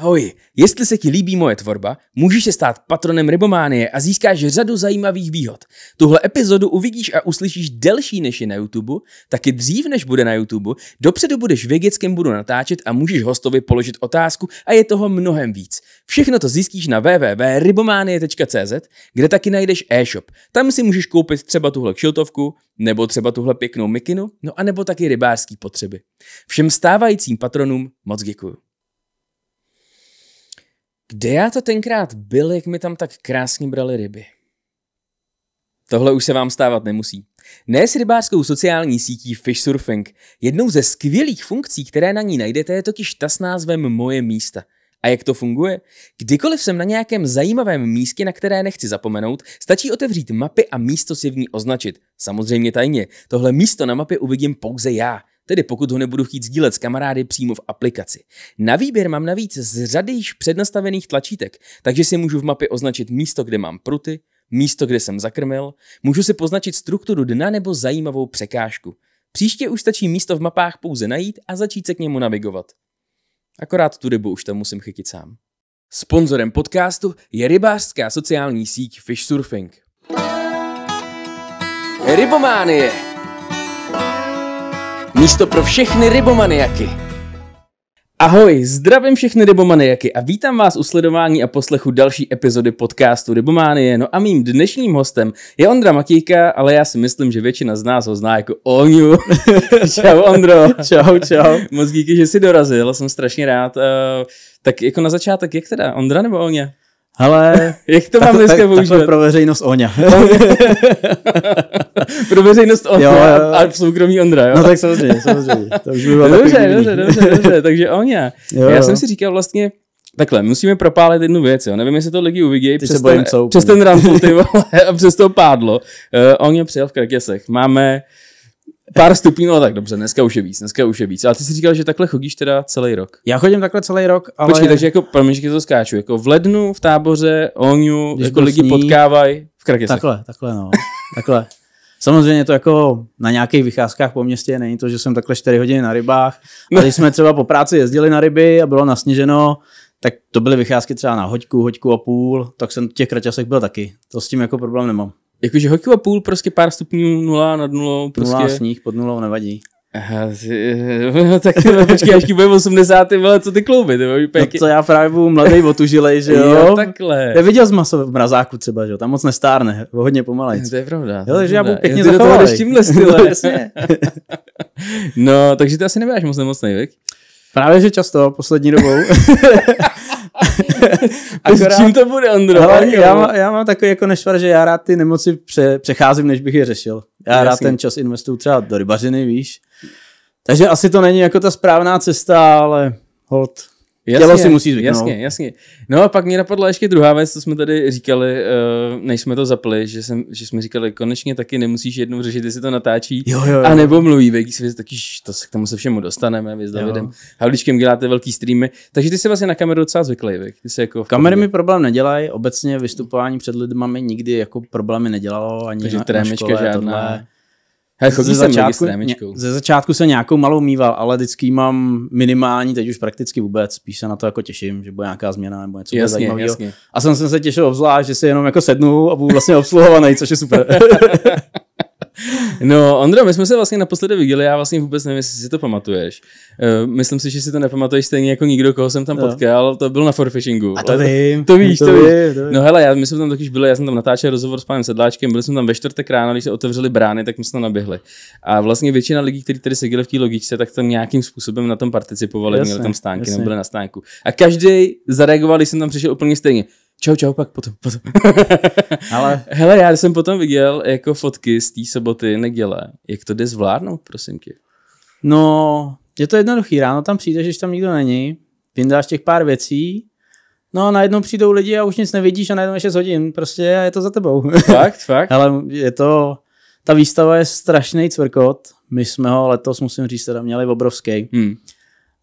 Ahoj, jestli se ti líbí moje tvorba, můžeš se stát patronem Rybománie a získáš řadu zajímavých výhod. Tuhle epizodu uvidíš a uslyšíš delší než je na YouTube, taky dřív než bude na YouTube, dopředu budeš vědět, s kým budu natáčet a můžeš hostovi položit otázku a je toho mnohem víc. Všechno to zjistíš na www.rybománie.cz, kde taky najdeš e-shop. Tam si můžeš koupit třeba tuhle kšiltovku, nebo třeba tuhle pěknou mikinu, no a nebo taky rybářský potřeby. Všem stávajícím patronům moc děkuji. Kde já to tenkrát byl, jak mi tam tak krásně brali ryby? Tohle už se vám stávat nemusí. Ne s rybářskou sociální sítí Fish Surfing. Jednou ze skvělých funkcí, které na ní najdete, je totiž ta s názvem Moje místa. A jak to funguje? Kdykoliv jsem na nějakém zajímavém místě, na které nechci zapomenout, stačí otevřít mapy a místo si v ní označit. Samozřejmě tajně. Tohle místo na mapě uvidím pouze já tedy pokud ho nebudu chtít sdílet s kamarády přímo v aplikaci. Na výběr mám navíc z řady již přednastavených tlačítek, takže si můžu v mapě označit místo, kde mám pruty, místo, kde jsem zakrmil, můžu si poznačit strukturu dna nebo zajímavou překážku. Příště už stačí místo v mapách pouze najít a začít se k němu navigovat. Akorát tu rybu už tam musím chytit sám. Sponzorem podcastu je rybářská sociální síť Fish Surfing. Rybománie! Místo pro všechny rybomaniaky. Ahoj, zdravím všechny rybomaniaky a vítám vás u sledování a poslechu další epizody podcastu Rybománie. No a mým dnešním hostem je Ondra Matějka, ale já si myslím, že většina z nás ho zná jako Oňu. čau Ondro. čau, čau. Moc díky, že jsi dorazil, jsem strašně rád. Eh, tak jako na začátek, jak teda, Ondra nebo Oňa? Hele, jak to mám to, dneska tak, pro veřejnost Oňa. pro veřejnost Oňa jo, jo. a v soukromí Ondra, jo? No tak samozřejmě, samozřejmě. To už dobře, dobře, dobře, dobře, takže Oňa. Jo, Já jsem si říkal vlastně, Takhle, musíme propálit jednu věc, jo. Nevím, jestli to lidi uvidějí přes, ten, přes ten rampu, ty vole, a přes to pádlo. Uh, eh, on přijel v Kratěsech. Máme Pár stupňů, no tak dobře, dneska už je víc, dneska už je víc. Ale ty jsi říkal, že takhle chodíš teda celý rok. Já chodím takhle celý rok, ale... Počkej, takže jako, promiň, že to skáču, jako v lednu, v táboře, ohňu, Když jako lidi potkávají v Krakesech. Takhle, takhle no, takhle. Samozřejmě to jako na nějakých vycházkách po městě, není to, že jsem takhle 4 hodiny na rybách, A no. když jsme třeba po práci jezdili na ryby a bylo nasněženo, tak to byly vycházky třeba na hoďku, hoďku a půl, tak jsem v těch kraťasech byl taky. To s tím jako problém nemám. Jakože hokejová půl, prostě pár stupňů, nula nad nulou. Prostě... Nula sníh pod nulou nevadí. Aha, no, tak počkej, až bude 80, vole, co ty klouby, ty no, co já právě budu mladý otužilej, že jo? jo takhle. Já viděl z maso v mrazáku třeba, že jo, tam moc nestárne, hodně pomalej. To je pravda. Jo, takže já budu pěkně jo, ty zachovalej. do toho tímhle stylem. no, takže ty asi nebudeš moc nemocnej, vík? Právě, že často, poslední dobou. Akorát, čím to bude, Ondro? já, já mám takový jako nešvar, že já rád ty nemoci pře, přecházím, než bych je řešil. Já Jasný. rád ten čas investuju třeba do rybařiny, víš. Takže asi to není jako ta správná cesta, ale hold, Jasně, Tělo si musí zvyknout. Jasně, jasně. No a pak mě napadla ještě druhá věc, co jsme tady říkali, eh, než jsme to zapli, že, jsem, že jsme říkali, konečně taky nemusíš jednou řešit, jestli to natáčí, jo, jo, jo. nebo mluví, vejký si taky, to se k tomu se všemu dostaneme, vy s Davidem Havličkem děláte velký streamy, takže ty se vlastně na kameru docela zvyklý, vy. ty se jako... Kamery mi problém nedělají, obecně vystupování před lidmi mi nikdy jako problémy nedělalo, ani takže na, na škole, žádná. Tohle ze, začátku, ze začátku se nějakou malou mýval, ale vždycky mám minimální, teď už prakticky vůbec. Spíš se na to jako těším, že bude nějaká změna nebo něco jasně, zajímavého. Jasně. A jsem, jsem se těšil obzvlášť, že si jenom jako sednu a budu vlastně obsluhovaný, což je super. No, Ondro, my jsme se vlastně naposledy viděli, já vlastně vůbec nevím, jestli si to pamatuješ. Uh, myslím si, že si to nepamatuješ stejně jako nikdo, koho jsem tam no. potkal, to byl na forfishingu. A to vím. To víš, to, to, vím, vím. to vím. No hele, já, my jsme tam taky byli, já jsem tam natáčel rozhovor s panem Sedláčkem, byli jsme tam ve čtvrtek ráno, když se otevřeli brány, tak my jsme tam naběhli. A vlastně většina lidí, kteří tady seděli v té logičce, tak tam nějakým způsobem na tom participovali, jasne, měli tam stánky nebo byli na stánku. A každý zareagoval, když jsem tam přišel úplně stejně Čau, čau, pak potom, potom. Ale... Hele, já jsem potom viděl jako fotky z té soboty, neděle. Jak to jde zvládnout, prosím tě? No, je to jednoduchý. Ráno tam přijdeš, když tam nikdo není, vyndáš těch pár věcí, No a najednou přijdou lidi a už nic nevidíš a najednou je 6 hodin, prostě a je to za tebou. Fakt, fakt. Ale je to, ta výstava je strašný cvrkot, my jsme ho letos, musím říct, teda měli obrovský. Hmm.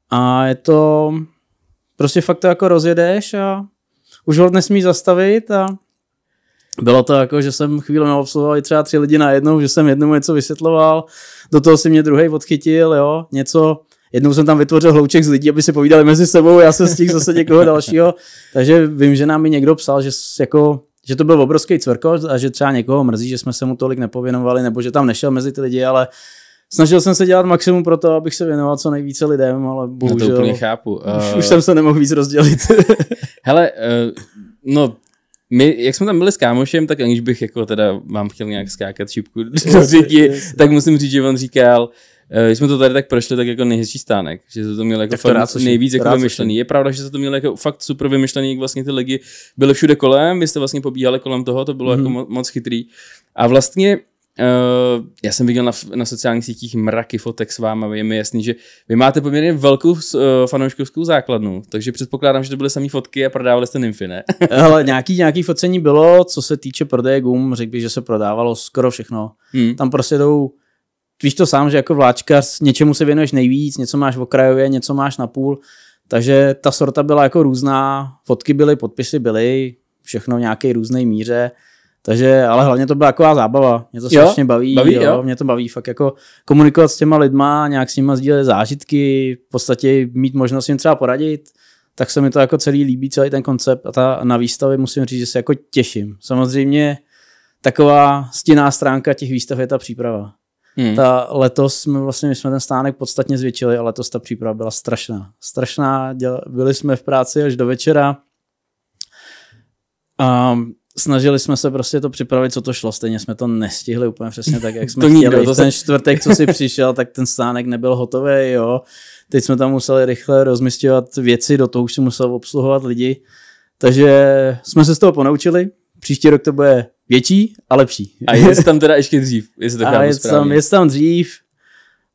A je to, prostě fakt to jako rozjedeš a už ho nesmí zastavit a bylo to jako, že jsem chvíli neobsluhoval i třeba tři lidi na jednou, že jsem jednomu něco vysvětloval, do toho si mě druhý odchytil, jo, něco, jednou jsem tam vytvořil hlouček z lidí, aby si povídali mezi sebou, já jsem těch zase někoho dalšího, takže vím, že nám i někdo psal, že jako že to byl obrovský cvrkot a že třeba někoho mrzí, že jsme se mu tolik nepověnovali, nebo že tam nešel mezi ty lidi, ale Snažil jsem se dělat maximum pro to, abych se věnoval co nejvíce lidem, ale no bohužel... Já to úplně chápu. Uh... Už jsem se nemohl víc rozdělit. Hele, uh, no, my, jak jsme tam byli s kámošem, tak aniž bych jako teda vám chtěl nějak skákat šipku do říky, tak musím říct, že on říkal, když eh, jsme to tady tak prošli, tak jako nejhezčí stánek, že se to měl jako to fakt rád nejvíc jako vymyšlený. Je pravda, že se to měl jako fakt super vymyšlený, jak vlastně ty legy byly všude kolem, vy jste vlastně pobíhali kolem toho, to bylo mm-hmm. jako mhm. moc chytrý. A vlastně Uh, já jsem viděl na, na sociálních sítích mraky fotek s váma, je mi jasný, že vy máte poměrně velkou uh, fanouškovskou základnu, takže předpokládám, že to byly samý fotky a prodávali jste nymfy, ne? Hele, nějaký, nějaký focení bylo, co se týče prodeje gum, řekl bych, že se prodávalo skoro všechno. Hmm. Tam prostě jdou, víš to sám, že jako vláčkař něčemu se věnuješ nejvíc, něco máš v okrajově, něco máš na půl, takže ta sorta byla jako různá, fotky byly, podpisy byly, všechno v nějaké různé míře takže, ale hlavně to byla taková zábava. Mě to jo? strašně baví, baví jo. jo. Mě to baví fakt jako komunikovat s těma lidma, nějak s nimi sdílet zážitky, v podstatě mít možnost jim třeba poradit tak se mi to jako celý líbí, celý ten koncept a ta, na výstavě musím říct, že se jako těším. Samozřejmě taková stinná stránka těch výstav je ta příprava. Hmm. Ta letos, my vlastně my jsme ten stánek podstatně zvětšili a letos ta příprava byla strašná. Strašná, děla, byli jsme v práci až do večera. Um, snažili jsme se prostě to připravit, co to šlo, stejně jsme to nestihli úplně přesně tak, jak jsme to chtěli. Nikdo, to ten čtvrtek, co si přišel, tak ten stánek nebyl hotový, jo. Teď jsme tam museli rychle rozmistěvat věci, do toho už si musel obsluhovat lidi. Takže jsme se z toho ponaučili, příští rok to bude větší a lepší. A je tam teda ještě dřív, jestli to a je tam, je tam dřív,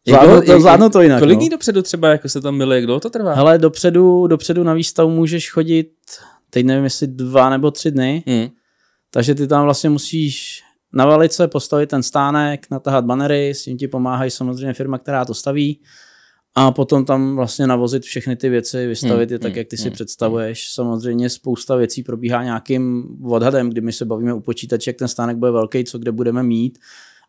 Zvládnu to, zvládnu to jinak. Kolik no. dní no. dopředu třeba jako se tam byli, jak dlouho to trvá? Hele, dopředu, dopředu na výstavu můžeš chodit, teď nevím jestli dva nebo tři dny. Hmm. Takže ty tam vlastně musíš na velice postavit ten stánek, natahat banery, s tím ti pomáhají samozřejmě firma, která to staví a potom tam vlastně navozit všechny ty věci, vystavit hmm, je tak, hmm, jak ty si hmm, představuješ. Hmm. Samozřejmě spousta věcí probíhá nějakým odhadem, kdy my se bavíme u počítače, jak ten stánek bude velký, co kde budeme mít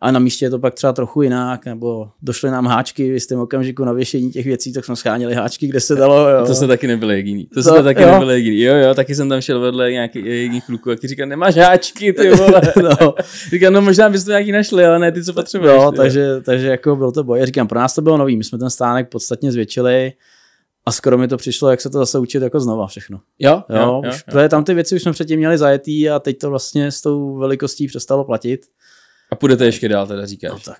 a na místě je to pak třeba trochu jinak, nebo došly nám háčky v jistém okamžiku na věšení těch věcí, tak jsme scháněli háčky, kde se dalo. Jo. To jsme taky nebyli jediný. To, to jsme taky jo. nebyli jediný. Jo, jo, taky jsem tam šel vedle nějaký jiných kluků, a ty říkal, nemáš háčky, ty vole. no. Říkal, no možná to nějaký našli, ale ne ty, co potřebuješ. No, jo, takže, takže jako byl to boj. Já říkám, pro nás to bylo nový, my jsme ten stánek podstatně zvětšili. A skoro mi to přišlo, jak se to zase učit jako znova všechno. Jo, jo, jo, už, jo, jo. tam ty věci už jsme předtím měli zajetý a teď to vlastně s tou velikostí přestalo platit. A půjdete ještě dál, teda říkáš. No tak.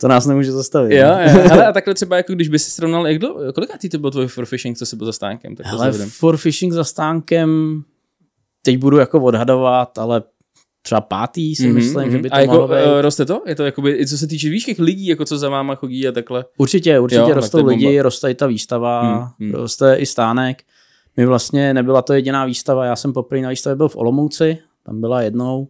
To nás nemůže zastavit. Jo, ne? jo. Hele, a takhle třeba, jako když by si srovnal, jak dlouho, kolikátý to byl tvůj for fishing, co se byl za stánkem? Tak Hele, for fishing za stánkem, teď budu jako odhadovat, ale třeba pátý si mm-hmm, myslím, mm-hmm. že mhm. by to a jako, mohlo eh, být. roste to? Je to jakoby, co se týče výšky lidí, jako co za váma chodí a takhle? Určitě, určitě jo, rostou lidi, bomba. roste i ta výstava, mm-hmm. roste i stánek. My vlastně nebyla to jediná výstava, já jsem poprvé na výstavě byl v Olomouci, tam byla jednou,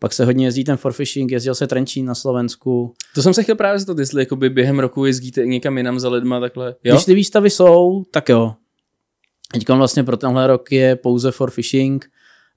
pak se hodně jezdí ten forfishing, jezdil se Trenčín na Slovensku. To jsem se chtěl právě zeptat, jestli jakoby během roku jezdíte někam jinam za lidma takhle. Jo? Když ty výstavy jsou, tak jo. Teď vlastně pro tenhle rok je pouze for fishing.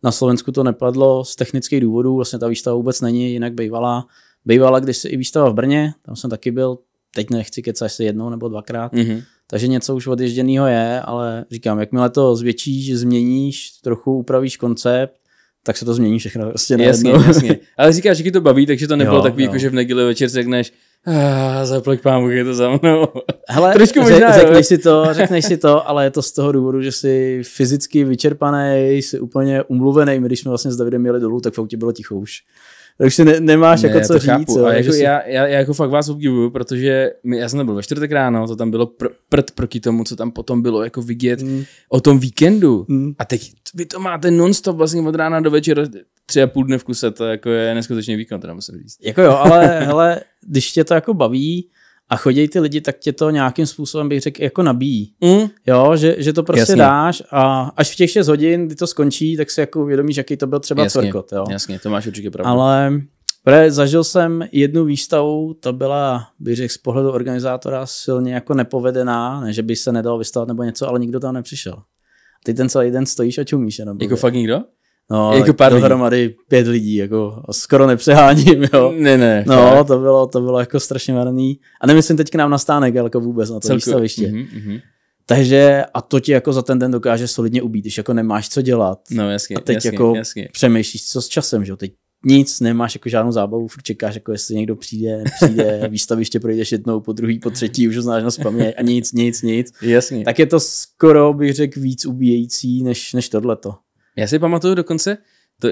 Na Slovensku to nepadlo z technických důvodů, vlastně ta výstava vůbec není jinak bývalá. Bývala když se i výstava v Brně, tam jsem taky byl, teď nechci kecat asi jednou nebo dvakrát, mm-hmm. takže něco už odježděného je, ale říkám, jakmile to zvětšíš, změníš, trochu upravíš koncept, tak se to změní všechno prostě najednou. Jasně, jasně. Ale říkáš, že to baví, takže to nebylo jo, takový, jako jo. jako že v neděli večer řekneš, ah, zaplať pán je to za mnou. Hele, Trošku možná, řek, řekneš si to, řekneš si to, ale je to z toho důvodu, že jsi fyzicky vyčerpaný, jsi úplně umluvený. My když jsme vlastně s Davidem jeli dolů, tak v autě bylo ticho už takže ne, nemáš ne, jako co říct. Chápu, co, ale jako, jako si... já, já, já, jako fakt vás obdivuju, protože my, já jsem tam byl ve čtvrtek ráno, to tam bylo pr, prd proti tomu, co tam potom bylo jako vidět mm. o tom víkendu. Mm. A teď vy to máte nonstop vlastně od rána do večera tři a půl dne v kuse, to jako je neskutečný výkon, teda musím říct. Jako jo, ale hele, když tě to jako baví, a chodí ty lidi, tak tě to nějakým způsobem, bych řekl, jako nabíjí. Mm. Jo, že, že to prostě Jasně. dáš a až v těch 6 hodin, kdy to skončí, tak si jako uvědomíš, jaký to byl třeba Jasně. cvrkot. Jo. Jasně, to máš určitě pravdu. Ale Pre, zažil jsem jednu výstavu, ta byla, bych řekl, z pohledu organizátora silně jako nepovedená, ne, že by se nedalo vystavovat nebo něco, ale nikdo tam nepřišel. ty ten celý den stojíš a čumíš jenom. Jako fakt nikdo? No, jako pár dohromady pět lidí, jako skoro nepřeháním, jo. Ne, ne. No, ne. to bylo, to bylo jako strašně marný. A nemyslím teď k nám na stánek, ale jako vůbec na to Celku. výstaviště. Mm-hmm, Takže a to ti jako za ten den dokáže solidně ubít, když jako nemáš co dělat. No jasně, A teď jasně, jako jasně. přemýšlíš co s časem, že jo, teď nic, nemáš jako žádnou zábavu, furt čekáš, jako jestli někdo přijde, přijde, výstaviště projdeš jednou, po druhý, po třetí, už ho znáš na spamě a nic, nic, nic. Jasně. Tak je to skoro, bych řekl, víc ubíjející než, než tohleto. Já si pamatuju dokonce, to,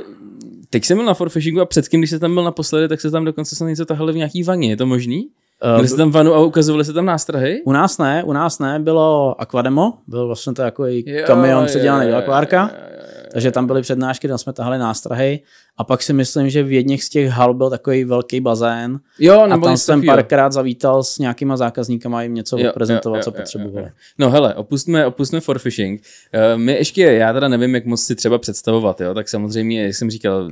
teď jsem byl na forfishingu a předtím, když jsem tam byl naposledy, tak se tam dokonce se něco tahali v nějaký vaně, je to možný? Byli ehm, jste tam vanu a ukazovali se tam nástrahy? U nás ne, u nás ne, bylo Aquademo, byl vlastně to jako kamion předělaný do akvárka. Jo, jo, jo takže tam byly přednášky, tam jsme tahali nástrahy a pak si myslím, že v jedných z těch hal byl takový velký bazén jo, a tam jsem párkrát zavítal s nějakýma zákazníkama a jim něco jo, prezentovat, jo, jo, co potřebovali. Jo, jo, jo. No hele, opustme, opustme for phishing. Uh, eh, my ještě, já teda nevím, jak moc si třeba představovat, jo, tak samozřejmě, jak jsem říkal,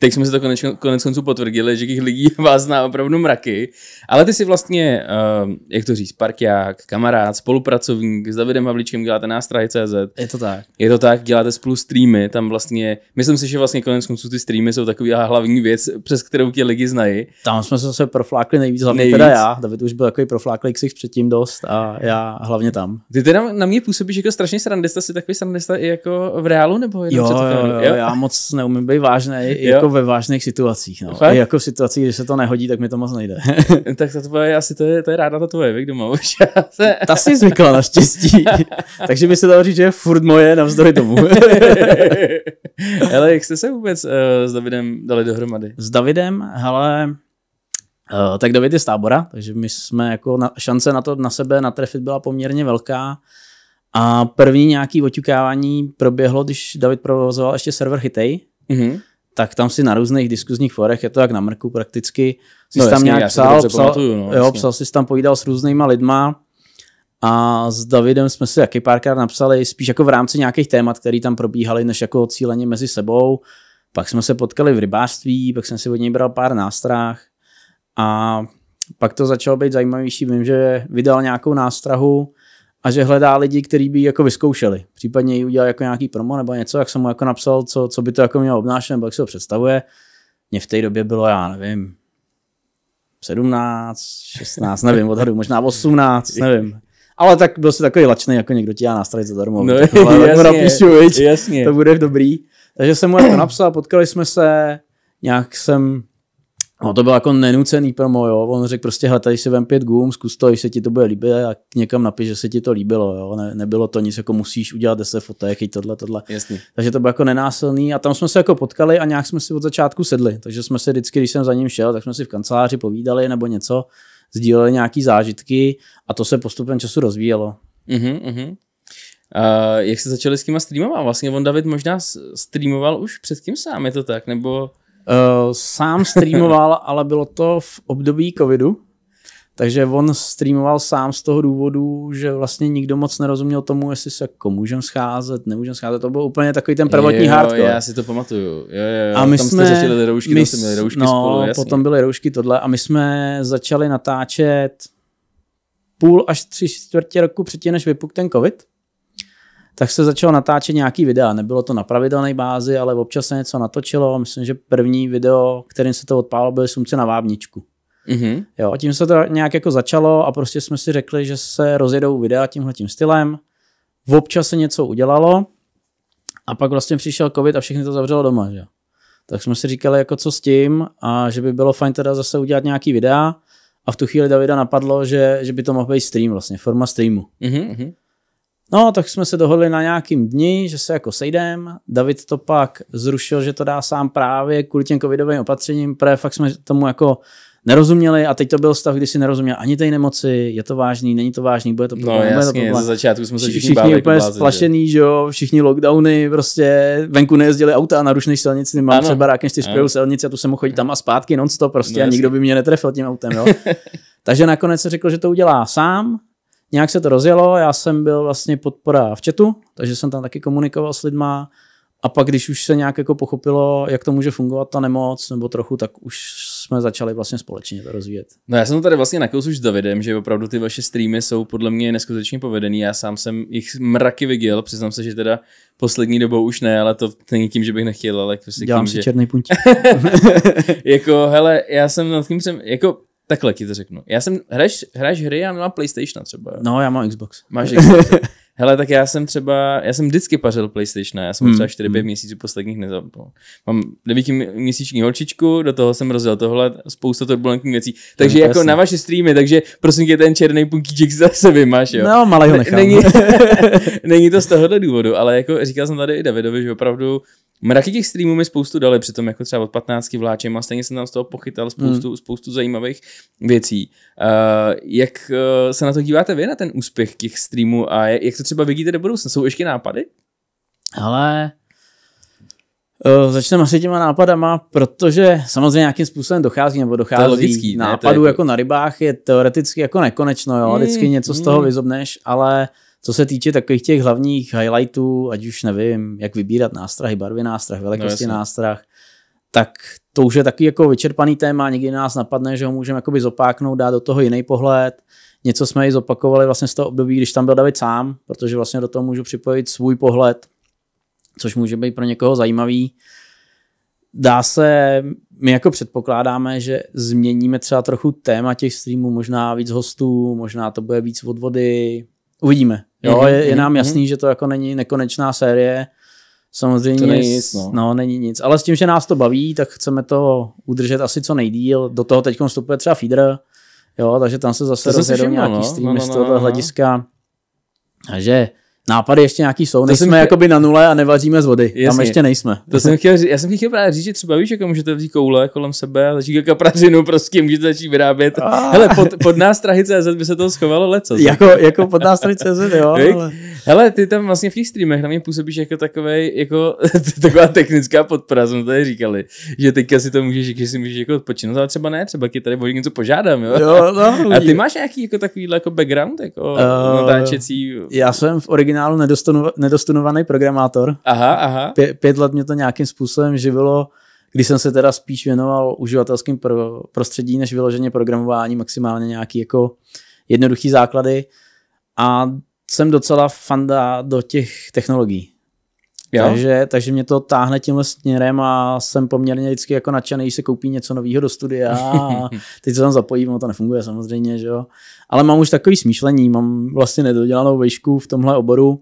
teď jsme se to konec, konec konců potvrdili, že těch lidí vás zná opravdu mraky, ale ty si vlastně, uh, jak to říct, parťák, kamarád, spolupracovník s Davidem Havličkem, děláte CZ. Je to tak. Je to tak, děláte spolu streamy, tam vlastně, myslím si, že vlastně konec konců ty streamy jsou takový hlavní věc, přes kterou tě lidi znají. Tam jsme se proflákli nejvíc, hlavně nejvíc. teda já, David už byl takový proflákli ksich předtím dost a já hlavně tam. Ty teda na mě působíš jako strašně srandista, jsi takový srandista i jako v reálu nebo jenom jo, jo, jo, jo, já moc neumím být vážný, jako jako ve vážných situacích. No. A jako v situacích, kdy se to nehodí, tak mi to moc nejde. tak to tvoje, asi to je, to je ráda ta tvoje, vy doma už. ta si zvykla naštěstí. Takže by se dalo říct, že je furt moje navzdory tomu. Ale jak jste se vůbec uh, s Davidem dali dohromady? S Davidem, hele, uh, tak David je z tábora, takže my jsme jako na, šance na to na sebe natrefit byla poměrně velká. A první nějaké oťukávání proběhlo, když David provozoval ještě server Hitej. Mm-hmm tak tam si na různých diskuzních forech, je to jak na mrku prakticky, si no, tam jasný, nějak psal, psal, pamatuju, no, jo, psal si tam povídal s různýma lidma a s Davidem jsme si jaký párkrát napsali, spíš jako v rámci nějakých témat, které tam probíhaly, než jako cíleně mezi sebou. Pak jsme se potkali v rybářství, pak jsem si od něj bral pár nástrah a pak to začalo být zajímavější. Vím, že vydal nějakou nástrahu, a že hledá lidi, kteří by jako vyzkoušeli. Případně ji udělal jako nějaký promo nebo něco, jak jsem mu jako napsal, co, co by to jako mělo obnášet nebo jak se to představuje. Mně v té době bylo, já nevím, 17, 16, nevím, odhadu, možná 18, nevím. Ale tak byl jsi takový lačný, jako někdo ti já nástroj zadarmo. No, jasně, napíšu, jasně. to bude dobrý. Takže jsem mu jako napsal, potkali jsme se, nějak jsem No to bylo jako nenucený promo, jo. On řekl prostě, hele, tady si vem pět gum, zkus to, když se ti to bude líbit a někam napiš, že se ti to líbilo, jo. Ne, nebylo to nic, jako musíš udělat deset fotek, i tohle, tohle. Jasně. Takže to bylo jako nenásilný a tam jsme se jako potkali a nějak jsme si od začátku sedli. Takže jsme se vždycky, když jsem za ním šel, tak jsme si v kanceláři povídali nebo něco, sdíleli nějaký zážitky a to se postupem času rozvíjelo. Mm-hmm, mm-hmm. Uh, jak se začali s těma streamovat? Vlastně on David možná streamoval už předtím sám, je to tak? Nebo Uh, sám streamoval, ale bylo to v období covidu, takže on streamoval sám z toho důvodu, že vlastně nikdo moc nerozuměl tomu, jestli se jako můžeme scházet, nemůžeme scházet. To byl úplně takový ten prvotní jo, hardcore. Já si to pamatuju. Jo, jo, jo. A my tam jsme, jste roušky, my, jste měli roušky no, spolu, jasně. potom byly roušky tohle a my jsme začali natáčet půl až tři čtvrtě roku předtím, než vypuk ten covid tak se začalo natáčet nějaký videa. Nebylo to na pravidelné bázi, ale občas se něco natočilo. Myslím, že první video, kterým se to odpálilo, byly sumce na vábničku. Mm-hmm. Jo, a tím se to nějak jako začalo a prostě jsme si řekli, že se rozjedou videa tímhle tím stylem. Občas se něco udělalo a pak vlastně přišel covid a všechny to zavřelo doma, že? Tak jsme si říkali, jako co s tím a že by bylo fajn teda zase udělat nějaký videa a v tu chvíli Davida napadlo, že, že by to mohl být stream vlastně, forma streamu. Mm-hmm. No, tak jsme se dohodli na nějakým dni, že se jako sejdem. David to pak zrušil, že to dá sám právě kvůli těm covidovým opatřením, protože fakt jsme tomu jako nerozuměli a teď to byl stav, kdy si nerozuměl ani té nemoci, je to vážný, není to vážný, bude to no, problém, no, jasně, to problém. ze začátku jsme se všichni, všichni báli, úplně jako splašený, že jo, všichni lockdowny, prostě venku nejezdili auta na rušnej silnici, mám ano. před barákem ty silnici a tu se mu chodit tam a zpátky nonstop prostě no, a nikdo by mě netrefil tím autem, jo. Takže nakonec se řekl, že to udělá sám, Nějak se to rozjelo, já jsem byl vlastně podpora v chatu, takže jsem tam taky komunikoval s lidma a pak, když už se nějak jako pochopilo, jak to může fungovat ta nemoc, nebo trochu, tak už jsme začali vlastně společně to rozvíjet. No já jsem to tady vlastně na už s Davidem, že opravdu ty vaše streamy jsou podle mě neskutečně povedený. Já sám jsem jich mraky viděl, přiznám se, že teda poslední dobou už ne, ale to není tím, že bych nechtěl, ale prostě Dělám tím, si že... černý puntík. jako, hele, já jsem nad tím jsem, Jako, Takhle ti to řeknu. Já jsem, hraješ, hraješ hry, já mám PlayStation třeba. Jo? No, já mám Xbox. Máš Xbox. Hele, tak já jsem třeba, já jsem vždycky pařil PlayStation, já jsem hmm. třeba 4-5 hmm. měsíců posledních nezapnul. Mám 9 měsíční holčičku, do toho jsem rozjel tohle, spousta turbulentních věcí. Takže no, jako jasný. na vaše streamy, takže prosím tě, ten černý puntíček zase vymáš, jo. No, malého nechám. Není, není to z tohohle důvodu, ale jako říkal jsem tady i Davidovi, že opravdu Mraky těch streamů mi spoustu dali, přitom jako třeba od 15 vláčem a stejně jsem tam z toho pochytal spoustu, hmm. spoustu zajímavých věcí. Uh, jak eh, se na to díváte vy, na ten úspěch těch streamů a jak to třeba vidíte do budoucna? Jsou ještě nápady? Ale uh, začneme asi těma nápadama, protože samozřejmě nějakým způsobem dochází nebo dochází to je logický, nápadů ne, to je jako... jako na rybách je teoreticky jako nekonečno, jo? Hmm, vždycky něco z toho hmm. vyzobneš, ale co se týče takových těch hlavních highlightů, ať už nevím, jak vybírat nástrahy, barvy nástrah, velikosti no, nástrah, tak to už je taky jako vyčerpaný téma, někdy nás napadne, že ho můžeme jakoby zopáknout, dát do toho jiný pohled. Něco jsme i zopakovali vlastně z toho období, když tam byl David sám, protože vlastně do toho můžu připojit svůj pohled, což může být pro někoho zajímavý. Dá se, my jako předpokládáme, že změníme třeba trochu téma těch streamů, možná víc hostů, možná to bude víc od vody, Uvidíme. Jo, mm-hmm. je, je mhm, nám mhm. jasný, mm-hmm. že to jako není nekonečná série. Samozřejmě to není nic, no. no. není nic. Ale s tím, že nás to baví, tak chceme to udržet asi co nejdíl. Do toho teď vstupuje třeba feeder, jo, takže tam se zase rozjedou nějaký no. no, streamy no, no, no, z tohohle no, no. hlediska. Takže nápady ještě nějaký jsou, nejsme chtěl... jakoby na nule a nevaříme z vody, Jasně. tam ještě nejsme. To jsem chtěl říct, já jsem chtěl právě říct, že třeba víš, jako můžete vzít koule kolem sebe a začít kaprařinu, jako prostě můžete začít vyrábět. A... Ah. Hele, pod, pod nás CZ by se to schovalo leco. jako, jako pod nás CZ, jo. Ale... Hele, ty tam vlastně v těch streamech na mě působíš jako takovej, jako taková technická podpora, jsme tady říkali, že teďka si to můžeš, že si můžeš jako odpočinout, ale třeba ne, třeba ti tady něco požádám, jo. jo no, a ty máš nějaký jako takový jako background, jako uh, natáčecí? Já jsem v originálu nedostanu, nedostunovaný programátor. Aha, aha. P- pět let mě to nějakým způsobem živilo, když jsem se teda spíš věnoval uživatelským pro, prostředí, než vyloženě programování, maximálně nějaký jako jednoduchý základy. A jsem docela fanda do těch technologií. Jo? Takže, takže mě to táhne tímhle směrem a jsem poměrně vždycky jako nadšený, když se koupí něco nového do studia a teď se tam zapojím, ono to nefunguje samozřejmě, že jo ale mám už takový smýšlení, mám vlastně nedodělanou vejšku v tomhle oboru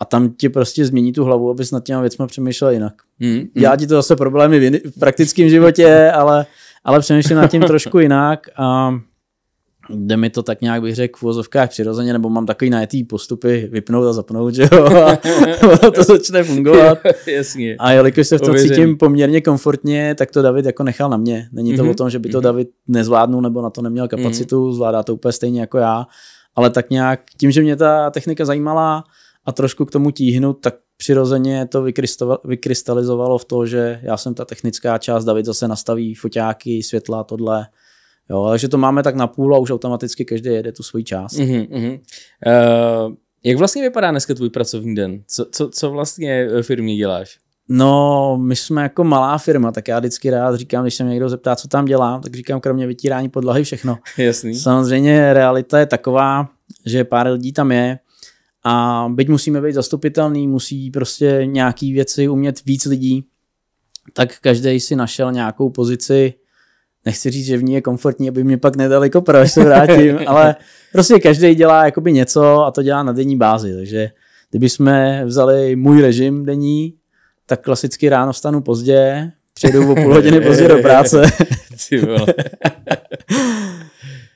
a tam ti prostě změní tu hlavu, abys nad těma věcmi přemýšlel jinak. Mm, mm. Já ti to zase problémy v, v praktickém životě, ale, ale přemýšlím nad tím trošku jinak a jde mi to tak nějak bych řekl v uvozovkách přirozeně, nebo mám takový najetý postupy vypnout a zapnout, že jo, a to začne fungovat. Jasně. A jelikož se v tom Ověřený. cítím poměrně komfortně, tak to David jako nechal na mě. Není to mm-hmm. o tom, že by to mm-hmm. David nezvládnul nebo na to neměl mhm. kapacitu, mm-hmm. zvládá to úplně stejně jako já, ale tak nějak tím, že mě ta technika zajímala a trošku k tomu tíhnu, tak přirozeně to vykrystalizovalo v to, že já jsem ta technická část, David zase nastaví foťáky, světla, tohle Jo, ale že to máme tak na půl a už automaticky každý jede tu svoji část. Mm-hmm, Uh, jak vlastně vypadá dneska tvůj pracovní den? Co, co, co vlastně eh, firmě děláš? No, my jsme jako malá firma, tak já vždycky rád říkám, když se mě někdo zeptá, co tam dělám, tak říkám, kromě vytírání podlahy všechno. Jasný. Samozřejmě realita je taková, že pár lidí tam je a byť musíme být zastupitelný, musí prostě nějaký věci umět víc lidí, tak každý si našel nějakou pozici, nechci říct, že v ní je komfortní, aby mě pak nedali kopra, až se vrátím, ale prostě každý dělá jakoby něco a to dělá na denní bázi, takže kdybychom vzali můj režim denní, tak klasicky ráno vstanu pozdě, přijdu o půl hodiny pozdě do práce.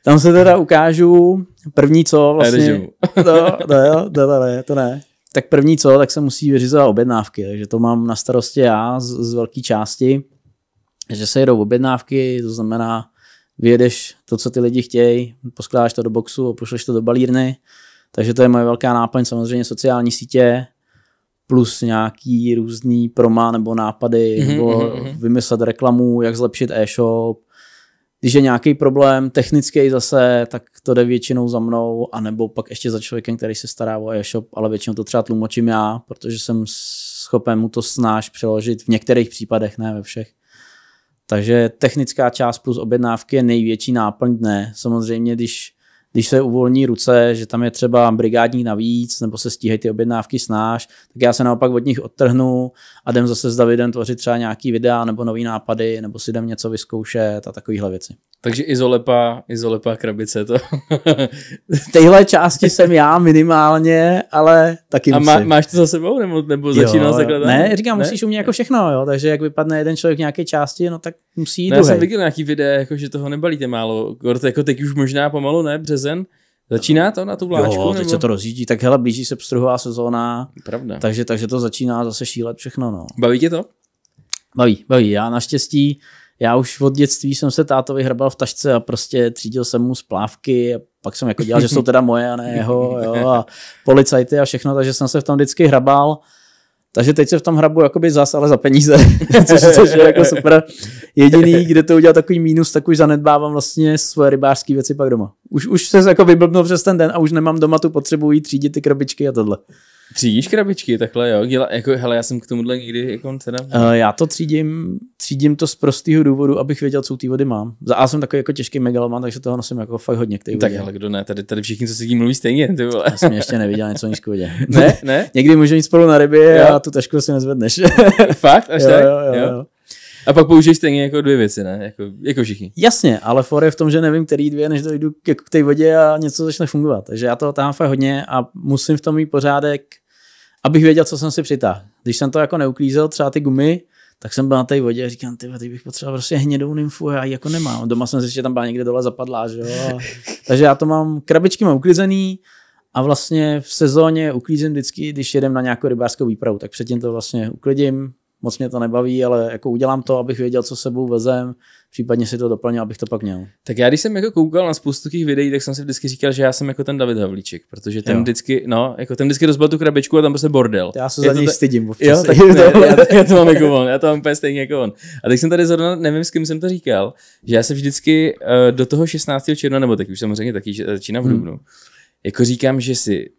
Tam se teda ukážu první co vlastně. to, no, to, no, jo, to, to, ne, to ne. Tak první co, tak se musí vyřizovat objednávky, takže to mám na starosti já z, z velké části že se jedou objednávky, to znamená, vyjedeš to, co ty lidi chtějí, poskládáš to do boxu, pošleš to do balírny, takže to je moje velká náplň, samozřejmě sociální sítě, plus nějaký různý proma nebo nápady, mm-hmm, nebo mhm, mhm. vymyslet reklamu, jak zlepšit e-shop. Když je nějaký problém technický zase, tak to jde většinou za mnou, anebo pak ještě za člověkem, který se stará o e-shop, ale většinou to třeba tlumočím já, protože jsem schopen mu to snáš přeložit v některých případech, ne ve všech. Takže technická část plus objednávky je největší náplň dne. Samozřejmě, když když se uvolní ruce, že tam je třeba brigádní navíc, nebo se stíhají ty objednávky snáš, tak já se naopak od nich odtrhnu a jdem zase s Davidem tvořit třeba nějaký videa nebo nový nápady, nebo si jdem něco vyzkoušet a takovéhle věci. Takže izolepa, izolepa krabice to. téhle části jsem já minimálně, ale taky A má, máš to za sebou nebo, nebo začínal se hledat? Ne, říkám, ne? musíš u mě jako všechno, jo, takže jak vypadne jeden člověk v nějaké části, no tak musí jít ne, no, Já jsem viděl nějaký videa, jako, že toho nebalíte málo, jako teď už možná pomalu ne, březen. Začíná to na tu vláčku? Jo, teď nebo? se to rozjíždí. Tak hele, blíží se pstruhová sezóna. Pravda. Takže, takže to začíná zase šílet všechno. No. Baví tě to? Baví, baví. Já naštěstí, já už od dětství jsem se tátovi hrabal v tašce a prostě třídil jsem mu splávky a pak jsem jako dělal, že jsou teda moje a ne jeho, jo, a policajty a všechno, takže jsem se v tom vždycky hrabal. Takže teď se v tom hrabu jakoby zas, ale za peníze, což, což je jako super. Jediný, kde to udělal takový mínus, tak už zanedbávám vlastně svoje rybářské věci pak doma. Už, už se jako vyblbnul přes ten den a už nemám doma tu potřebu jít třídit ty krabičky a tohle. Třídíš krabičky takhle, jo? Děla, jako, hele, já jsem k tomuhle nikdy jako teda... Uh, eh, já to třídím, třídím to z prostého důvodu, abych věděl, co u té vody mám. Za já jsem takový jako těžký megaloman, takže toho nosím jako fakt hodně k té Tak ale kdo ne, tady, tady všichni, co tím mluví stejně, ty vole. Já jsem ještě neviděl něco nízko vodě. ne, ne? Někdy můžu jít spolu na rybě jo. a tu tašku si nezvedneš. Fakt? Až jo, tak? Jo, jo, jo. jo. A pak použiješ stejně jako dvě věci, ne? Jako, jako všichni. Jasně, ale for je v tom, že nevím, který dvě, než dojdu k, k té vodě a něco začne fungovat. Takže já to tam fakt hodně a musím v tom mít pořádek, abych věděl, co jsem si přitáhl. Když jsem to jako neuklízel, třeba ty gumy, tak jsem byl na té vodě a říkám, ty teď bych potřeboval prostě hnědou nymfu, já ji jako nemám. Doma jsem zjistil, že tam byla někde dole zapadlá, že jo. Takže já to mám, krabičky mám uklizený a vlastně v sezóně uklízím vždycky, když jedem na nějakou rybářskou výpravu, tak předtím to vlastně uklidím, moc mě to nebaví, ale jako udělám to, abych věděl, co sebou vezem, případně si to doplnil, abych to pak měl. Tak já když jsem jako koukal na spoustu těch videí, tak jsem si vždycky říkal, že já jsem jako ten David Havlíček, protože ten jo. vždycky, no, jako ten vždycky rozbil tu krabičku a tam prostě bordel. Já se je za něj ta... stydím. Občas. Jo, tak ne, já, já, to mám jako on, já to mám úplně stejně jako on. A tak jsem tady zrovna, nevím, s kým jsem to říkal, že já se vždycky uh, do toho 16. června, nebo tak už samozřejmě taky začínám v hmm. Dubnu, hmm. jako říkám, že si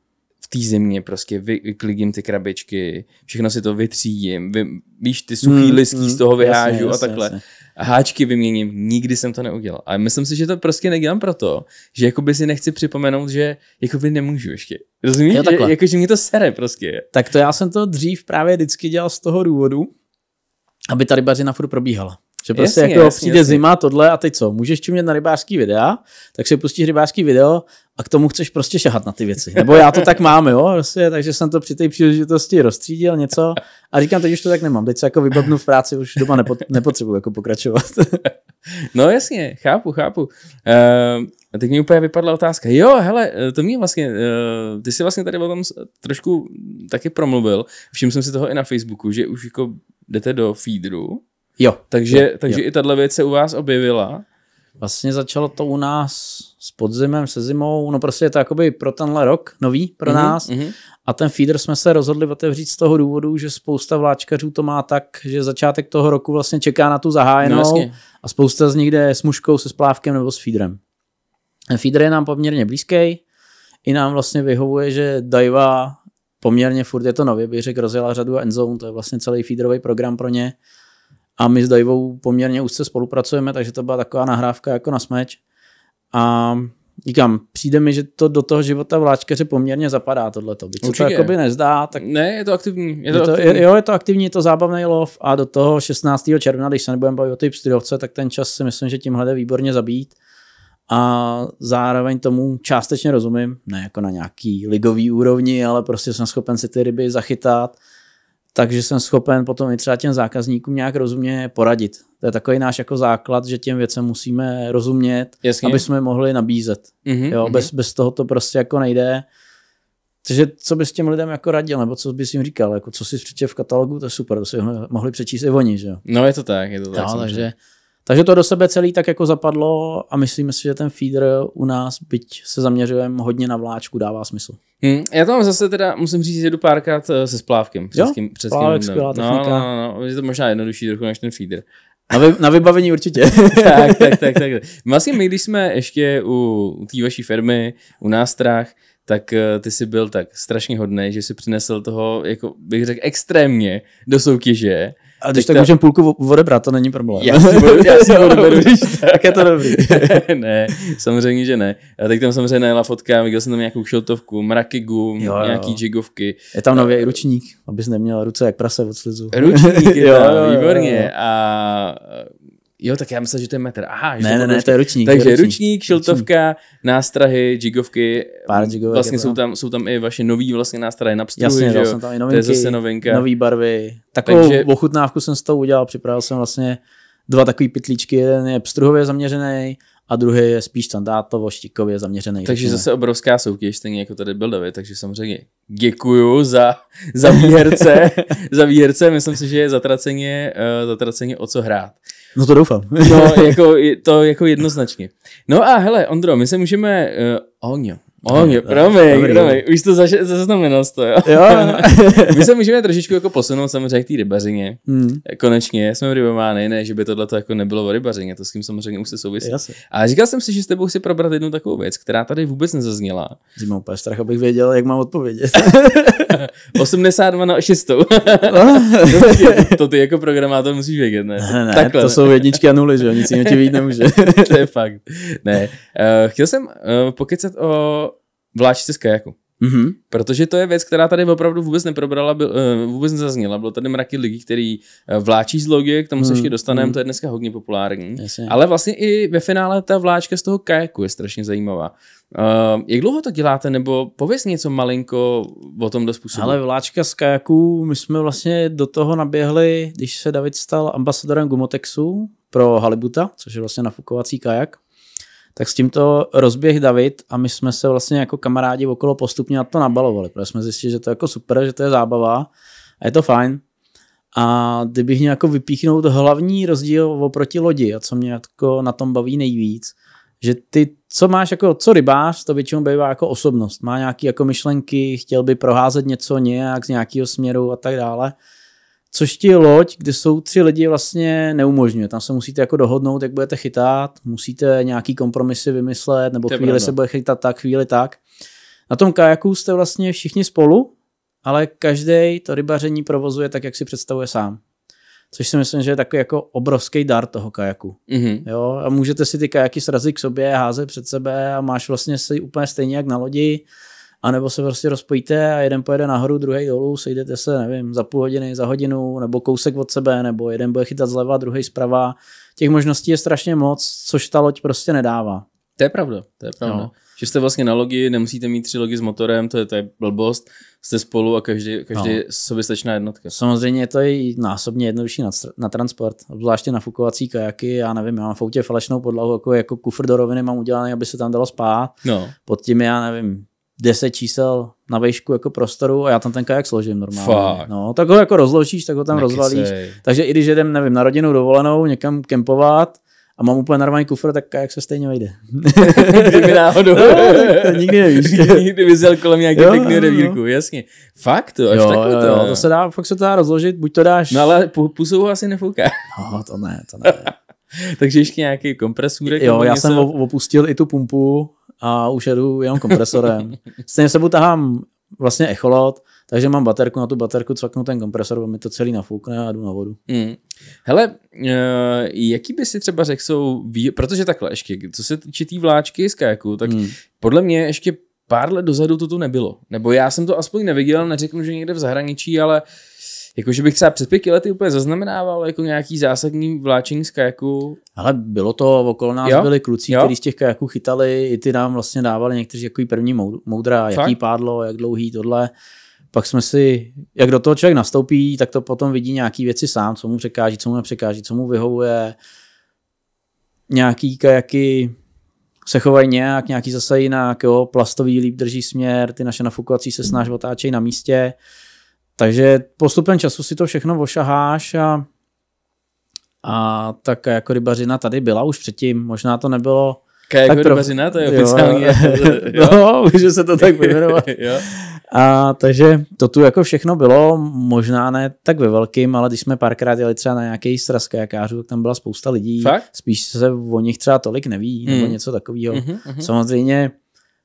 té zimě, prostě vyklidím ty krabičky, všechno si to vytřídím, vy, víš, ty suchý mm, listí mm, z hmm, toho vyhážu jasně, a takhle. Jasně. A háčky vyměním, nikdy jsem to neudělal. A myslím si, že to prostě nedělám proto, že jako by si nechci připomenout, že by nemůžu ještě. Rozumíš? Jo, že, jako, že mě to sere prostě. Tak to já jsem to dřív právě vždycky dělal z toho důvodu, aby ta rybařina furt probíhala. Že prostě jasně, jako jasně, přijde jasně. zima, tohle a teď co? Můžeš čumět na rybářský videa, tak si pustíš rybářský video a k tomu chceš prostě šahat na ty věci. Nebo já to tak mám, jo, prostě, takže jsem to při té příležitosti rozstřídil něco a říkám, teď už to tak nemám, teď se jako vybavnu v práci, už doma nepo, nepotřebuji jako pokračovat. no jasně, chápu, chápu. Uh, a teď mi úplně vypadla otázka. Jo, hele, eh, to mě vlastně, uh, ty jsi vlastně tady o tom trošku taky promluvil, všiml jsem si toho i na Facebooku, že už jako jdete do feedru, Jo. Takže, jo, takže jo. i tahle věc se u vás objevila. Vlastně začalo to u nás s podzimem, se zimou, no prostě je to jakoby pro tenhle rok nový pro mm-hmm, nás mm-hmm. a ten feeder jsme se rozhodli otevřít z toho důvodu, že spousta vláčkařů to má tak, že začátek toho roku vlastně čeká na tu zahájenou no, a spousta z nich jde s muškou, se splávkem nebo s feederem. Ten feeder je nám poměrně blízký, i nám vlastně vyhovuje, že Daiva poměrně furt je to nově, bych řekl, rozjela řadu a endzone, to je vlastně celý feederový program pro ně a my s Dajvou poměrně úzce spolupracujeme, takže to byla taková nahrávka jako na smeč. A říkám, přijde mi, že to do toho života vláčkaře poměrně zapadá tohleto. Byť Určitě. se to jakoby nezdá, tak... Ne, je to aktivní. Je to, je to aktivní. Je, jo, je to aktivní, je to zábavný lov a do toho 16. června, když se nebudeme bavit o typ pstydovce, tak ten čas si myslím, že tímhle jde výborně zabít. A zároveň tomu částečně rozumím, ne jako na nějaký ligový úrovni, ale prostě jsem schopen si ty ryby zachytat takže jsem schopen potom i třeba těm zákazníkům nějak rozumně poradit. To je takový náš jako základ, že těm věcem musíme rozumět, Jasně. aby jsme mohli nabízet. Mm-hmm, jo, mm-hmm. Bez, bez toho to prostě jako nejde. Takže co bys těm lidem jako radil, nebo co bys jim říkal, jako co si přečte v katalogu, to je super, to si mohli přečíst i oni, že jo? No je to tak, je to tak. Jo, takže takže to do sebe celý tak jako zapadlo a myslíme si, že ten feeder u nás, byť se zaměřujeme hodně na vláčku, dává smysl. Hmm, já tam zase teda, musím říct, jdu párkrát eh, se splávkem. Přes jo, kým, splávek, skvělá no, technika. No, no, no, je to možná jednodušší trochu než ten feeder. Na, vy, na vybavení určitě. tak, tak, tak, tak. Vlastně my, když jsme ještě u, u té vaší firmy, u nástrah, tak eh, ty jsi byl tak strašně hodný, že si přinesl toho, jako bych řekl, extrémně do soutěže a když tak ta... můžeme půlku odebrat, to není problém. Já si, já si odeberu, když tak je to dobrý. ne, samozřejmě, že ne. A tak tam samozřejmě najela fotka, viděl jsem tam nějakou šiltovku, mraky gum, jo, jo. nějaký jigovky. Je tam nově i ručník, abys neměl ruce jak prase od slizu. Ručník, jo, jo, výborně. Jo, jo. A Jo, tak já myslel, že to je metr. Aha, že ne, ne, ne, to je ručník. Takže ručník, ručník šiltovka, ručník. nástrahy, jigovky. Pár jigovek. Vlastně jsou no. tam, jsou tam i vaše nový vlastně nástrahy na pstruhy, Jasně, že jo? Jsem tam i novinky, to je zase novinka. Nový barvy. Takovou Takže... ochutnávku jsem s toho udělal, připravil jsem vlastně dva takové pitlíčky, jeden je pstruhově zaměřený, a druhý je spíš standardovo štikově zaměřený. Takže řekněme. zase obrovská soutěž, stejně jako tady byl David, takže samozřejmě děkuju za, za výherce, za výherce, myslím si, že je zatraceně, uh, zatraceně o co hrát. No to doufám. no, jako, to jako jednoznačně. No a hele, Ondro, my se můžeme, uh, eh, Ohňo, O, no, mě, promiň, dobrý. promiň, už to zaž- zaznamenal to, jo? jo. My se můžeme trošičku jako posunout samozřejmě k té rybařině. Hmm. Eh, konečně, jsme v rybomány, ne, že by tohle to jako nebylo o rybařině, to s tím samozřejmě už se souvisí. Jasně. A říkal jsem si, že s tebou si probrat jednu takovou věc, která tady vůbec nezazněla. Zimou úplně strach, abych věděl, jak mám odpovědět. 82 na 6. No. to ty jako programátor musíš vědět, ne? ne, ne Takhle, to ne. jsou jedničky a nuly, že jo, nic jiného ti víc nemůže. to je fakt. Ne. Uh, chtěl jsem uh, pokecat o vláčci z kajaku. Mm-hmm. Protože to je věc, která tady opravdu vůbec neprobrala, eh, vůbec nezazněla. Bylo tady mraky lidí, který eh, vláčí z logie, k tomu se mhm. ještě dostaneme, mm-hmm. to je dneska hodně populární. Jasně. Ale vlastně i ve finále ta vláčka z toho kajaku je strašně zajímavá. Uh, jak dlouho to děláte, nebo pověz něco malinko o tom do způsobu? Ale vláčka z kajaků, my jsme vlastně do toho naběhli, když se David stal ambasadorem Gumotexu pro Halibuta, což je vlastně nafukovací kajak, tak s tímto rozběh David a my jsme se vlastně jako kamarádi okolo postupně na to nabalovali, protože jsme zjistili, že to je jako super, že to je zábava a je to fajn. A kdybych měl jako vypíchnout hlavní rozdíl oproti lodi a co mě jako na tom baví nejvíc, že ty, co máš jako, co rybář, to většinou bývá jako osobnost. Má nějaké jako myšlenky, chtěl by proházet něco nějak z nějakého směru a tak dále. Což ti loď, kde jsou tři lidi, vlastně neumožňuje. Tam se musíte jako dohodnout, jak budete chytat, musíte nějaký kompromisy vymyslet, nebo chvíli se bude chytat tak, chvíli tak. Na tom kajaku jste vlastně všichni spolu, ale každý to rybaření provozuje tak, jak si představuje sám. Což si myslím, že je takový jako obrovský dar toho kajaku. Mm-hmm. Jo? A můžete si ty kajaky srazit k sobě, házet před sebe a máš vlastně si úplně stejně jak na lodi a nebo se prostě rozpojíte a jeden pojede nahoru, druhý dolů, sejdete se, nevím, za půl hodiny, za hodinu, nebo kousek od sebe, nebo jeden bude chytat zleva, druhý zprava. Těch možností je strašně moc, což ta loď prostě nedává. To je pravda, to je pravda. No. Že jste vlastně na logi, nemusíte mít tři logi s motorem, to je, to je blbost, jste spolu a každý, každý no. soběstačná jednotka. Samozřejmě je to i násobně jednodušší na, na transport, zvláště na fukovací kajaky, já nevím, já mám v autě falešnou podlahu, jako, jako kufr do roviny mám udělaný, aby se tam dalo spát, no. pod tím já nevím, 10 čísel na vejšku jako prostoru a já tam ten kajak složím normálně. Fakt. No, tak ho jako rozloučíš, tak ho tam Nekycej. rozvalíš. Takže i když jdem, nevím, na rodinu dovolenou, někam kempovat, a mám úplně normální kufr, tak kajak se stejně vejde. Kdyby náhodou. No, to nikdy nevíš. Kdyby vzel kolem nějaký pěkný revírku, no. jasně. Fakt, to, až jo, takhle jo, to. Jo, to se dá, fakt se to dá rozložit, buď to dáš. No ale pusou asi nefouká. No, to ne, to ne. Takže ještě nějaký kompresůrek. Jo, já jsem se... opustil i tu pumpu, a už jedu jenom kompresorem. Stejně sebou tahám vlastně echolot, takže mám baterku, na tu baterku cvaknu ten kompresor, mi to celý nafoukne a jdu na vodu. Mm. Hele, eh, jaký by si třeba řekl jsou, protože takhle ještě, co se týče té vláčky z kajaku, tak mm. podle mě ještě pár let dozadu to tu nebylo. Nebo já jsem to aspoň neviděl, neřeknu, že někde v zahraničí, ale uh, Jakože bych třeba před pěti lety úplně zaznamenával jako nějaký zásadní vláčení z kajaku. Ale bylo to, okolo nás jo? byli kluci, kteří z těch kajaků chytali, i ty nám vlastně dávali někteří jako první moudra, Fakt? jaký pádlo, jak dlouhý tohle. Pak jsme si, jak do toho člověk nastoupí, tak to potom vidí nějaký věci sám, co mu překáží, co mu nepřekáží, co mu vyhovuje. Nějaký kajaky, se chovají nějak, nějaký zase jinak, jo, plastový líp drží směr, ty naše nafukovací se snaží otáčejí na místě. Takže postupem času si to všechno ošaháš a, a tak jako rybařina tady byla už předtím, možná to nebylo Kajako tak rybařina, to je oficiální. Jo, jo. no, může se to tak vyjmenovat. A, takže to tu jako všechno bylo, možná ne tak ve velkým, ale když jsme párkrát jeli třeba na nějaký sraz kajakářů, tak tam byla spousta lidí. Fakt? Spíš se o nich třeba tolik neví, nebo hmm. něco takového. Mm-hmm, mhm, mm-hmm. Samozřejmě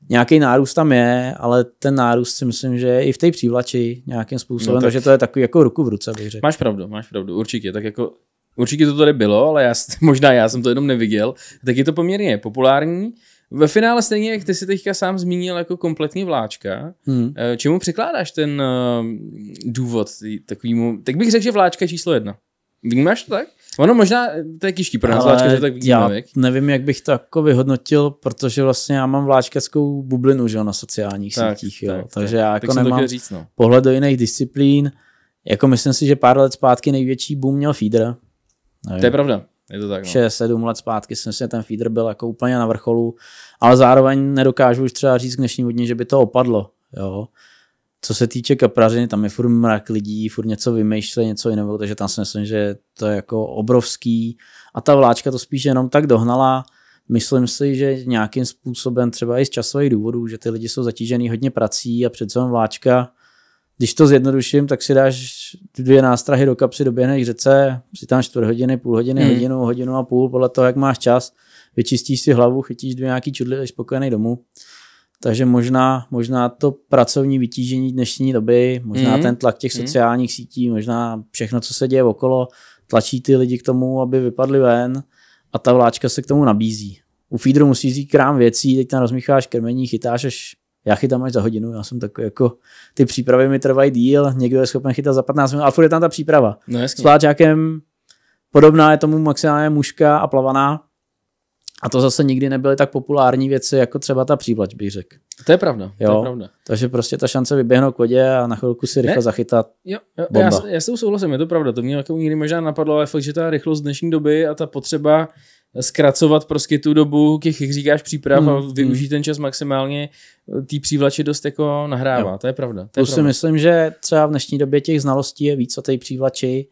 nějaký nárůst tam je, ale ten nárůst si myslím, že je i v té přívlači nějakým způsobem, no tak... takže to je takový jako ruku v ruce, bych řekl. Máš pravdu, máš pravdu, určitě. Tak jako Určitě to tady bylo, ale já, možná já jsem to jenom neviděl. Tak je to poměrně populární. Ve finále stejně, jak ty si teďka sám zmínil jako kompletní vláčka, hmm. Eh, čemu překládáš ten eh, důvod takovýmu, tak bych řekl, že vláčka číslo jedna. Vnímáš to tak? Ono možná, eh, to je těžký pro nás, Ale vláčka, že tak já věk. nevím, jak bych to jako vyhodnotil, protože vlastně já mám vláčkeckou bublinu, že na sociálních tak, sítích, jo. Tak, takže tak, já jako tak nemám říct, no. pohled do jiných disciplín. Jako myslím si, že pár let zpátky největší boom měl feeder. Nevím. To je pravda. Je to tak, no. 6-7 let zpátky jsem si ten feeder byl jako úplně na vrcholu, ale zároveň nedokážu už třeba říct k dnešní dní, že by to opadlo. Jo. Co se týče kaprařiny, tam je furt mrak lidí, furt něco vymýšlí, něco jiného, takže tam si myslím, že to je jako obrovský. A ta vláčka to spíš jenom tak dohnala. Myslím si, že nějakým způsobem, třeba i z časových důvodů, že ty lidi jsou zatížený hodně prací a přece vláčka, když to zjednoduším, tak si dáš dvě nástrahy do kapsy, doběhneš řece, si tam čtvrt hodiny, půl hodiny, hmm. hodinu, hodinu a půl, podle toho, jak máš čas, vyčistíš si hlavu, chytíš dvě nějaký čudly, jsi spokojený domů. Takže možná, možná to pracovní vytížení dnešní doby, možná mm. ten tlak těch mhm. sociálních mm. sítí, možná všechno, co se děje okolo, tlačí ty lidi k tomu, aby vypadli ven a ta vláčka se k tomu nabízí. U feedru musí říct krám věcí, teď tam rozmícháš krmení, chytáš až já chytám až za hodinu, já jsem takový jako, ty přípravy mi trvají díl, někdo je schopen chytat za 15 minut, ale furt je tam ta příprava. No, S vláčákem podobná je tomu maximálně mužka a plavaná, a to zase nikdy nebyly tak populární věci, jako třeba ta příplať, bych řekl. To je pravda. Jo? To je pravda. Takže prostě ta šance vyběhnout k vodě a na chvilku si rychle ne? zachytat. Jo, jo bomba. Já, já, s tou souhlasím, je to pravda. To mě jako nikdy možná napadlo, ale fakt, že ta rychlost dnešní doby a ta potřeba zkracovat prostě tu dobu těch, jak říkáš, příprav hmm. a hmm. využít hmm. ten čas maximálně, Ty přívlače dost jako nahrává, jo. to je pravda. To je pravda. si myslím, že třeba v dnešní době těch znalostí je víc o té přívlači,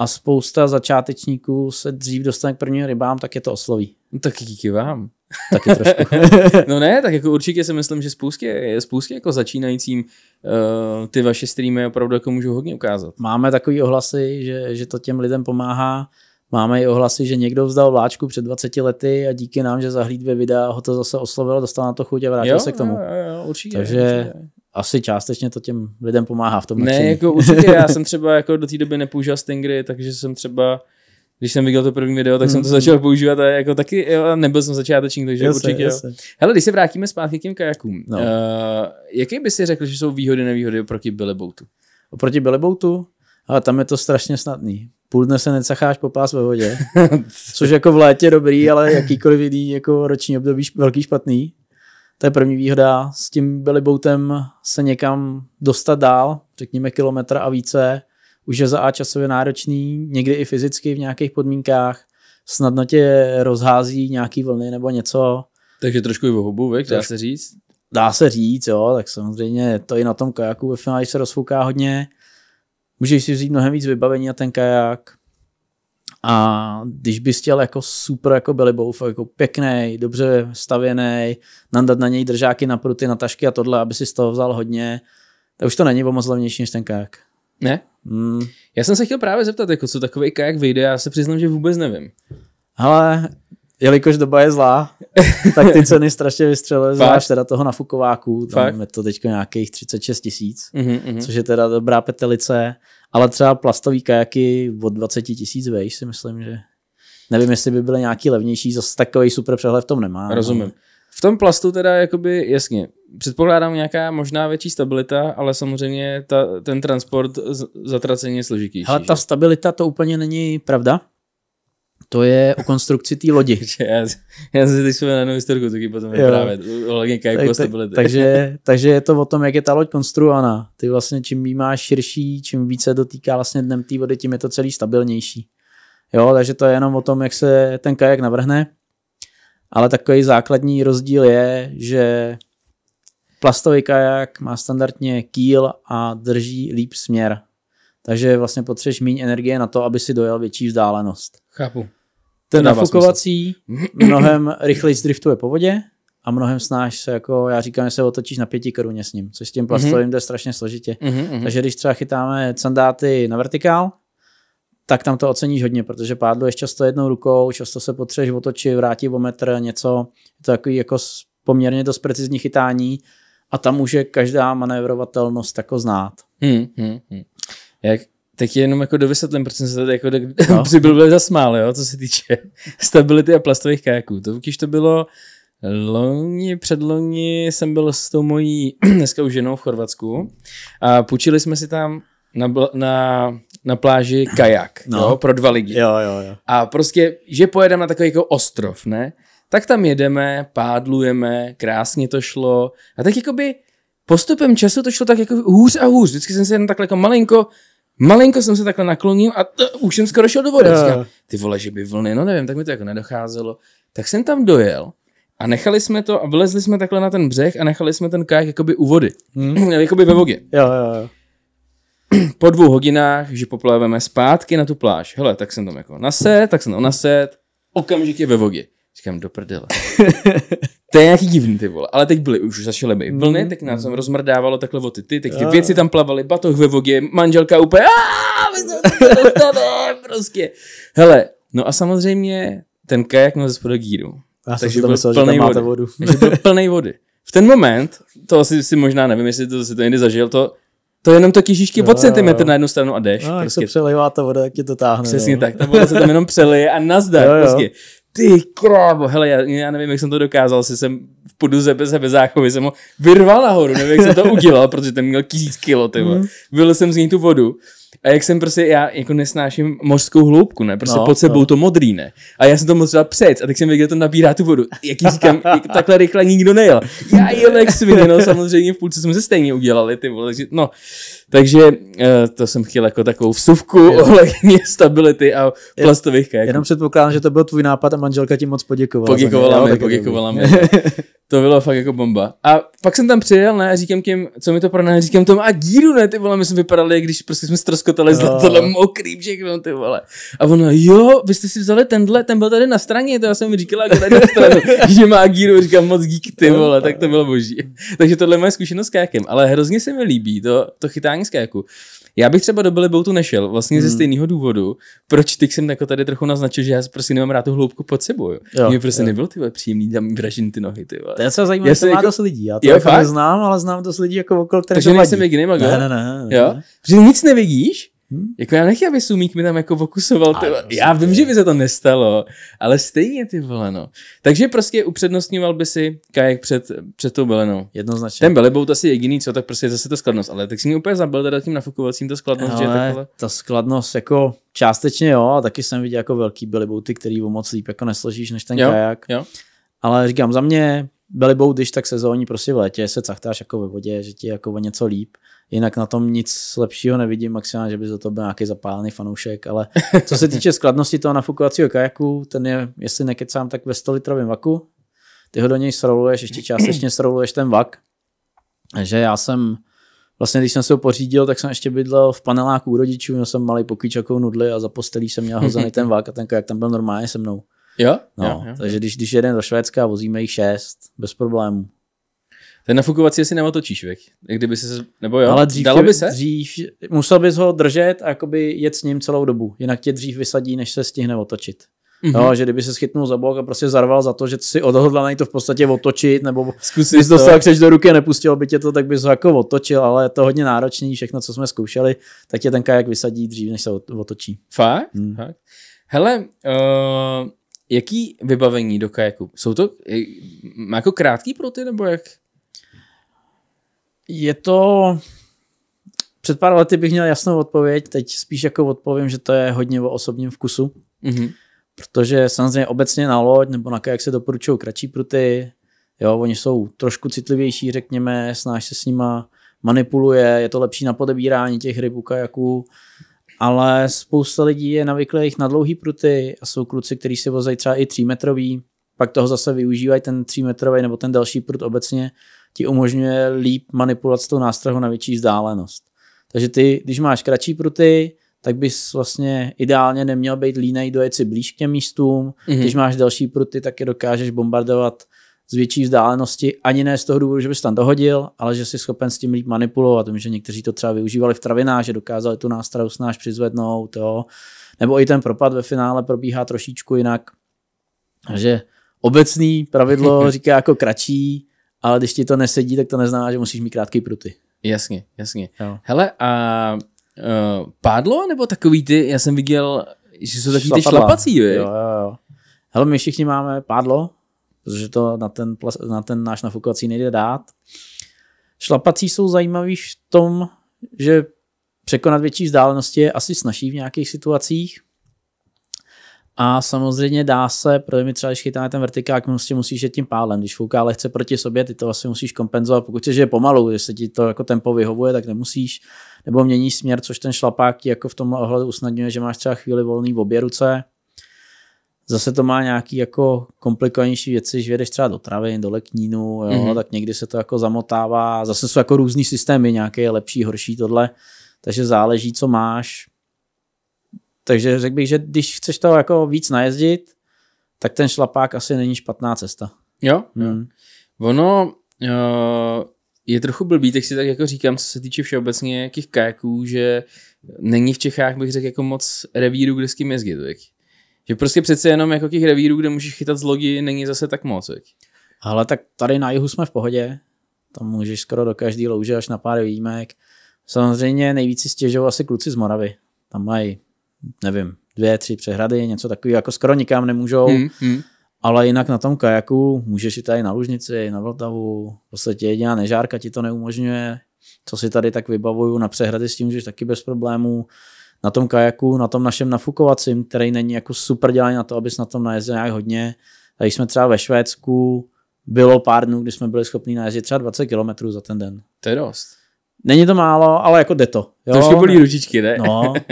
a spousta začátečníků se dřív dostane k prvním rybám, tak je to osloví. No, tak díky vám. Taky trošku. no ne, tak jako určitě si myslím, že spoustě, spoustě jako začínajícím uh, ty vaše streamy opravdu jako můžou hodně ukázat. Máme takový ohlasy, že, že to těm lidem pomáhá. Máme i ohlasy, že někdo vzdal vláčku před 20 lety a díky nám, že zahlí dvě videa, ho to zase oslovilo, dostal na to chuť a vrátil jo, se k tomu. Jo, jo, určitě. Takže určitě asi částečně to těm lidem pomáhá v tom Ne, načení. jako určitě, já jsem třeba jako do té doby nepoužíval Stingry, takže jsem třeba když jsem viděl to první video, tak jsem to hmm, začal hmm. používat a jako taky, jo, nebyl jsem začátečník, takže jase, určitě Jase. jo. Hele, když se vrátíme zpátky k těm kajakům, no. uh, jaký by si řekl, že jsou výhody, nevýhody oproti bileboutu? Oproti bileboutu? Ale tam je to strašně snadný. Půl dne se necacháš po pás ve vodě, což jako v létě dobrý, ale jakýkoliv jiný jako roční období velký špatný. To je první výhoda. S tím Billy Boatem se někam dostat dál, řekněme kilometr a více, už je za A časově náročný, někdy i fyzicky v nějakých podmínkách. Snadno tě rozhází nějaký vlny nebo něco. Takže trošku i vohubu, dá se říct? Dá se říct, jo, tak samozřejmě to i na tom kajaku ve finále se rozfouká hodně. Můžeš si vzít mnohem víc vybavení na ten kajak, a když bys chtěl jako super jako Belibouf, jako pěkný, dobře stavěný, nandat na něj držáky na pruty, na tašky a tohle, aby si z toho vzal hodně, to už to není moc levnější než ten kajak. Ne? Hmm. Já jsem se chtěl právě zeptat, jako co takový kajak vyjde, já se přiznám, že vůbec nevím. Ale jelikož doba je zlá, tak ty ceny strašně vystřelily, zvlášť teda toho na Fukováku, tam Fakt? je to teď nějakých 36 tisíc, mm-hmm, což je teda dobrá petelice ale třeba plastový kajaky od 20 tisíc vejš si myslím, že nevím, jestli by byly nějaký levnější, zase takový super přehled v tom nemá. No. Rozumím. V tom plastu teda jakoby, jasně, předpokládám nějaká možná větší stabilita, ale samozřejmě ta, ten transport zatraceně je složitější. Ale ta stabilita to úplně není pravda, to je o konstrukci té lodi. já, já jsem si teď na jednu historiku, taky potom vyprávět, ohledně tak, tak, takže, takže je to o tom, jak je ta loď konstruovaná. Ty vlastně čím jí máš širší, čím více dotýká vlastně dnem té vody, tím je to celý stabilnější. Jo, takže to je jenom o tom, jak se ten kajak navrhne. Ale takový základní rozdíl je, že plastový kajak má standardně kýl a drží líp směr. Takže vlastně potřebuješ méně energie na to, aby si dojel větší vzdálenost. Chápu. Ten nafukovací mnohem rychleji zdriftuje po vodě a mnohem snáš se, jako já říkám, že se otočíš na pěti koruně s ním, což s tím mhm. plastovým mm-hmm. jde strašně složitě. Mm-hmm. Takže když třeba chytáme sandáty na vertikál, tak tam to oceníš hodně, protože pádluješ často jednou rukou, často se potřebuješ otočit, vrátit o metr, něco. Je to takový jako poměrně dost precizní chytání a tam už je každá manévrovatelnost jako znát. mm hmm. Jak, tak jenom jako dovysvětlím, proč jsem se tady jako no. přibyl zasmál, jo, co se týče stability a plastových kajaků. To, když to bylo loni, předloni jsem byl s tou mojí dneska už ženou v Chorvatsku a půjčili jsme si tam na, na, na pláži kajak no. jo, pro dva lidi. Jo, jo, jo. A prostě, že pojedeme na takový jako ostrov, ne? Tak tam jedeme, pádlujeme, krásně to šlo. A tak jakoby postupem času to šlo tak jako hůř a hůř. Vždycky jsem se jen takhle jako malinko malinko jsem se takhle naklonil a t- eh, už jsem skoro šel do vody. Eh. Říkám, ty vole, že by vlny, no nevím, tak mi to jako nedocházelo. Tak jsem tam dojel a nechali jsme to a vlezli jsme takhle na ten břeh a nechali jsme ten kajak jakoby u vody. Hmm? jakoby ve vodě. Jo, jo, jo. po dvou hodinách, že poplaveme zpátky na tu pláž. Hele, tak jsem tam jako naset, tak jsem tam naset, okamžitě ve vodě. Říkám, do prdele. To je nějaký divný, ty vole. Ale teď byly, už začaly být vlny, mm-hmm. tak nás tam rozmrdávalo takhle o ty, ty, tak ty věci tam plavaly, batoh ve vodě, manželka úplně, aaa, prostě. Hele, no a samozřejmě ten kajak měl ze spodu gíru. Já takže jsem byl myslel, plný že tam máte vody. vodu. Takže byl plný vody. V ten moment, to asi si možná nevím, jestli to, si to někdy zažil, to, to jenom to kyšičky pod centimetr na jednu stranu a jdeš. No, prostě. jak se prostě- přelejvá ta voda, jak tě to táhne. Přesně jo. tak, ta voda se tam jenom přelije a nazdar. Jo, jo. Prostě ty krávo, hele, já, já, nevím, jak jsem to dokázal, si jsem v poduze bez sebe záchovy, jsem ho vyrval nahoru, nevím, jak jsem to udělal, protože ten měl tisíc kilo, ty mm. Vylil jsem z něj tu vodu a jak jsem prostě, já jako nesnáším mořskou hloubku, ne? Prostě no, pod sebou no. to modrý, ne? A já jsem to musel přec a tak jsem viděl, to nabírá tu vodu. Jaký říkám, jak takhle rychle nikdo nejel. Já jel jak svině, no samozřejmě v půlce jsme se stejně udělali, ty vole, takže no. Takže eh, to jsem chtěl jako takovou vsuvku ohledně stability a plastových kajků. Jenom předpokládám, že to byl tvůj nápad a manželka ti moc poděkovala. Poděkovala mě, poděkovala mě. To bylo fakt jako bomba. A pak jsem tam přijel, ne, a říkám tím, co mi to pro ne, říkám tomu, a díru, ne, ty vole, my jsme vypadali, když prostě jsme za no. tohle mokrý všechno, ty vole. A ono, jo, vy jste si vzali tenhle, ten byl tady na straně, to já jsem mi říkala, jako tady na straně, že má díru, říkám moc dík, ty no, vole, tak to no. bylo boží. Takže tohle je moje zkušenost s kajakem, ale hrozně se mi líbí to, to chytání z kajaku. Já bych třeba do tu nešel, vlastně hmm. ze stejného důvodu, proč ty jsem jako tady trochu naznačil, že já prostě nemám rád tu hloubku pod sebou. Jo, Mě prostě jo. nebylo ty příjemný tam vražin ty nohy. Ty to je co zajímavé, že má jako... dost lidí. Já to jo, jako neznám, ale znám dost lidí jako okolo, které Takže nejsem vegan, ne, ne, ne, ne, ne. Protože nic nevidíš, Hm? Jako já nechci, aby Sumík mi tam jako vokusoval. Ty, prostě- já vím, že by se to nestalo, ale stejně ty vole, no. Takže prostě upřednostňoval by si kajak před, před tou belenou. Jednoznačně. Ten to asi jediný, co, tak prostě zase to skladnost. Ale tak si mi úplně zabil teda tím nafukovacím to skladnost. Ale, že je takhle... ta skladnost jako částečně jo, a taky jsem viděl jako velký belebouty, který o moc líp jako nesložíš než ten jo, kajak. Jo. Ale říkám, za mě belebout, když tak sezóní prostě v létě se cachtáš jako ve vodě, že ti jako o něco líp jinak na tom nic lepšího nevidím, maximálně, že by za to byl nějaký zapálený fanoušek, ale co se týče skladnosti toho nafukovacího kajaku, ten je, jestli nekecám, tak ve 100 litrovém vaku, ty ho do něj srouluješ, ještě částečně srouluješ ten vak, že já jsem Vlastně, když jsem se ho pořídil, tak jsem ještě bydlel v paneláku u rodičů, měl jsem malý pokýčakou nudli a za postelí jsem měl hozený ten vák a ten kajak tam byl normálně se mnou. Jo? No, jo, jo. takže když, když jeden do Švédska vozíme jich šest, bez problémů. Ten nafukovací asi nematočíš, věk. Kdyby se, nebo jo, Ale dřív, dalo by se? Dřív, musel bys ho držet a jakoby jet s ním celou dobu. Jinak tě dřív vysadí, než se stihne otočit. Mm-hmm. No, že kdyby se schytnul za bok a prostě zarval za to, že si odhodlal to v podstatě otočit, nebo Zkusit bys dostal křeč do ruky a nepustil by tě to, tak bys ho jako otočil, ale je to hodně náročné. všechno, co jsme zkoušeli, tak tě ten kajak vysadí dřív, než se otočí. Fakt? Hmm. Fakt? Hele, uh, jaký vybavení do kajaku? Jsou to, má jako krátký pruty, nebo jak? Je to... Před pár lety bych měl jasnou odpověď, teď spíš jako odpovím, že to je hodně o osobním vkusu. Mm-hmm. Protože samozřejmě obecně na loď nebo na kajak se doporučují kratší pruty, jo, oni jsou trošku citlivější, řekněme, snáš se s nima manipuluje, je to lepší na podebírání těch ryb u kajaků, ale spousta lidí je navyklých na dlouhý pruty a jsou kluci, kteří si vozají třeba i metrový, pak toho zase využívají ten metrový nebo ten další prut obecně ti umožňuje líp manipulovat s tou nástrahu na větší vzdálenost. Takže ty, když máš kratší pruty, tak bys vlastně ideálně neměl být línej, dojet si blíž k těm místům. Mm-hmm. Když máš další pruty, tak je dokážeš bombardovat z větší vzdálenosti, ani ne z toho důvodu, že bys tam dohodil, ale že jsi schopen s tím líp manipulovat. Vím, že někteří to třeba využívali v travinách, že dokázali tu nástrahu snáš přizvednout, jo. nebo i ten propad ve finále probíhá trošičku jinak. Takže obecný pravidlo říká jako kratší, ale když ti to nesedí, tak to nezná, že musíš mít krátký pruty. Jasně, jasně. Jo. Hele, a uh, pádlo, nebo takový ty, já jsem viděl, že jsou takový ty šlapací, jo, jo, jo. Hele, my všichni máme pádlo, protože to na ten, na ten náš nafukovací nejde dát. Šlapací jsou zajímavý v tom, že překonat větší vzdálenosti je asi snaží v nějakých situacích, a samozřejmě dá se, protože mi třeba, když chytáme ten vertikál, prostě musíš jít tím pálem. Když fouká lehce proti sobě, ty to asi musíš kompenzovat. Pokud chceš je pomalu, když se ti to jako tempo vyhovuje, tak nemusíš. Nebo mění směr, což ten šlapák ti jako v tomhle ohledu usnadňuje, že máš třeba chvíli volný v obě ruce. Zase to má nějaký jako komplikovanější věci, že jedeš třeba do travy, do leknínu, jo, mm-hmm. tak někdy se to jako zamotává. Zase jsou jako různý systémy, nějaké lepší, horší tohle. Takže záleží, co máš. Takže řekl bych, že když chceš to jako víc najezdit, tak ten šlapák asi není špatná cesta. Jo? Hmm. Ono uh, je trochu blbý, tak si tak jako říkám, co se týče všeobecně jakých kajaků, že není v Čechách, bych řekl, jako moc revíru, kde s kým jezdit. Tak. Že prostě přece jenom jako těch revírů, kde můžeš chytat z logi, není zase tak moc. Tak. Ale tak tady na jihu jsme v pohodě. Tam můžeš skoro do každý louže až na pár výjimek. Samozřejmě nejvíc si stěžují asi kluci z Moravy. Tam mají nevím, dvě, tři přehrady, něco takového, jako skoro nikam nemůžou. Hmm, hmm. Ale jinak na tom kajaku můžeš i tady na Lužnici, na Vltavu, v podstatě jediná nežárka ti to neumožňuje. Co si tady tak vybavuju na přehrady, s tím můžeš taky bez problémů. Na tom kajaku, na tom našem nafukovacím, který není jako super dělaný na to, abys na tom najezdil nějak hodně. Tady jsme třeba ve Švédsku, bylo pár dnů, kdy jsme byli schopni najezdit třeba 20 km za ten den. To je dost. Není to málo, ale jako jde to. Jo? Trošku bolí ručičky, ne? No.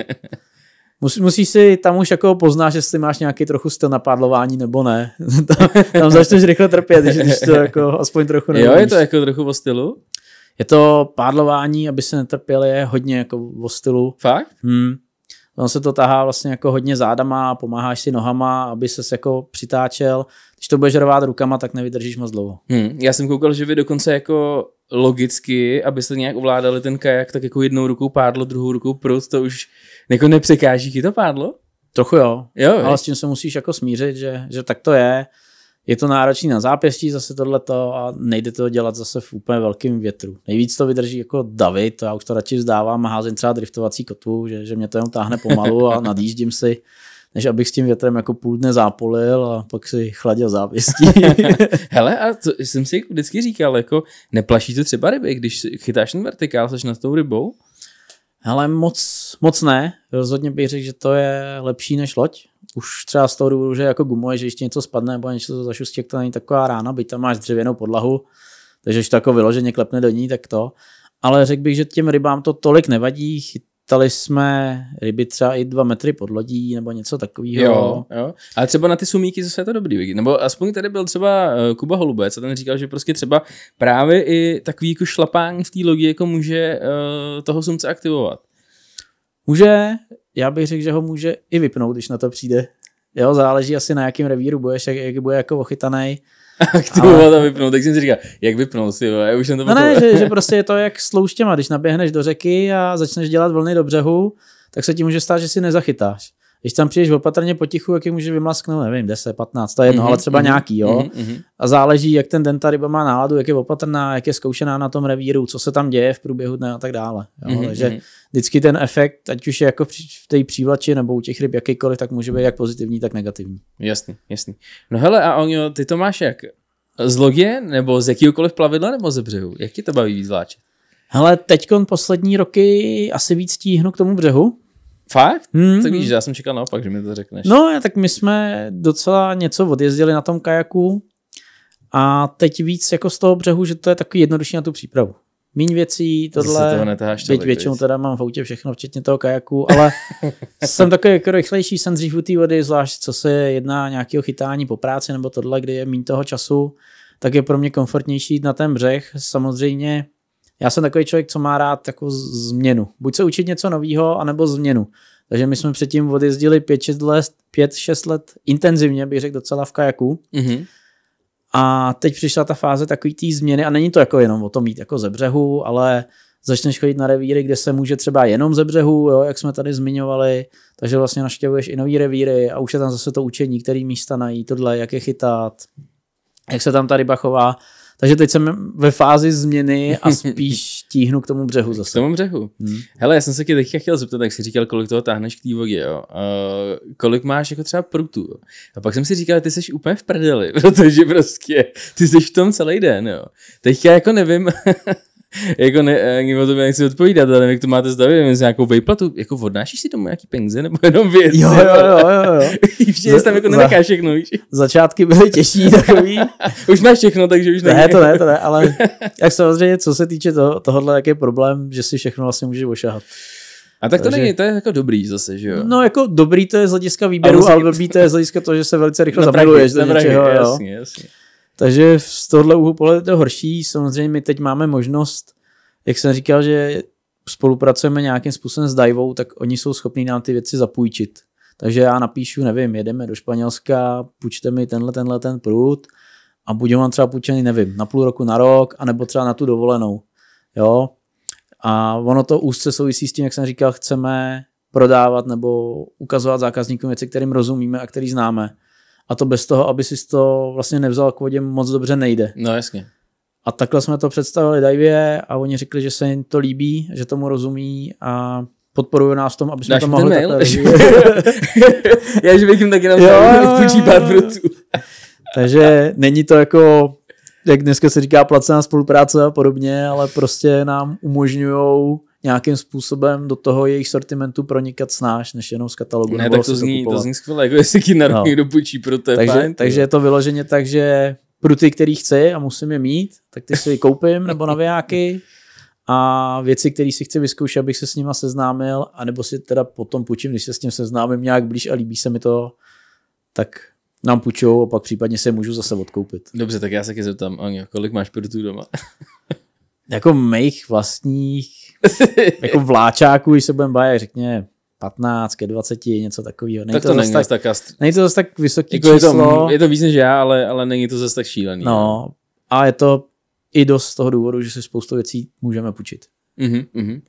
Musí, musíš si, tam už jako poznáš, jestli máš nějaký trochu styl napádlování nebo ne. tam, tam začneš rychle trpět, když, když to jako aspoň trochu nevíš. Jo, je to jako trochu o stylu? Je to pádlování, aby se netrpěli, je hodně jako o stylu. Fakt? Hmm. On se to tahá vlastně jako hodně zádama, pomáháš si nohama, aby ses jako přitáčel když to budeš rovat rukama, tak nevydržíš moc dlouho. Hmm. Já jsem koukal, že vy dokonce jako logicky, abyste nějak ovládali ten kajak, tak jako jednou rukou pádlo, druhou rukou prut, to už jako nepřekáží ti to pádlo? Trochu jo, jo ale je. s tím se musíš jako smířit, že, že tak to je. Je to náročný na zápěstí zase tohleto a nejde to dělat zase v úplně velkém větru. Nejvíc to vydrží jako David, to já už to radši vzdávám a házím třeba driftovací kotvu, že, že mě to jenom táhne pomalu a nadjíždím si než abych s tím větrem jako půl dne zápolil a pak si chladil závěstí. Hele, a to jsem si vždycky říkal, jako neplaší to třeba ryby, když chytáš ten vertikál, seš nad tou rybou? Hele, moc, moc ne. Rozhodně bych řekl, že to je lepší než loď. Už třeba z toho důvodu, že jako gumuje, že ještě něco spadne nebo něco zašustí, to není taková rána, byť tam máš dřevěnou podlahu, takže když to jako vyloženě klepne do ní, tak to. Ale řekl bych, že těm rybám to tolik nevadí, chytali jsme ryby třeba i dva metry pod lodí nebo něco takového. Jo, jo. Ale třeba na ty sumíky zase je to dobrý. Nebo aspoň tady byl třeba eh, Kuba Holubec a ten říkal, že prostě třeba právě i takový jako šlapání v té lodi jako může uh, toho sumce aktivovat. Může, já bych řekl, že ho může i vypnout, když na to přijde. Jo, záleží asi na jakém revíru budeš, jak, jak bude jako ochytaný aktivovat ale... a vypnout, tak jsem si říkal, jak vypnout si, jo, já už jsem to No ne, ne, že, že prostě je to jak s louštěma, když naběhneš do řeky a začneš dělat vlny do břehu, tak se ti může stát, že si nezachytáš. Když tam přijdeš opatrně potichu, jak je může vymlasknout, no nevím, 10, 15, to je jedno, mm-hmm, ale mhm, třeba mm-hmm, nějaký, jo. Mm-hmm, a záleží, jak ten den ta ryba má náladu, jak je opatrná, jak je zkoušená na tom revíru, co se tam děje v průběhu dne a tak dále. Jo? Mm-hmm, Takže mhm. vždycky ten efekt, ať už je jako v té přívlači nebo u těch ryb jakýkoliv, tak může být jak pozitivní, tak negativní. Jasný, jasný. No hele, a on, ty to máš jak? Z logie nebo z jakýkoliv plavidla nebo ze břehu? Jak ti to baví výzváčet? Hele, teď poslední roky asi víc stíhnu k tomu břehu, Fakt? hmm Tak víš, já jsem čekal naopak, že mi to řekneš. No, tak my jsme docela něco odjezdili na tom kajaku a teď víc jako z toho břehu, že to je takový jednodušší na tu přípravu. Míň věcí, tohle, toho netáháš většinou teda mám v autě všechno, včetně toho kajaku, ale jsem takový jako rychlejší, jsem dřív u té vody, zvlášť co se jedná nějakého chytání po práci nebo tohle, kdy je míň toho času, tak je pro mě komfortnější jít na ten břeh. Samozřejmě já jsem takový člověk, co má rád jako změnu. Buď se učit něco nového, anebo změnu. Takže my jsme předtím odjezdili 5-6 let, let intenzivně, bych řekl docela v kajaku. Mm-hmm. A teď přišla ta fáze takový té změny a není to jako jenom o tom mít jako ze břehu, ale začneš chodit na revíry, kde se může třeba jenom ze břehu, jo, jak jsme tady zmiňovali, takže vlastně naštěvuješ i nový revíry a už je tam zase to učení, který místa najít, tohle, jak je chytat, jak se tam ta ryba chová. Takže teď jsem ve fázi změny a spíš tíhnu k tomu břehu zase. K tomu břehu. Hmm. Hele, já jsem se teď chtěl zeptat, jak jsi říkal, kolik toho táhneš k té vodě, jo? Uh, kolik máš jako třeba prutu? Jo? A pak jsem si říkal, ty jsi úplně v prdeli, protože prostě ty jsi v tom celý den, jo. já jako nevím, jako ne, mimo eh, to nechci odpovídat, ale jak to máte s Davidem, s nějakou vejplatu, jako odnášíš si tomu nějaký peníze nebo jenom věc? Jo, jo, jo, jo. jo. Vždy tam jako nenecháš všechno, víš? Začátky byly těžší takový. už máš všechno, takže už ne. Ne, to ne, to ne, ale jak samozřejmě, co se týče toho, tohohle, jak je problém, že si všechno vlastně může ošahat. A tak to Takže... není, to je jako dobrý zase, že jo? No jako dobrý to je z hlediska výběru, ale, ale blbý to je z hlediska toho, že se velice rychle zamiluješ do něčeho, jasně, jo? jasně. Takže z tohle úhlu pohledu je to horší. Samozřejmě my teď máme možnost, jak jsem říkal, že spolupracujeme nějakým způsobem s Divou, tak oni jsou schopní nám ty věci zapůjčit. Takže já napíšu, nevím, jedeme do Španělska, půjčte mi tenhle, tenhle, ten prut a budu mám třeba půjčený, nevím, na půl roku, na rok, anebo třeba na tu dovolenou. Jo? A ono to úzce souvisí s tím, jak jsem říkal, chceme prodávat nebo ukazovat zákazníkům věci, kterým rozumíme a který známe. A to bez toho, aby si to vlastně nevzal k vodě, moc dobře nejde. No jasně. A takhle jsme to představili Divě a oni řekli, že se jim to líbí, že tomu rozumí a podporují nás v tom, aby jsme Dáš to mohli mail? Já, že bych jim taky napsal, půjčí pár Takže není to jako, jak dneska se říká, placená spolupráce a podobně, ale prostě nám umožňují nějakým způsobem do toho jejich sortimentu pronikat snáš, než jenom z katalogu. Ne, tak to zní, to, to zní skvěle, jako jestli ti na no. někdo půjčí pro to takže, fajn, takže je to vyloženě tak, že pro ty, který chci a musím je mít, tak ty si je koupím, nebo navijáky a věci, které si chci vyzkoušet, abych se s nima seznámil, anebo si teda potom půjčím, když se s tím seznámím nějak blíž a líbí se mi to, tak nám půjčou a pak případně se můžu zase odkoupit. Dobře, tak já se taky zeptám, Aňo, kolik máš prutů doma? jako mých vlastních jako vláčáků, když se budeme bavit, řekně 15 ke 20, něco takového. Není tak to, to není, zase tak, tak, není to zase tak vysoký jako číslo. Je to, je to víc než já, ale, ale není to zase tak šílený. No, a je to i dost z toho důvodu, že si spoustu věcí můžeme půjčit. Mm-hmm, mm-hmm,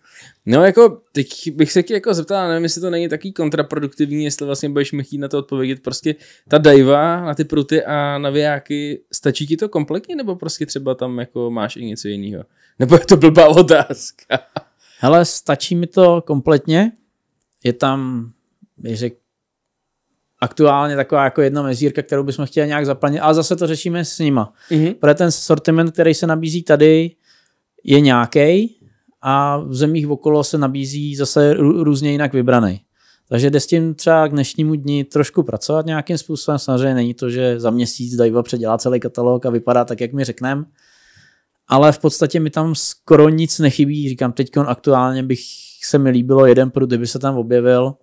No jako, teď bych se tě jako zeptal, nevím, jestli to není taký kontraproduktivní, jestli vlastně budeš mi chtít na to odpovědět, prostě ta dajva na ty pruty a na vyjáky, stačí ti to kompletně, nebo prostě třeba tam jako máš i něco jiného? Nebo je to blbá otázka? Hele, stačí mi to kompletně, je tam, bych řekl, aktuálně taková jako jedna mezírka, kterou bychom chtěli nějak zaplnit, ale zase to řešíme s nima. Mm-hmm. Protože ten sortiment, který se nabízí tady, je nějaký, a v zemích okolo se nabízí zase různě jinak vybraný. Takže jde s tím třeba k dnešnímu dni trošku pracovat nějakým způsobem. Samozřejmě není to, že za měsíc Daiva předělá celý katalog a vypadá tak, jak mi řekneme. Ale v podstatě mi tam skoro nic nechybí. Říkám, teď aktuálně bych se mi líbilo jeden produkt, kdyby se tam objevil,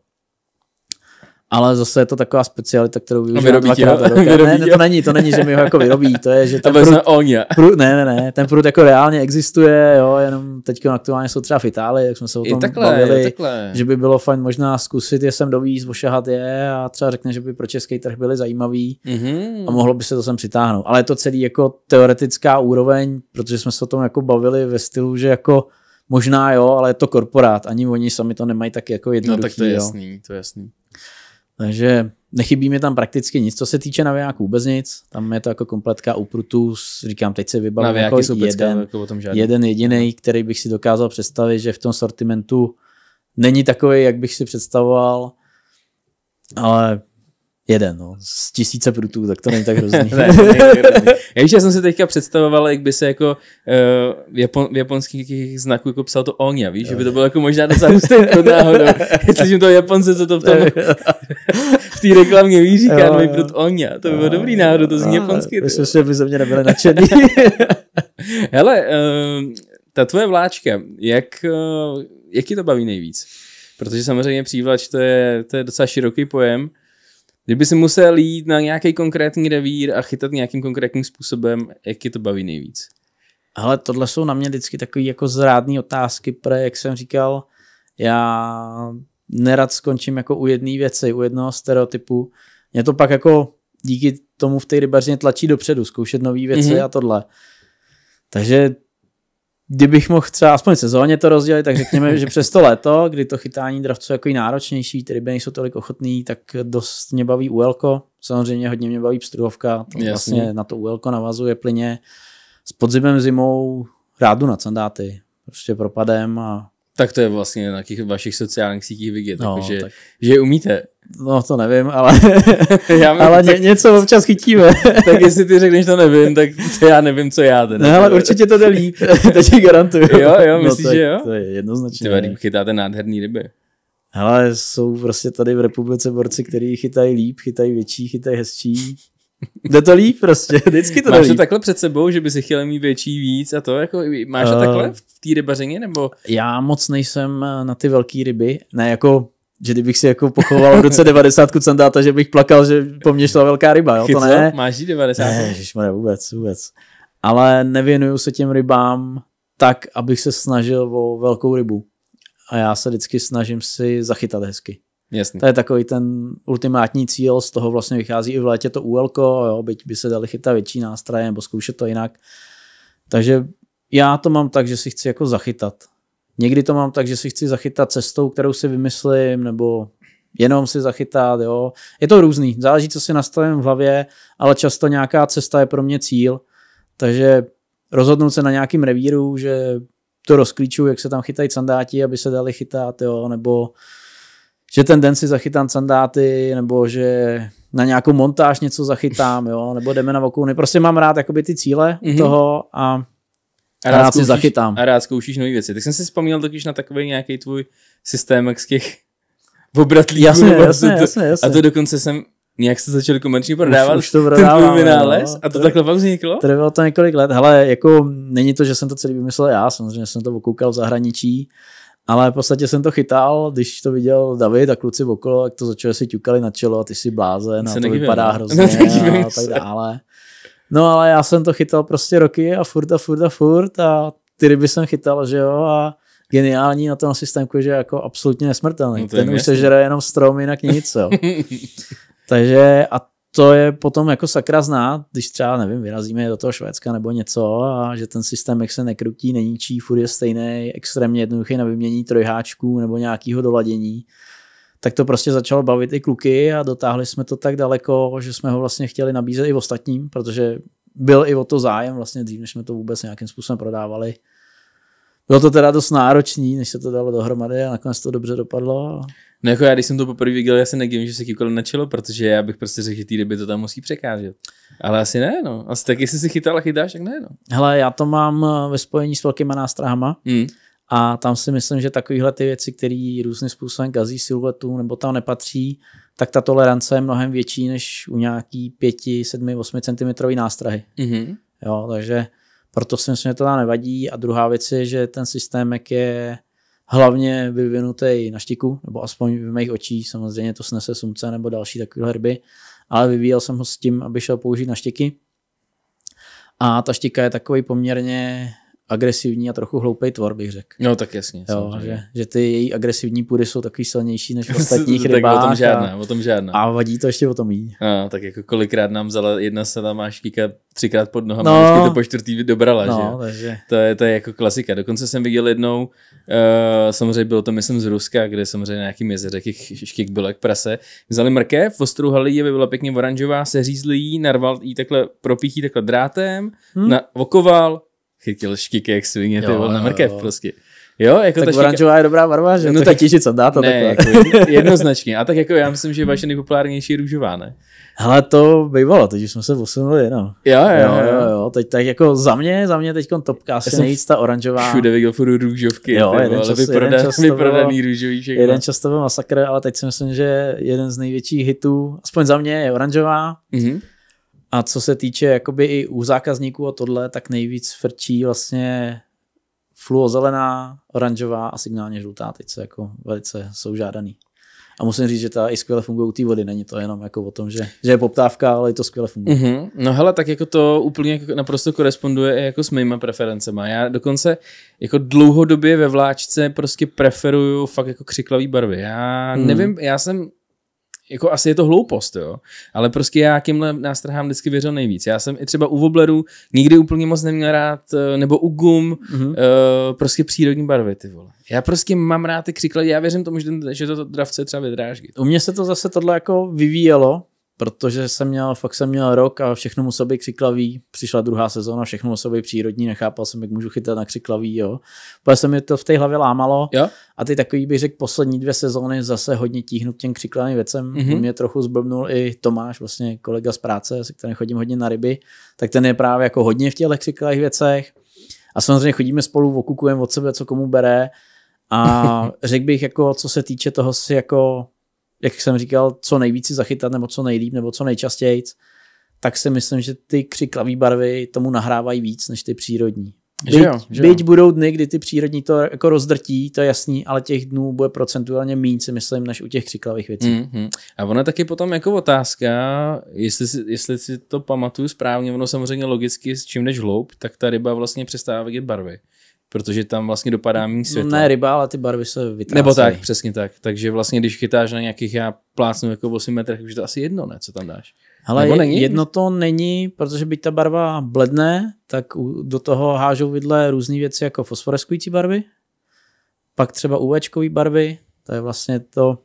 ale zase je to taková specialita, kterou využívám dvakrát do roka. Ne, ne, to není, to není, že mi ho jako vyrobí, to je, že ten prut, prut, ne, ne, ne, ten prut jako reálně existuje, jo, jenom teď aktuálně jsou třeba v Itálii, jak jsme se o tom takhle, bavili, že by bylo fajn možná zkusit je sem dovíz, ošahat je a třeba řekne, že by pro český trh byly zajímavý mm-hmm. a mohlo by se to sem přitáhnout. Ale je to celý jako teoretická úroveň, protože jsme se o tom jako bavili ve stylu, že jako možná jo, ale je to korporát, ani oni sami to nemají tak jako jednoduchý. No tak to je jasný, jo. to je jasný. Takže nechybí mi tam prakticky nic, co se týče navijáků, vůbec nic. Tam je to jako kompletka uprutů, říkám, teď se vybavím jako jsou jeden, jako o tom jeden jediný, který bych si dokázal představit, že v tom sortimentu není takový, jak bych si představoval, ale Jeden, no. Z tisíce prutů, tak to není tak hrozný. ne, Já víš, já jsem si teďka představoval, jak by se jako uh, v, Japon, v japonských znaků jako psal to Onya. víš, jo, že by to bylo jako možná docela hustý prut jako náhodou. Slyším to Japonce, co to v tom v té reklamě víš, říká nový prut oňa. To by bylo dobrý náhodou, to zní japonsky. Myslím, že by ze mě nebyly nadšený. Hele, uh, ta tvoje vláčka, jak, uh, jak ti to baví nejvíc? Protože samozřejmě přívlač to je, to je docela široký pojem. Kdyby si musel jít na nějaký konkrétní revír a chytat nějakým konkrétním způsobem, jak ti to baví nejvíc? Ale tohle jsou na mě vždycky takové jako zrádné otázky, protože jak jsem říkal, já nerad skončím jako u jedné věci, u jednoho stereotypu. Mě to pak jako díky tomu v té rybařině tlačí dopředu, zkoušet nové věci mm-hmm. a tohle. Takže kdybych mohl třeba aspoň sezóně to rozdělit, tak řekněme, že přes to léto, kdy to chytání dravců je jako náročnější, ty ryby nejsou tolik ochotný, tak dost mě baví ULko. Samozřejmě hodně mě baví pstruhovka, to Jasně. vlastně na to ULko navazuje plyně. S podzimem, zimou rádu na sandáty, prostě propadem a tak to je vlastně na těch vašich sociálních sítích vidět, no, takže, tak. že umíte. No to nevím, ale, já mě, ale tak, něco občas chytíme. tak jestli ty řekneš to nevím, tak to já nevím, co já teda. No ale určitě to jde líp, to ti garantuju. Jo, jo, no, myslíš, no, že jo? To je jednoznačně. Ty ryb chytáte nádherný ryby. Ale jsou prostě tady v republice borci, kteří chytají líp, chytají větší, chytají hezčí. Jde to líp prostě, vždycky to Máš to takhle před sebou, že by si chtěl mít větší víc a to jako, máš to uh, takhle v té rybařině nebo? Já moc nejsem eh, na ty velké ryby, ne jako, že kdybych si jako pochoval v roce 90 centáta, že bych plakal, že po mně šla velká ryba, jo, to ne. Máš jí 90? Ne, ježišmarja, vůbec, vůbec. Ale nevěnuju se těm rybám tak, abych se snažil o velkou rybu. A já se vždycky snažím si zachytat hezky. Jasný. To je takový ten ultimátní cíl, z toho vlastně vychází i v létě to UL, jo, byť by se dali chytat větší nástroje nebo zkoušet to jinak. Takže já to mám tak, že si chci jako zachytat. Někdy to mám tak, že si chci zachytat cestou, kterou si vymyslím, nebo jenom si zachytat, jo. Je to různý, záleží, co si nastavím v hlavě, ale často nějaká cesta je pro mě cíl, takže rozhodnout se na nějakým revíru, že to rozklíču, jak se tam chytají sandáti, aby se dali chytat, jo, nebo že ten den si zachytám sandáty, nebo že na nějakou montáž něco zachytám, jo, nebo jdeme na vokouny. Prostě mám rád jakoby ty cíle mm-hmm. toho a, a rád, rád zkoušíš, si zachytám. A rád zkoušíš nové věci. Tak jsem si vzpomněl totiž na takový nějaký tvůj systém z těch obratlíků. Jasně, jasně, jasně, jasně. A to dokonce jsem nějak se začal komerčně prodávat, už, už to prodávám, ten vynález no, a to, to takhle pak vzniklo? Trvalo to několik let, hele, jako není to, že jsem to celý vymyslel já, samozřejmě jsem to okoukal v zahraničí, ale v podstatě jsem to chytal, když to viděl David a kluci okolo, jak to začalo si ťukali na čelo a ty si blázen a to nedívím, vypadá no. hrozně a tak dále. No ale já jsem to chytal prostě roky a furt a furt a furt a ty ryby jsem chytal, že jo, a geniální na tom systému, že je jako absolutně nesmrtelný. No Ten už žere jenom strom, jinak nic, jo. Takže a to je potom jako sakra znát, když třeba, nevím, vyrazíme do toho Švédska nebo něco a že ten systém, jak se nekrutí, neníčí, furt je stejný, extrémně jednoduchý na vymění trojháčků nebo nějakého doladění, tak to prostě začalo bavit i kluky a dotáhli jsme to tak daleko, že jsme ho vlastně chtěli nabízet i v ostatním, protože byl i o to zájem vlastně dřív, než jsme to vůbec nějakým způsobem prodávali. Bylo to teda dost náročný, než se to dalo dohromady a nakonec to dobře dopadlo. No jako já, když jsem to poprvé viděl, já si nevím, že se kýkoliv načelo, protože já bych prostě řekl, že ty ryby to tam musí překážet. Ale asi ne, no. Asi tak, jestli si chytal a chytáš, tak ne, no. Hele, já to mám eh, ve spojení s velkýma nástrahama. Mm. A tam si myslím, že takovéhle ty věci, které různým způsobem gazí siluetu nebo tam nepatří, tak ta tolerance je mnohem větší než u nějaký 5, 7, 8 cm nástrahy. Mm-hmm. Jo, takže proto si myslím, že to tam nevadí. A druhá věc je, že ten systém, jak je hlavně vyvinutý na štiku, nebo aspoň v mých očích, samozřejmě to snese sumce nebo další takové herby, ale vyvíjel jsem ho s tím, aby šel použít na štiky. A ta štika je takový poměrně agresivní a trochu hloupý tvor, bych řekl. No tak jasně. Jo, že, že, ty její agresivní půdy jsou takový silnější než v ostatních rybách. o tom žádná, a, o tom žádná. A vadí to ještě o tom jí. No, tak jako kolikrát nám vzala jedna máš kýka třikrát pod nohama, no, a to po čtvrtý dobrala, no, že? Takže... To, je, to je jako klasika. Dokonce jsem viděl jednou, uh, samozřejmě bylo to myslím z Ruska, kde samozřejmě nějaký nějakým jaký škik bylo jak prase. Vzali mrkev, ostruhali ji, aby byla pěkně oranžová, seřízli ji, narval ji takhle, propíchí takhle drátem, hmm? na, okoval, chytil štiky, jak svině, ty vole, na mrkev jo. prostě. Jo, jako tak ta oranžová štika... je dobrá barva, že? No tak těžit dá to ne, takhle. Jako jednoznačně. A tak jako já myslím, že vaše nejpopulárnější je růžová, ne? Hele, to bývalo, teď už jsme se posunuli, no. Jo, jo, jo. jo, jo. Teď tak jako za mě, za mě teď topka asi nejvíc ta oranžová. Všude viděl furt růžovky, jo, jeden bylo, čas, vyprodaný, jeden čas vyprodaný růžový všechno. Jeden čas to byl masakr, ale teď si myslím, že jeden z největších hitů, aspoň za mě, je oranžová. Mm-hmm. A co se týče jakoby i u zákazníků a tohle, tak nejvíc frčí vlastně fluozelená, oranžová a signálně žlutá. Teď se jako velice jsou žádaný. A musím říct, že ta i skvěle funguje u té vody. Není to jenom jako o tom, že, že je poptávka, ale i to skvěle funguje. Mm-hmm. No hele, tak jako to úplně jako naprosto koresponduje i jako s mýma preferencema. Já dokonce jako dlouhodobě ve vláčce prostě preferuju fakt jako křiklavý barvy. Já mm. nevím, já jsem jako asi je to hloupost, jo, ale prostě já těmhle nástrahám vždycky věřil nejvíc. Já jsem i třeba u Wobleru nikdy úplně moc neměl rád, eh, nebo u gum, mm-hmm. uh, prostě přírodní barvy, ty vole. Já prostě mám rád ty křiklady, já věřím tomu, že, ten, že to dravce třeba vydráží. U mě se to zase tohle jako vyvíjelo, protože jsem měl, fakt jsem měl rok a všechno mu být křiklavý, přišla druhá sezóna, všechno mu být přírodní, nechápal jsem, jak můžu chytat na křiklavý, jo. Protože se mi to v té hlavě lámalo jo? a ty takový bych řekl poslední dvě sezóny zase hodně tíhnu k těm křiklavým věcem, mm-hmm. mě trochu zblbnul i Tomáš, vlastně kolega z práce, se kterým chodím hodně na ryby, tak ten je právě jako hodně v těch křiklavých věcech a samozřejmě chodíme spolu, okukujeme od sebe, co komu bere a řekl bych, jako, co se týče toho si jako jak jsem říkal, co nejvíce zachytat, nebo co nejlíp, nebo co nejčastěji, tak si myslím, že ty křiklavé barvy tomu nahrávají víc než ty přírodní. Byť, že jo, že jo. byť budou dny, kdy ty přírodní to jako rozdrtí, to je jasný, ale těch dnů bude procentuálně méně, si myslím, než u těch křiklavých věcí. Mm-hmm. A ono je taky potom jako otázka, jestli si, jestli si to pamatuju správně, ono samozřejmě logicky, s čím než hloub, tak ta ryba vlastně přestává vidět barvy protože tam vlastně dopadá mý světlo. No, ne ryba, ale ty barvy se vytrácejí. Nebo tak, přesně tak. Takže vlastně, když chytáš na nějakých, já plácnu jako 8 metrech, už to asi jedno, ne, co tam dáš. Ale není? jedno to není, protože byť ta barva bledne, tak do toho hážou vidle různé věci jako fosforeskující barvy, pak třeba uv barvy, to je vlastně to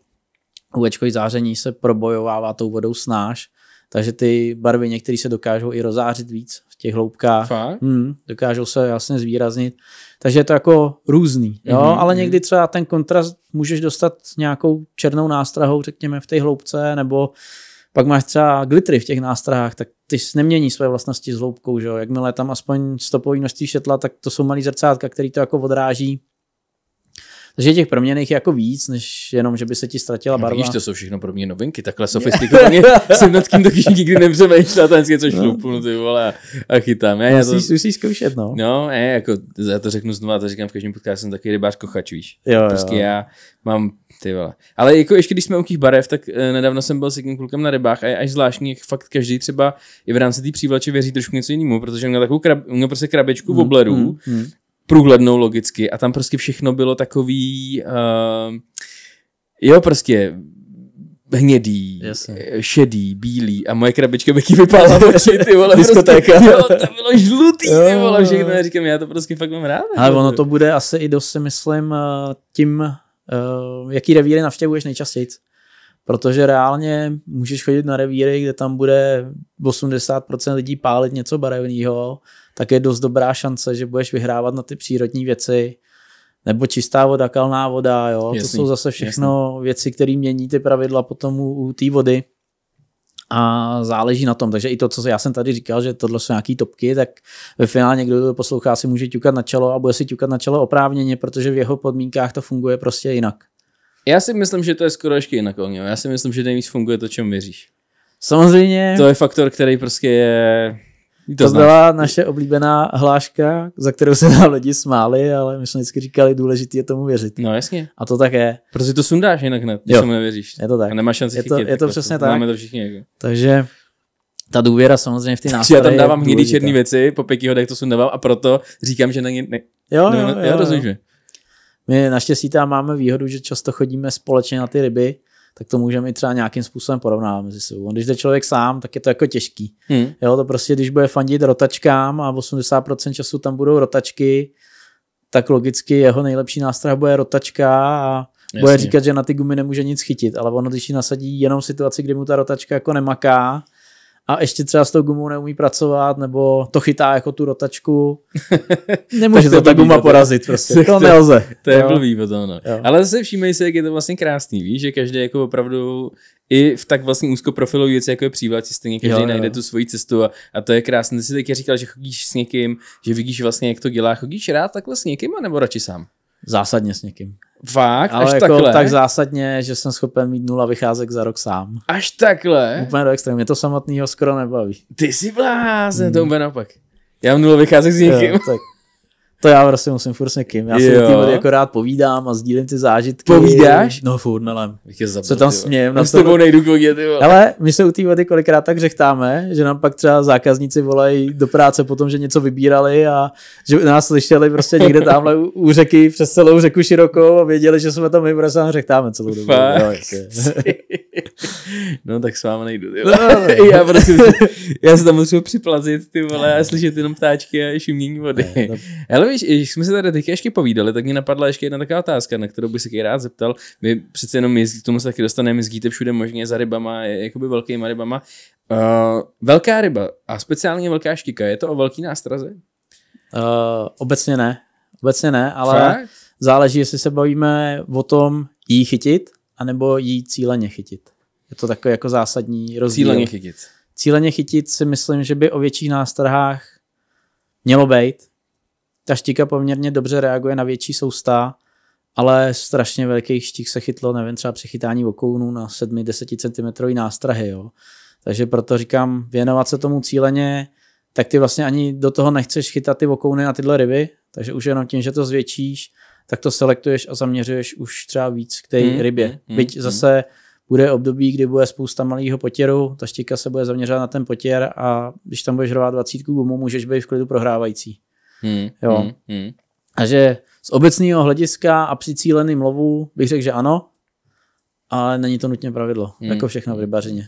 uv záření se probojovává tou vodou snáš, takže ty barvy některé se dokážou i rozářit víc v těch hloubkách. Fakt? Hmm, dokážou se jasně zvýraznit. Takže je to jako různý. Jo? Mm-hmm. Ale mhm. někdy třeba ten kontrast můžeš dostat nějakou černou nástrahou, řekněme, v té hloubce, nebo pak máš třeba glitry v těch nástrahách, tak ty nemění své vlastnosti s hloubkou, že jo? Jakmile je tam aspoň stopový množství šetla, tak to jsou malý zrcátka, který to jako odráží takže těch proměných je jako víc, než jenom, že by se ti ztratila barva. Víš, to jsou všechno pro mě novinky, takhle sofistikovaně jsem nad tím taky nikdy nepřemýšlel, tam něco což no. ty vole, a chytám. Já, no, já to, Musíš, zkoušet, no. No, je, jako, já to řeknu znovu, to říkám v každém podcastu, jsem taky rybář kochač, víš. Jo, prostě jo. já mám ty vole. Ale jako ještě když jsme u těch barev, tak eh, nedávno jsem byl s jedním klukem na rybách a je až zvláštní, jak fakt každý třeba i v rámci té přívlače věří trošku něco jinému, protože on měl takovou krab, on měl prostě krabečku mm, obledu mm, mm průhlednou logicky a tam prostě všechno bylo takový, uh, jo prostě hnědý, Jasně. Eh, šedý, bílý a moje krabička by ti to oči, ty vole, Prostě, jo, to bylo žlutý, ty vole, všechno, já říkám, já to prostě fakt mám rád. Ale jako ono to bude asi i dost, si myslím, eh, tím, uh, jaký revíry navštěvuješ nejčastěji. Protože reálně můžeš chodit na revíry, kde tam bude 80% lidí pálit něco barevného, tak je dost dobrá šance, že budeš vyhrávat na ty přírodní věci, nebo čistá voda, kalná voda, jo? Jasný, to jsou zase všechno jasný. věci, které mění ty pravidla potom u, u té vody a záleží na tom. Takže i to, co já jsem tady říkal, že tohle jsou nějaké topky, tak ve finále někdo, kdo to poslouchá, si může ťukat na čelo a bude si ťukat na čelo oprávněně, protože v jeho podmínkách to funguje prostě jinak. Já si myslím, že to je skoro ještě jinak, Já si myslím, že nejvíc funguje to, čem věříš. Samozřejmě. To je faktor, který prostě je to, to byla naše oblíbená hláška, za kterou se nám lidi smáli, ale my jsme vždycky říkali, důležité je tomu věřit. No jasně. A to tak je. Protože to sundáš jinak hned, když tomu nevěříš. Je to tak. A nemáš šanci je to, chytit. Je to jako přesně to, tak. Máme to všichni. Jako. Takže ta důvěra samozřejmě v ty nástroje já tam dávám hnědý černý věci, po pěti hodech to sundávám a proto říkám, že na ně... Ne, jo, ne, jo, jo, Já rozumím, že. My naštěstí tam máme výhodu, že často chodíme společně na ty ryby, tak to můžeme i třeba nějakým způsobem porovnávat mezi sebou. Když jde člověk sám, tak je to jako těžký. Hmm. Jo, to prostě, když bude fandit rotačkám a 80% času tam budou rotačky, tak logicky jeho nejlepší nástrah bude rotačka a Jasně. bude říkat, že na ty gumy nemůže nic chytit, ale ono, když ji nasadí jenom situaci, kdy mu ta rotačka jako nemaká, a ještě třeba s tou gumou neumí pracovat, nebo to chytá jako tu rotačku. Nemůže to, to ta guma porazit prostě, to, to nelze. To je jo. blbý potom, no. Ale zase všímej se, jak je to vlastně krásný, víš, že každý jako opravdu i v tak vlastně úzkoprofilový věci, jako je přívlaci, stejně každý jo, najde jo. tu svoji cestu a, a to je krásné. Ty jsi teď říkal, že chodíš s někým, že vidíš vlastně, jak to dělá. Chodíš rád takhle s někým, nebo radši sám? Zásadně s někým. Fakt? Ale až jako takhle? tak zásadně, že jsem schopen mít nula vycházek za rok sám. Až takhle? Úplně do extrému. Mě to samotného skoro nebaví. Ty jsi blázen, mm. to hmm. úplně naopak. Já mám nula vycházek s někým. Jo, tak to já prostě musím furt s někým. Já si ty jako rád povídám a sdílím ty zážitky. Povídáš? No furt, no, ale Se tam smějem. Na s tebou nejdu koukně, ty Ale my se u té vody kolikrát tak řechtáme, že nám pak třeba zákazníci volají do práce potom, že něco vybírali a že nás slyšeli prostě někde tamhle u, u řeky přes celou řeku širokou a věděli, že jsme tam my, prostě řechtáme celou dobu. Fakt? no tak s vámi nejdu, No, no, no. já, prostě, já se tam musím připlazit, ty vole, a slyšet jenom ptáčky a šumění vody. no. Ale víš, když jsme se tady teď ještě povídali, tak mě napadla ještě jedna taková otázka, na kterou bych se rád zeptal. My přece jenom jezdí, k tomu se taky dostaneme, jezdíte všude možně za rybama, jakoby velkýma rybama. Uh, velká ryba a speciálně velká štika, je to o velký nástraze? Uh, obecně ne. Obecně ne, ale Fakt? záleží, jestli se bavíme o tom jí chytit, anebo jí cíleně chytit je to takový jako zásadní rozdíl. Cíleně chytit. Cíleně chytit si myslím, že by o větších nástrhách mělo být. Ta štika poměrně dobře reaguje na větší sousta, ale strašně velikých štík se chytlo, nevím, třeba při chytání vokounů na 7-10 cm nástrahy. Jo. Takže proto říkám, věnovat se tomu cíleně, tak ty vlastně ani do toho nechceš chytat ty vokouny na tyhle ryby, takže už jenom tím, že to zvětšíš, tak to selektuješ a zaměřuješ už třeba víc k té hmm, rybě. Hmm, hmm Byť hmm, zase hmm bude období, kdy bude spousta malého potěru, ta štika se bude zaměřovat na ten potěr a když tam budeš hrovat 20 gumu, můžeš být v klidu prohrávající. Hmm, jo. Hmm, hmm. A že z obecného hlediska a při cíleným lovu bych řekl, že ano, ale není to nutně pravidlo, hmm. jako všechno v rybařině.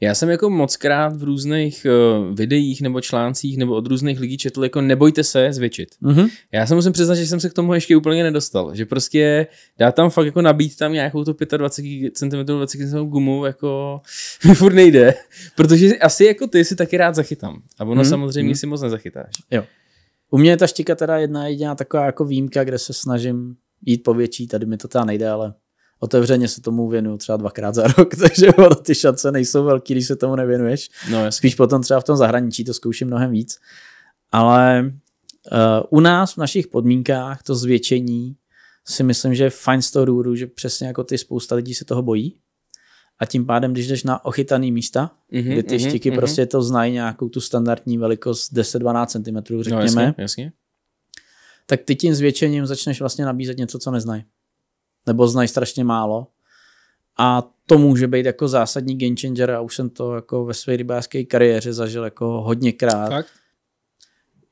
Já jsem jako mockrát v různých uh, videích nebo článcích nebo od různých lidí četl jako nebojte se zvětšit. Mm-hmm. Já se musím přiznat, že jsem se k tomu ještě úplně nedostal, že prostě dá tam fakt jako nabít tam nějakou tu 25 cm, 20 cm gumu, jako mi furt nejde, protože asi jako ty si taky rád zachytám a ono mm-hmm. samozřejmě mm-hmm. si moc nezachytáš. Jo. U mě je ta štika teda jedna jediná taková jako výjimka, kde se snažím jít po větší, tady mi to teda nejde, ale otevřeně se tomu věnuju třeba dvakrát za rok, takže ty šance nejsou velký, když se tomu nevěnuješ. No, Spíš potom třeba v tom zahraničí to zkouším mnohem víc. Ale uh, u nás v našich podmínkách to zvětšení si myslím, že je fajn z toho důvodu, že přesně jako ty spousta lidí se toho bojí. A tím pádem, když jdeš na ochytaný místa, mm-hmm, kde ty mm-hmm, štiky mm-hmm. prostě to znají nějakou tu standardní velikost 10-12 cm, řekněme, no, jasně, jasně. tak ty tím zvětšením začneš vlastně nabízet něco, co neznají nebo znají strašně málo. A to může být jako zásadní game changer a už jsem to jako ve své rybářské kariéře zažil jako hodněkrát.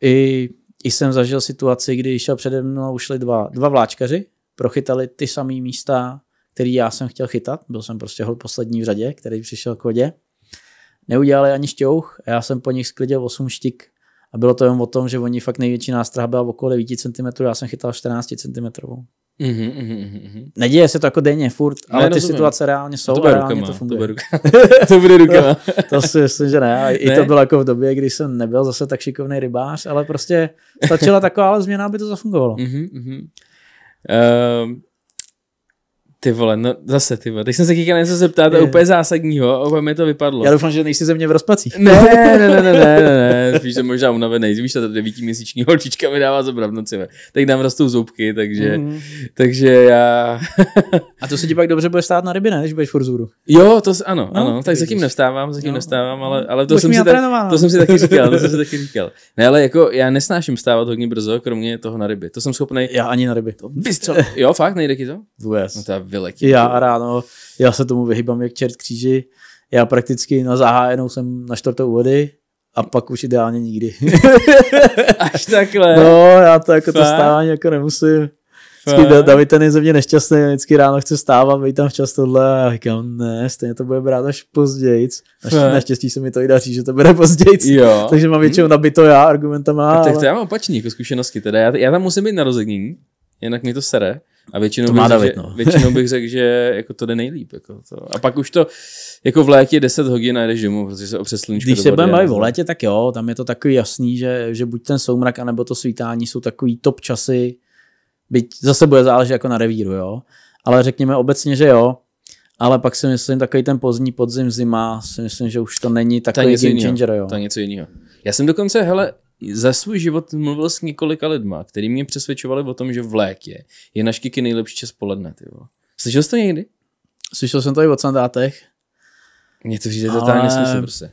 I, I jsem zažil situaci, kdy šel přede mnou, ušli dva, dva vláčkaři, prochytali ty samé místa, který já jsem chtěl chytat. Byl jsem prostě hol poslední v řadě, který přišel k vodě. Neudělali ani šťouch a já jsem po nich sklidil 8 štik. A bylo to jen o tom, že oni fakt největší nástraha byla okolo 9 cm, já jsem chytal 14 cm. Mm-hmm, Neděje se to jako denně furt, ale ne, ty rozumím. situace reálně jsou to a reálně rukama, to funguje. To bude, ruka. to bude rukama. to, to si myslím, že ne. I ne. to bylo jako v době, kdy jsem nebyl zase tak šikovný rybář, ale prostě stačila taková změna, aby to zafungovalo. Mm-hmm. Uh, ty vole, no zase ty vole. Teď jsem se chtěl něco zeptat je. úplně zásadního a úplně mi to vypadlo. Já doufám, že nejsi ze mě v rozpacích. Ne, ne, ne, ne, ne, ne, ne. spíš jsem možná unavený. Víš, ta devítiměsíční holčička mi dává zabrat v noci. Tak nám rostou zubky, takže, mm. takže já... a to se ti pak dobře bude stát na ryby, ne, když budeš furt zůru. Jo, to ano, no, ano. Tak vidíš. zatím nevstávám, zatím no. nevstávám, ale, ale to, jsem si tak, to jsem si taky říkal, to jsem si taky říkal. Ne, ale jako já nesnáším stávat hodně brzo, kromě toho na ryby. To jsem schopný. Já ani na ryby. To vystřel. Jo, fakt, nejde ti to? Vůbec. No, vyletí. Já ráno, já se tomu vyhýbám jak čert kříži. Já prakticky na zahájenou jsem na čtvrtou vody a pak už ideálně nikdy. Až takhle. No, já to jako Fakt? to stávání jako nemusím. David ten je ze mě nešťastný, vždycky ráno chce stávat, být tam včas tohle a říkám, ne, stejně to bude brát až později. Naštěstí se mi to i daří, že to bude později. Jo. Takže mám většinou hmm. nabito já argumentama. tak to ale... já mám opačný jako zkušenosti, teda já, já tam musím být na rozednění, jinak mi to sere. A většinou, to bych, David, řek, no. většinou bych řekl, že jako to jde nejlíp. Jako to. A pak už to jako v létě 10 hodin a jdeš domů, protože se přes sluníčko Když se budeme bavit o létě, tak jo, tam je to takový jasný, že, že buď ten soumrak, anebo to svítání jsou takový top časy, byť zase bude záležet jako na revíru, jo. Ale řekněme obecně, že jo, ale pak si myslím, takový ten pozdní podzim, zima, si myslím, že už to není takový to game jiného. changer, jo. To je něco jiného. Já jsem dokonce, hele, za svůj život mluvil s několika lidma, který mě přesvědčovali o tom, že v létě je na škiky nejlepší čas poledne. Ty Slyšel jsi to někdy? Slyšel jsem to i o sandátech. Mně to říct, ale... totálně smysl prostě.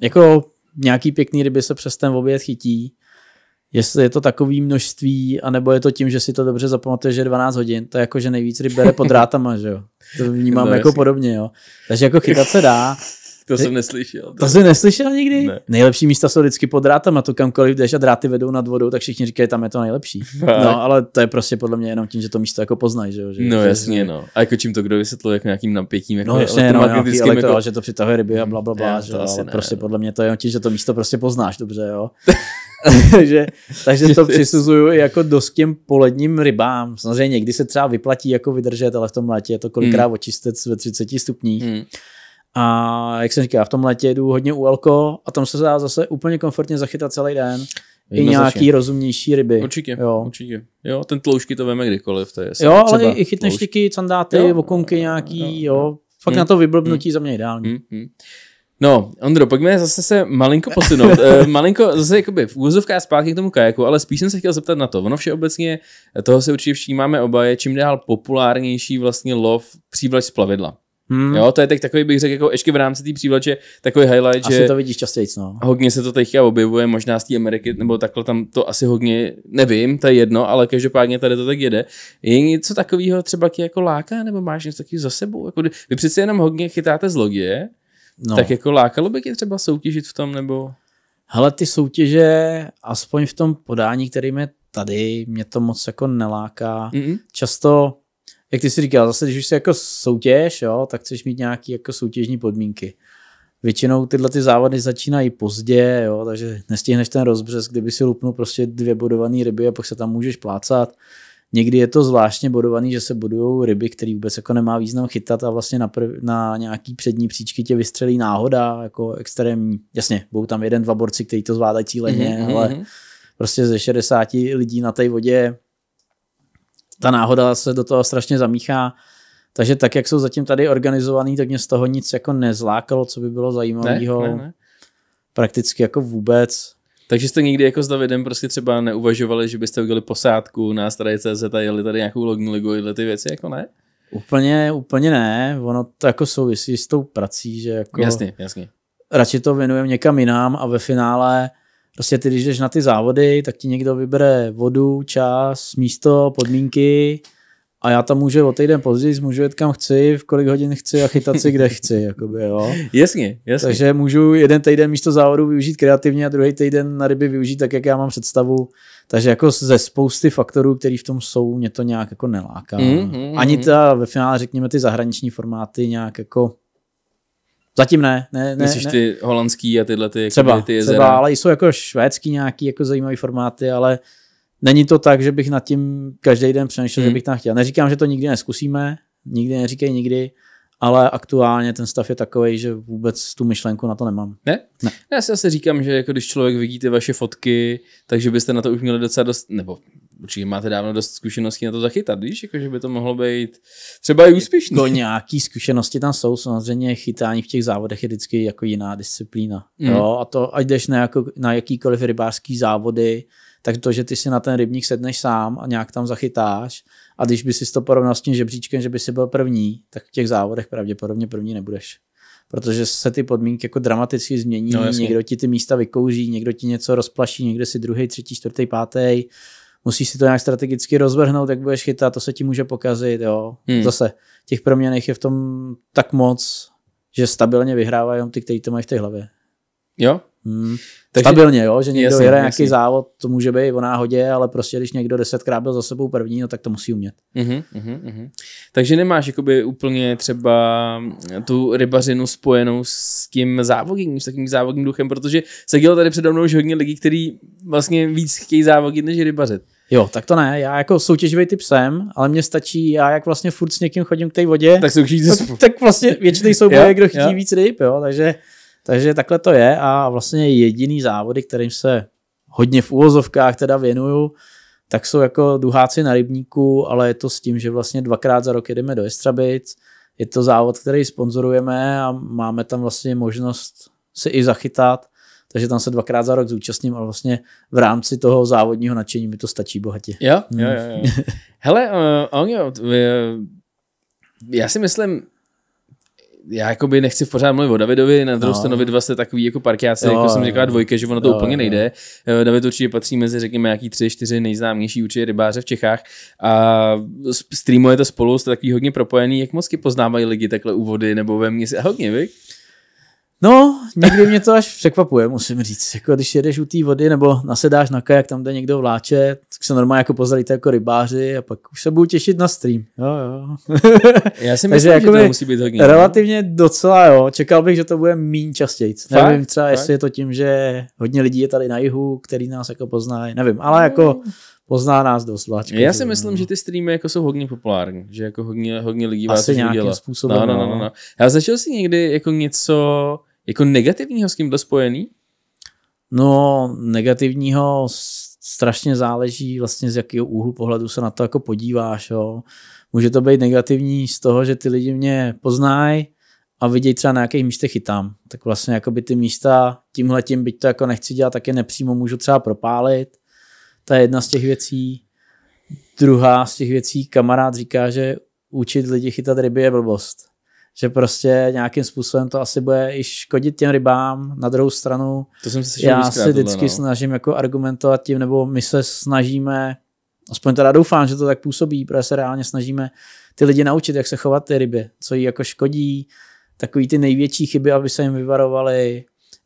Jako nějaký pěkný ryby se přes ten oběd chytí. Jestli je to takový množství, anebo je to tím, že si to dobře zapamatuje, že 12 hodin, to je jako, že nejvíc ryb bere pod drátama, že jo. To vnímám no, jako jasný. podobně, jo. Takže jako chytat se dá, to jsem neslyšel. To, to jsi neslyšel nikdy? Ne. Nejlepší místa jsou vždycky pod drátem a to kamkoliv jdeš a dráty vedou nad vodou, tak všichni říkají, tam je to nejlepší. Fakt? No, ale to je prostě podle mě jenom tím, že to místo jako poznají, že jo? Že, no jasně, že... no. A jako čím to kdo vysvětlil, jak nějakým napětím, jako no, jasně, no, nějaký elektro, jako... že to přitahuje ryby a bla, bla, bla, že, to ale ne, prostě no. podle mě to je jenom tím, že to místo prostě poznáš dobře, jo. takže, takže to přisuzuju jako doskem poledním rybám. Samozřejmě někdy se třeba vyplatí jako vydržet, ale v tom létě je to kolikrát hmm. očistec ve 30 stupních. Hmm. A jak jsem říkal, v tom letě jdu hodně u Elko a tam se dá zase úplně komfortně zachytat celý den. I nějaký rozumnější ryby. Určitě, jo. určitě. Jo, ten tloušky to veme kdykoliv. To je jo, ale i chytneš štiky, candáty, jo, okonky nějaký, jo. jo. Fakt hmm, na to vyblbnutí hmm, za mě ideální. Hmm, hmm. No, Ondro, pojďme zase se malinko posunout. Eh, malinko zase jakoby v úzovkách zpátky k tomu kajaku, ale spíš jsem se chtěl zeptat na to. Ono všeobecně, eh, toho se určitě všímáme oba, je čím dál populárnější vlastně lov přívlač z plavidla. Hmm. Jo, to je tak takový, bych řekl, jako ještě v rámci té přívlače, takový highlight, asi že... to vidíš častěji, no. Hodně se to teďka objevuje, možná z té Ameriky, nebo takhle tam to asi hodně, nevím, to je jedno, ale každopádně tady to tak jede. Je něco takového třeba tě jako láká, nebo máš něco takového za sebou? Jako, vy přece jenom hodně chytáte z logie, no. tak jako lákalo by tě třeba soutěžit v tom, nebo... Hele, ty soutěže, aspoň v tom podání, kterým je tady, mě to moc jako neláká. Mm-mm. Často jak ty jsi říkal, zase když už jsi jako soutěž, jo, tak chceš mít nějaké jako soutěžní podmínky. Většinou tyhle ty závody začínají pozdě, jo, takže nestihneš ten rozbřes, kdyby si lupnul prostě dvě bodované ryby a pak se tam můžeš plácat. Někdy je to zvláštně bodovaný, že se bodují ryby, který vůbec jako nemá význam chytat a vlastně na, prv, na nějaký přední příčky tě vystřelí náhoda, jako extrémní. Jasně, budou tam jeden, dva borci, kteří to zvládají cíleně, mm-hmm. ale mhm. prostě ze 60 lidí na té vodě ta náhoda se do toho strašně zamíchá. Takže tak, jak jsou zatím tady organizovaný, tak mě z toho nic jako nezlákalo, co by bylo zajímavého. Ne, ne, ne. Prakticky jako vůbec. Takže jste nikdy jako s Davidem prostě třeba neuvažovali, že byste udělali posádku na CZ a jeli tady nějakou logní ligu, tyhle ty věci, jako ne? Úplně, úplně ne. Ono to jako souvisí s tou prací, že jako... Jasně, jasně. Radši to věnujeme někam jinam a ve finále Prostě ty, když jdeš na ty závody, tak ti někdo vybere vodu, čas, místo, podmínky a já tam můžu o týden později, můžu jet kam chci, v kolik hodin chci a chytat si kde chci. Jakoby, jo. Jasně, jasně. Takže můžu jeden týden místo závodu využít kreativně a druhý týden na ryby využít tak, jak já mám představu. Takže jako ze spousty faktorů, který v tom jsou, mě to nějak jako neláká. Mm-hmm. Ani mhm. ta ve finále, řekněme, ty zahraniční formáty nějak jako Zatím ne. ne, ne Myslíš ne. ty holandský a tyhle ty, třeba, ty jezera? Třeba, ale jsou jako švédský nějaký jako zajímavý formáty, ale není to tak, že bych nad tím každý den přemýšlel, hmm. že bych tam chtěl. Neříkám, že to nikdy neskusíme, nikdy neříkej nikdy, ale aktuálně ten stav je takový, že vůbec tu myšlenku na to nemám. Ne? ne. Já si asi říkám, že jako když člověk vidí ty vaše fotky, takže byste na to už měli docela dost, nebo určitě máte dávno dost zkušeností na to zachytat, víš, jako, že by to mohlo být třeba i úspěšný. To nějaký zkušenosti tam jsou, samozřejmě chytání v těch závodech je vždycky jako jiná disciplína. Mm. Jo, a to, ať jdeš na, jako, na jakýkoliv rybářský závody, tak to, že ty si na ten rybník sedneš sám a nějak tam zachytáš, a když by si to porovnal s tím žebříčkem, že by si byl první, tak v těch závodech pravděpodobně první nebudeš. Protože se ty podmínky jako dramaticky změní, no, někdo ti ty místa vykouří, někdo ti něco rozplaší, někde si druhý, třetí, čtvrtý, pátý musíš si to nějak strategicky rozvrhnout, jak budeš chytat, to se ti může pokazit, jo. Hmm. Zase těch proměných je v tom tak moc, že stabilně vyhrávají jenom ty, kteří to mají v té hlavě. Jo? Hmm. Takže, stabilně, jo, že někdo vyhraje hraje nějaký závod, to může být o náhodě, ale prostě když někdo desetkrát byl za sebou první, no tak to musí umět. Uh-huh, uh-huh. Takže nemáš jakoby úplně třeba tu rybařinu spojenou s tím závodním, s takým závodním duchem, protože se dělo tady přede mnou už hodně lidí, kteří vlastně víc chtějí závodit, než rybařit. Jo, tak to ne, já jako soutěživý typ jsem, ale mě stačí, já jak vlastně furt s někým chodím k té vodě, tak, tak, tak vlastně jsou souboje, kdo chytí víc ryb, jo, takže, takže takhle to je a vlastně jediný závody, kterým se hodně v úvozovkách teda věnuju, tak jsou jako duháci na rybníku, ale je to s tím, že vlastně dvakrát za rok jedeme do Estrabic, je to závod, který sponzorujeme a máme tam vlastně možnost si i zachytat takže tam se dvakrát za rok zúčastním a vlastně v rámci toho závodního nadšení mi to stačí bohatě. Jo, jo, hmm. jo. Hele, uh, eh, on jo, uh, eh, já si myslím, já jako by nechci pořád mluvit o Davidovi, na druhou no. stranu vy dva jste takový jako parkáci, jako jsem říkal dvojka, že ono to jo, úplně jo. nejde. Eh, David určitě patří mezi, řekněme, nějaký tři, čtyři nejznámější určitě rybáře v Čechách a streamujete spolu, jste takový hodně propojený, jak moc poznávají lidi takhle úvody, nebo ve městě si, hodně, vy? No, někdy mě to až překvapuje, musím říct. Jako když jedeš u té vody nebo nasedáš na kajak, tam jde někdo vláče, tak se normálně jako pozdravíte jako rybáři a pak už se budu těšit na stream. Jo, jo. Já si myslím, že jako to musí být hodně. No. Relativně ne? docela, jo. Čekal bych, že to bude méně častěji. Nevím třeba, jestli je to tím, že hodně lidí je tady na jihu, který nás jako pozná, nevím, ale jako pozná nás dost vláčka. Já si myslím, no. že ty streamy jako jsou hodně populární, že jako hodně, hodně lidí Asi vás Asi nějakým způsobem. No no, no, no, no, no. Já začal si někdy jako něco, jako negativního s kýmto spojený? No, negativního strašně záleží vlastně z jakého úhlu pohledu se na to jako podíváš. Jo. Může to být negativní z toho, že ty lidi mě poznají a vidějí třeba na jakých místech chytám. Tak vlastně jako by ty místa tímhle tím, byť to jako nechci dělat, tak je nepřímo můžu třeba propálit. To je jedna z těch věcí. Druhá z těch věcí, kamarád říká, že učit lidi chytat ryby je blbost že prostě nějakým způsobem to asi bude i škodit těm rybám. Na druhou stranu, to jsem si já se vždycky no. snažím jako argumentovat tím, nebo my se snažíme, aspoň teda doufám, že to tak působí, protože se reálně snažíme ty lidi naučit, jak se chovat ty ryby, co jí jako škodí, takový ty největší chyby, aby se jim vyvarovali,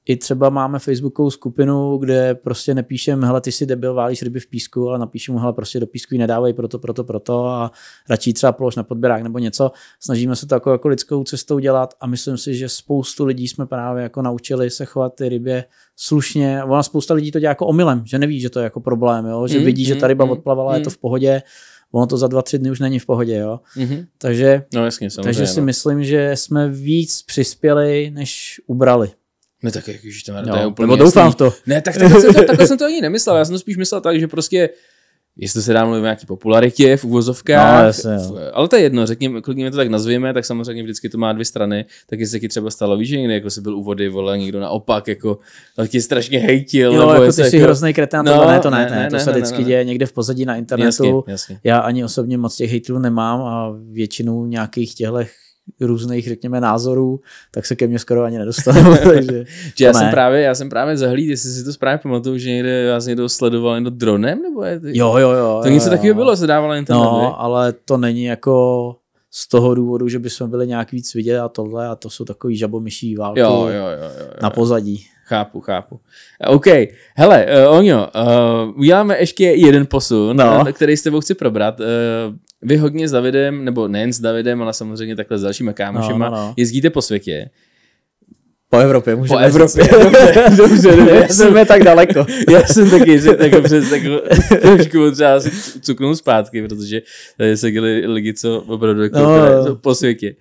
i třeba máme facebookovou skupinu, kde prostě nepíšem, hele, ty si debil, válíš ryby v písku, ale napíšu mu, hele, prostě do písku ji nedávají proto, proto, proto a radši třeba polož na podběrák nebo něco. Snažíme se to jako, jako lidskou cestou dělat a myslím si, že spoustu lidí jsme právě jako naučili se chovat ty rybě slušně. Ona spousta lidí to dělá jako omylem, že neví, že to je jako problém, jo? že mm, vidí, mm, že ta mm, ryba mm, odplavala, mm. je to mm. v pohodě ono to za dva, tři dny už není v pohodě, jo. Mm-hmm. Takže, no, jasně, takže si no. myslím, že jsme víc přispěli, než ubrali. Ne, no tak jak to, no, to je úplně doufám v to. Ne, tak takhle jsem to, takhle jsem to ani nemyslel. Já jsem to spíš myslel tak, že prostě jestli se dá mluvit o nějaký popularitě v uvozovkách, no, jasně, v, no. ale to je jedno, řekněme, klidně to tak nazveme, tak samozřejmě vždycky to má dvě strany, tak jestli ti třeba stalo, víš, že někdy jako si byl úvody, vole, někdo naopak, jako tě strašně hejtil. Jo, nebo jako ty jsi jako... hrozný kretán, no, ne, to ne, ne, ne, ne to ne, se ne, vždycky ne, ne. děje někde v pozadí na internetu. Jasně, jasně. Já ani osobně moc těch hejtů nemám a většinu nějakých těchto různých, řekněme, názorů, tak se ke mně skoro ani nedostanou. takže já, ne. jsem právě, já jsem právě zahlíd, jestli si to správně pamatuju, že někde vás někdo sledoval někdo dronem, nebo je, Jo, jo, jo. To něco takového bylo, se dávalo internet. No, ne? ale to není jako z toho důvodu, že bychom byli nějak víc vidět a tohle a to jsou takový žabomyší války jo, jo, jo, jo, jo. na pozadí. Chápu, chápu. OK, hele, uh, eh, Onio, uh, eh, uděláme ještě jeden posun, no. který s tebou chci probrat. Uh, vy hodně s Davidem, nebo nejen s Davidem, ale samozřejmě takhle s dalšíma kámošima, no, no, no. jezdíte po světě. Po Evropě můžeme Po Evropě. Dobře, dobře, dobře. Jsme tak daleko. Já jsem taky, že jako přes trošku třeba cuknul zpátky, protože tady se děli lidi, co opravdu jako no. po světě.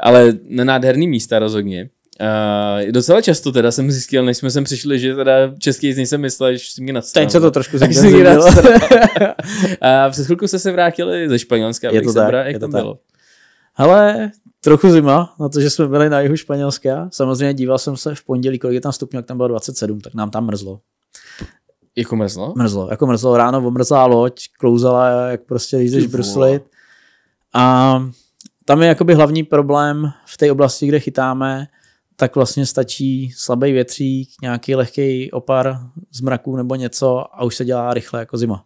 Ale na nádherný místa rozhodně. Uh, docela často teda jsem zjistil, než jsme sem přišli, že teda český jízdní jsem myslel, že jsem mě nastal. Teď se to trošku změnilo. uh, přes chvilku jste se vrátili ze Španělska. Je to tak, bra, jak je to tam tak. bylo? Ale trochu zima, na to, že jsme byli na jihu Španělska. Samozřejmě díval jsem se v pondělí, kolik je tam stupňů, jak tam bylo 27, tak nám tam mrzlo. Jako mrzlo? Mrzlo, jako mrzlo. Ráno omrzla loď, klouzala, jak prostě jízdeš bruslit. A tam je jakoby hlavní problém v té oblasti, kde chytáme, tak vlastně stačí slabý větřík, nějaký lehký opar z mraku nebo něco a už se dělá rychle jako zima.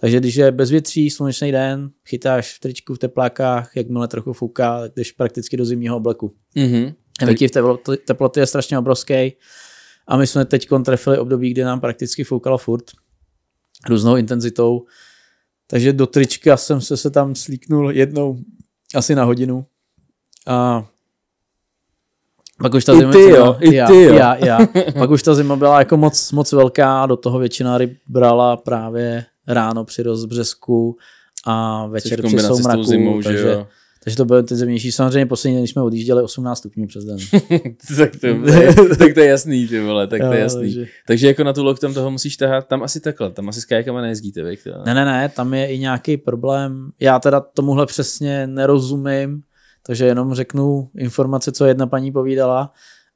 Takže když je bez větří, slunečný den, chytáš v tričku, v teplákách, jakmile trochu fouká, tak jdeš prakticky do zimního obleku. Mm-hmm. Výkyv teploty, teploty je strašně obrovský a my jsme teď trefili období, kdy nám prakticky foukalo furt různou intenzitou. Takže do trička jsem se, se tam slíknul jednou asi na hodinu a pak už ta I zima, ty jo, i já, ty jo. Já, já. Pak už ta zima byla jako moc, moc velká, do toho většina ryb brala právě ráno při rozbřesku a večer při soumraku, zimou, takže, jo. takže to bylo intenzivnější. Samozřejmě poslední, když jsme odjížděli 18 stupňů přes den. tak, to, tak to je jasný, ty vole, tak to je jasný. Takže, takže jako na tu tam toho musíš tahat, tam asi takhle, tam asi s kajakama nejezdíte, Ne, ne, ne, tam je i nějaký problém. Já teda tomuhle přesně nerozumím, takže jenom řeknu informace, co jedna paní povídala,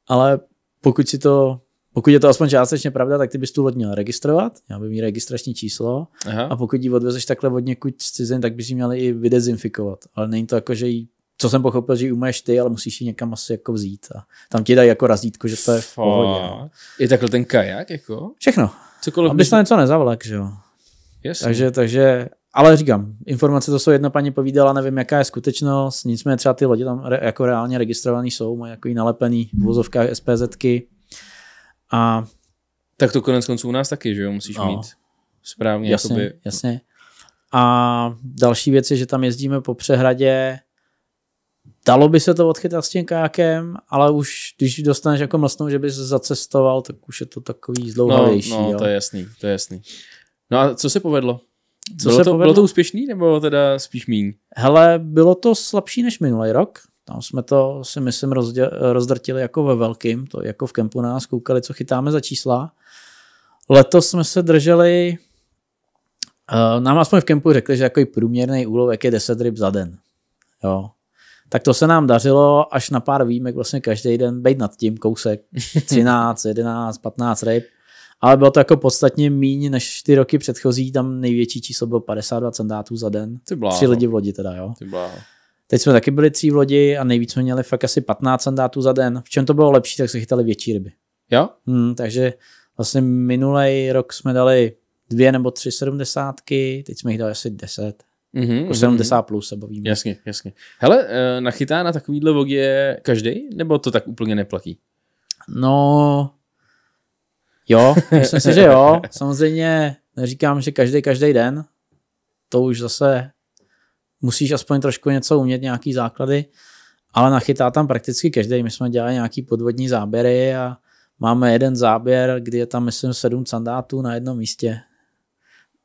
ale pokud si to pokud je to aspoň částečně pravda, tak ty bys tu loď měl registrovat, já by mít registrační číslo Aha. a pokud ji odvezeš takhle od někud z cizin, tak bys ji měl i vydezinfikovat. Ale není to jako, že jí, co jsem pochopil, že ji umáš ty, ale musíš ji někam asi jako vzít a tam ti dají jako razítko, že to je v pohodě. No. Je takhle ten kajak jako? Všechno. Cokoliv Abys tam něco nezavlek, že jo. Jasně. Takže, takže ale říkám, informace to jsou jedna paní povídala, nevím, jaká je skutečnost, nicméně třeba ty lodi tam re, jako reálně registrovaný jsou, mají jako nalepený v vozovkách SPZky. A... Tak to konec konců u nás taky, že jo, musíš no. mít správně. Jasně, jakoby... jasně. A další věc je, že tam jezdíme po přehradě, Dalo by se to odchytat s tím kajakem, ale už když dostaneš jako mlsnou, že bys zacestoval, tak už je to takový no, zdlouhavější. No, no jo. to je jasný, to je jasný. No a co se povedlo? Co bylo, se to, bylo to úspěšný nebo teda spíš míň? Hele, bylo to slabší než minulý rok. Tam jsme to si myslím rozděl, rozdrtili jako ve velkým, to jako v kempu nás koukali, co chytáme za čísla. Letos jsme se drželi, eh, nám aspoň v kempu řekli, že jako průměrný úlovek je 10 ryb za den. Jo. Tak to se nám dařilo až na pár výjimek vlastně každý den být nad tím kousek 13, 11, 15 ryb ale bylo to jako podstatně míň než ty roky předchozí, tam největší číslo bylo 52 centátů za den. Ty bláho. Tři lidi v lodi teda, jo. Ty bláho. Teď jsme taky byli tří v lodi a nejvíc jsme měli fakt asi 15 centátů za den. V čem to bylo lepší, tak se chytali větší ryby. Jo? Hmm, takže vlastně minulý rok jsme dali dvě nebo tři sedmdesátky, teď jsme jich dali asi deset. Mm-hmm, jako 70 mm-hmm. plus se bavíme. Jasně, jasně. Hele, eh, nachytá na takovýhle vog je každý, nebo to tak úplně neplatí? No, Jo, eh, myslím si, že jo. Samozřejmě neříkám, že každý každý den. To už zase musíš aspoň trošku něco umět, nějaký základy, ale nachytá tam prakticky každý. My jsme dělali nějaký podvodní záběry a máme jeden záběr, kdy je tam, myslím, sedm sandátů na jednom místě.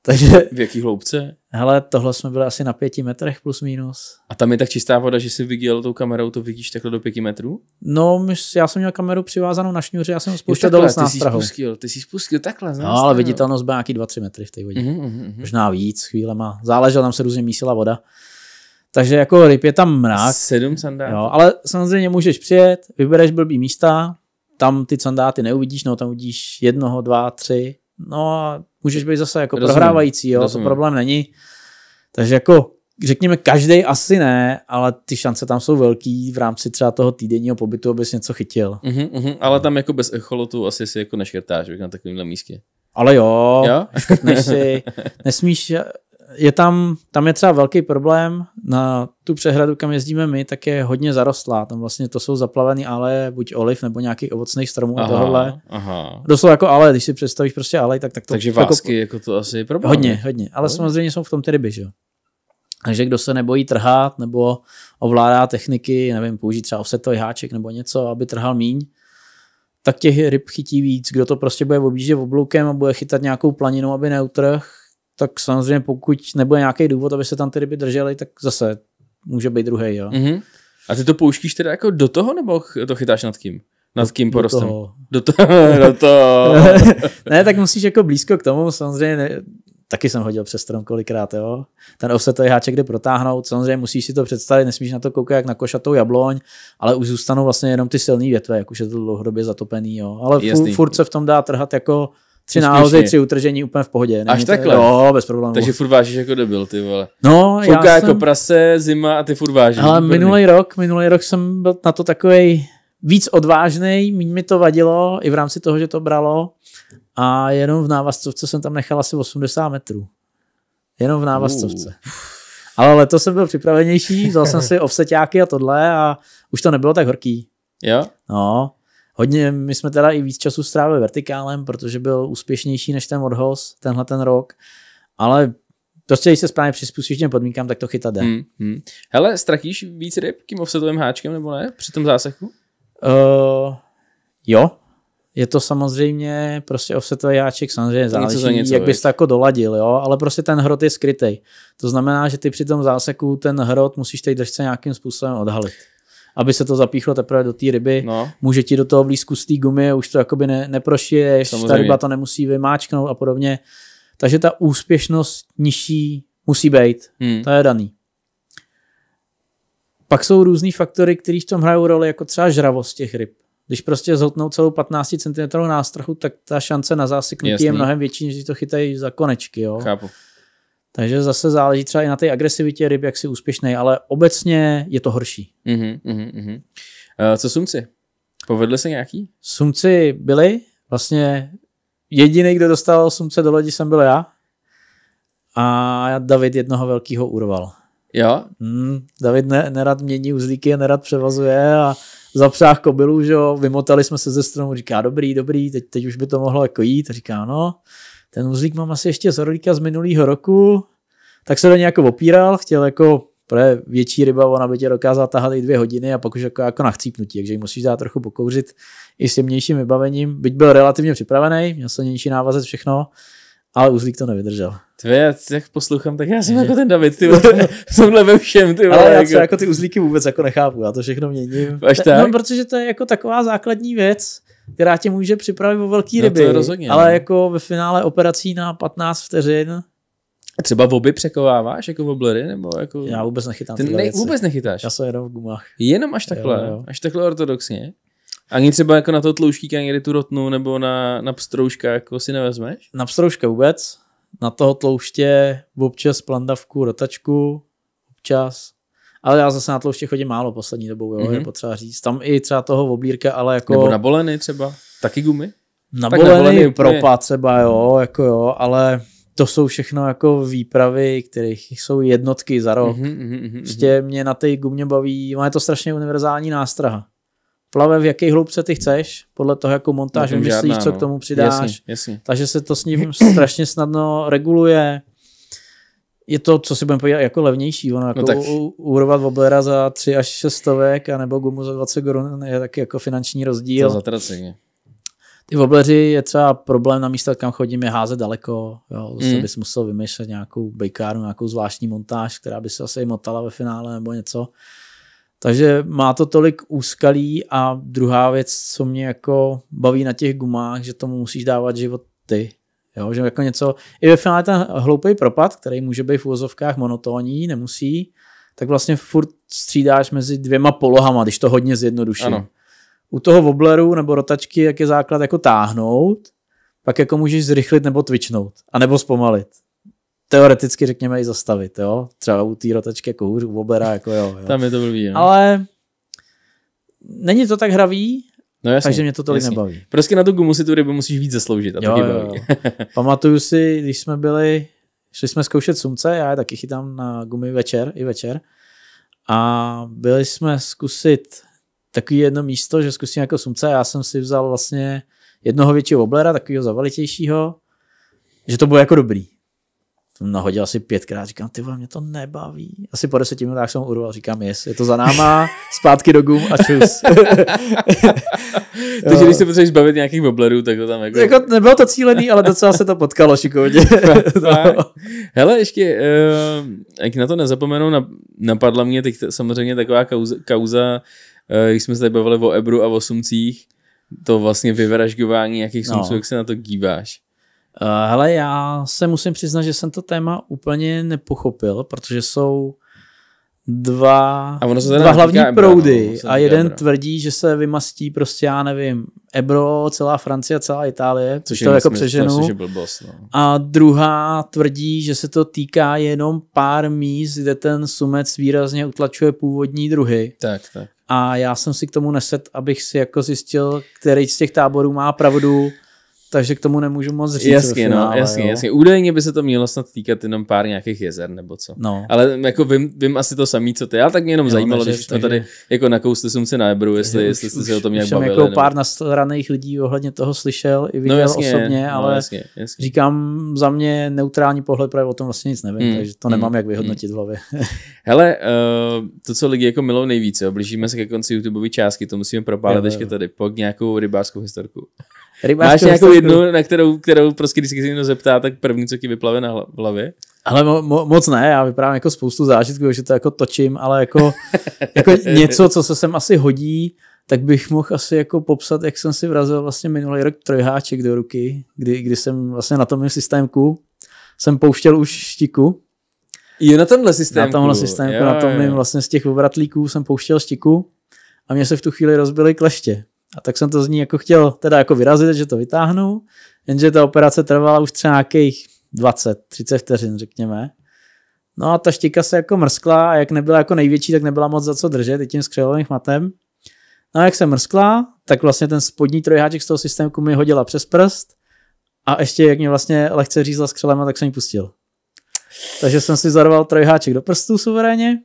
Takže, v jaký hloubce? Hele, tohle jsme byli asi na pěti metrech plus minus. A tam je tak čistá voda, že si viděl tou kamerou, to vidíš takhle do pěti metrů? No, já jsem měl kameru přivázanou na šňůře, já jsem ho spouštěl dolů s nástrahou. Ty jsi spustil, ty jsi spustil takhle. No, ale viditelnost byla nějaký 2-3 metry v té vodě. Mm-hmm, mm-hmm. Možná víc chvílema. Záleželo, tam se různě mísila voda. Takže jako ryb je tam mrak. Sedm sandátů. Jo, ale samozřejmě můžeš přijet, vybereš blbý místa, tam ty sandáty neuvidíš, no tam uvidíš jednoho, dva, tři, no a můžeš být zase jako rozumím, prohrávající, jo, rozumím. to problém není. Takže jako řekněme, každý asi ne, ale ty šance tam jsou velký v rámci třeba toho týdenního pobytu, abys něco chytil. Uh-huh, uh-huh. ale tam jako bez echolotu asi si jako neškrtáš na takovémhle místě. Ale jo, jo? škrtneš si, nesmíš, je tam, tam je třeba velký problém, na tu přehradu, kam jezdíme my, tak je hodně zarostlá. Tam vlastně to jsou zaplavený ale buď oliv nebo nějakých ovocných stromů aha, a tohle. Aha. Doslova jako ale, když si představíš prostě ale, tak, tak to... Takže jako vásky, jako, jako to asi je problém. Hodně, hodně. Ale no. samozřejmě jsou v tom ty ryby, že jo. Takže kdo se nebojí trhat nebo ovládá techniky, nevím, použít třeba offsetový háček nebo něco, aby trhal míň, tak těch ryb chytí víc. Kdo to prostě bude objíždět obloukem a bude chytat nějakou planinu, aby neutrh, tak samozřejmě pokud nebude nějaký důvod, aby se tam ty ryby držely, tak zase může být druhý, jo. Mm-hmm. A ty to pouštíš teda jako do toho, nebo to chytáš nad kým? Nad kým porostem? Do toho. Do toho. do toho. ne, tak musíš jako blízko k tomu, samozřejmě ne, taky jsem hodil přes strom kolikrát, jo. Ten je háček kde protáhnout, samozřejmě musíš si to představit, nesmíš na to koukat jak na košatou jabloň, ale už zůstanou vlastně jenom ty silné větve, jak už je to dlouhodobě zatopený, jo. Ale furt, furt se v tom dá trhat jako Tři náhozy, tři utržení, úplně v pohodě. Není Až to, takhle? Jo, bez problémů. Takže furt vážíš jako debil, ty vole. No, Fouká já jako jsem... prase, zima a ty furt vážíš. Ale minulý rok, minulý rok jsem byl na to takový víc odvážný, méně mi to vadilo i v rámci toho, že to bralo a jenom v návazcovce jsem tam nechal asi 80 metrů. Jenom v návazcovce. Uh. Ale letos jsem byl připravenější, vzal jsem si offsetáky a tohle a už to nebylo tak horký. Jo? No, Hodně, my jsme teda i víc času strávili vertikálem, protože byl úspěšnější než ten odhoz tenhle ten rok, ale prostě když se správně přizpůsobíš těm podmínkám, tak to chytat jde. Hmm, hmm. Hele, ztratíš víc ryb tím offsetovým háčkem nebo ne při tom zásahu? Uh, jo, je to samozřejmě prostě offsetový háček, samozřejmě záleží, něco něco, jak bys to jako doladil, jo, ale prostě ten hrot je skrytej. To znamená, že ty při tom záseku ten hrot musíš teď držce nějakým způsobem odhalit aby se to zapíchlo teprve do té ryby. No. Může ti do toho blízku z té gumy, už to jakoby ne, neprošije, ta ryba to nemusí vymáčknout a podobně. Takže ta úspěšnost nižší musí být, hmm. to je daný. Pak jsou různý faktory, které v tom hrajou roli, jako třeba žravost těch ryb. Když prostě zhotnou celou 15 cm nástrahu, tak ta šance na zásyknutí je mnohem větší, než když to chytají za konečky. Jo? Chápu. Takže zase záleží třeba i na té agresivitě ryb, jak si úspěšný, ale obecně je to horší. Uh-huh, uh-huh. Uh, co sumci? Povedli se nějaký? Sumci byli. Vlastně jediný, kdo dostal sumce do lodi, jsem byl já. A David jednoho velkého urval. Jo? Hmm, David ne, nerad mění uzlíky, nerad převazuje a zapřáh kobylu, že jo, vymotali jsme se ze stromu, říká dobrý, dobrý, teď, teď už by to mohlo jako jít, říká no ten uzlík mám asi ještě z rolíka z minulého roku, tak se do něj jako opíral, chtěl jako pro větší ryba, ona by tě dokázala tahat i dvě hodiny a pak už jako, jako na chcípnutí, takže ji musíš dát trochu pokouřit i s jemnějším vybavením. Byť byl relativně připravený, měl silnější návazec, všechno, ale uzlík to nevydržel. Ty já jak poslouchám, tak já jsem jako ten David, ty tomhle ve všem. Ty ale já jako... jako ty uzlíky vůbec jako nechápu, já to všechno měním. Až tak? No, protože to je jako taková základní věc, která tě může připravit o velký ryby. No to rozhodně, ale ne? No. jako ve finále operací na 15 vteřin. Třeba voby překováváš jako voblery Nebo jako... Já vůbec nechytám Ty ne, Vůbec nechytáš? Já jsem jenom v gumách. Jenom až takhle? Jo, jo. Až takhle ortodoxně? Ani třeba jako na to tlouštíka ani tu rotnu nebo na, na pstrouška jako si nevezmeš? Na pstrouška vůbec. Na toho tlouště občas plandavku, rotačku, občas. Ale já zase na tlouště chodím málo poslední dobou, jo, mm-hmm. je mhm. potřeba říct. Tam i třeba toho oblírka, ale jako... Nebo na boleny třeba, taky gumy? Na boleny, na propad třeba, jo, jako jo, ale to jsou všechno jako výpravy, kterých jsou jednotky za rok. Mm-hmm, mm-hmm, prostě mě na té gumě baví, má je to strašně univerzální nástraha. Plave v jaké hloubce ty chceš, podle toho, jakou montáž vymyslíš, co no. k tomu přidáš. Jasně, jasně. Takže se to s ním strašně snadno reguluje je to, co si budeme povídat, jako levnější. Ono no jako no tak... úrovat urovat voblera za 3 až 6 stovek, anebo gumu za 20 korun je taky jako finanční rozdíl. To zatraceně. Ty vobleři je třeba problém na místě, kam chodím, je házet daleko. Jo. Zase mm. bys musel vymýšlet nějakou bejkárnu, nějakou zvláštní montáž, která by se asi motala ve finále nebo něco. Takže má to tolik úskalí a druhá věc, co mě jako baví na těch gumách, že tomu musíš dávat život ty. Jo, že jako něco, i ve finále ten hloupý propad, který může být v úvozovkách monotónní, nemusí, tak vlastně furt střídáš mezi dvěma polohama, když to hodně zjednoduším. Ano. U toho wobleru nebo rotačky, jak je základ jako táhnout, pak jako můžeš zrychlit nebo twitchnout, anebo zpomalit. Teoreticky řekněme i zastavit, jo? Třeba u té rotačky jako hůř, u jako jo, jo. Tam je to blbý, no. Ale není to tak hravý No jasně, Takže mě to tolik jasně. nebaví. Prostě na tu gumu si tu rybu musíš víc zasloužit. A jo, jo. Pamatuju si, když jsme byli, šli jsme zkoušet sumce, já je taky chytám na gumy večer i večer. A byli jsme zkusit takový jedno místo, že zkusím jako sumce. Já jsem si vzal vlastně jednoho většího oblera, takového zavalitějšího, že to bylo jako dobrý nahodil asi pětkrát, říkám, ty vole, mě to nebaví. Asi po deseti minutách jsem urval, říkám, jest, je to za náma, zpátky do gum a čus. Takže když se potřebuješ zbavit nějakých boblerů, tak to tam jako... jako nebylo to cílený, ale docela se to potkalo šikovně. no. Hele, ještě, uh, jak na to nezapomenu, napadla mě teď samozřejmě taková kauza, kauza uh, když jsme se tady bavili o Ebru a o sumcích, to vlastně vyvražďování nějakých no. sumců, jak se na to díváš? Eh, hele, já se musím přiznat, že jsem to téma úplně nepochopil, protože jsou dva, a ono se dva hlavní Ebro, proudy no, a jeden Ebro. tvrdí, že se vymastí prostě, já nevím, Ebro, celá Francie, celá Itálie, což to jako přeženu. no. A druhá tvrdí, že se to týká jenom pár míst, kde ten sumec výrazně utlačuje původní druhy. Tak, tak. A já jsem si k tomu neset, abych si jako zjistil, který z těch táborů má pravdu takže k tomu nemůžu moc říct. Jasně, no, finále, no, jasně, jo. jasně. Údajně by se to mělo snad týkat jenom pár nějakých jezer nebo co. No. Ale jako vím, vím asi to samý, co ty. Já tak mě jenom jo, zajímalo, takže, když jsme tady jako na kousli sumce na Ebru, jestli, už, jestli jste se o tom nějak jako bavili. Jako nebo... pár nastraných lidí ohledně toho slyšel i viděl no, jasně, osobně, no, ale no, jasně, jasně. říkám za mě neutrální pohled, právě o tom vlastně nic nevím, mm, takže to mm, nemám hmm, jak hmm. vyhodnotit mm. v hlavě. Hele, uh, to, co lidi jako milou nejvíce, blížíme se ke konci YouTube částky, to musíme propálit ještě tady, pojď nějakou rybářskou historku. Rybářka Máš nějakou jednu, na kterou, kterou prostě, když se někdo zeptá, tak první, co ti vyplave na hlavě? Ale mo, mo, moc ne, já vyprávím jako spoustu zážitků, že to jako točím, ale jako, jako něco, co se sem asi hodí, tak bych mohl asi jako popsat, jak jsem si vrazil vlastně minulý rok trojháček do ruky, kdy, kdy jsem vlastně na tom systémku jsem pouštěl už štiku. Je na tomhle systémku. Na tomhle systémku, jo, na tom vlastně z těch obratlíků jsem pouštěl štiku a mě se v tu chvíli rozbily kleště. A tak jsem to z ní jako chtěl teda jako vyrazit, že to vytáhnu, jenže ta operace trvala už třeba nějakých 20, 30 vteřin, řekněme. No a ta štika se jako mrskla a jak nebyla jako největší, tak nebyla moc za co držet i tím skřelovým matem. No a jak se mrskla, tak vlastně ten spodní trojháček z toho systémku mi hodila přes prst a ještě jak mě vlastně lehce řízla skřelema, tak jsem ji pustil. Takže jsem si zarval trojháček do prstů suverénně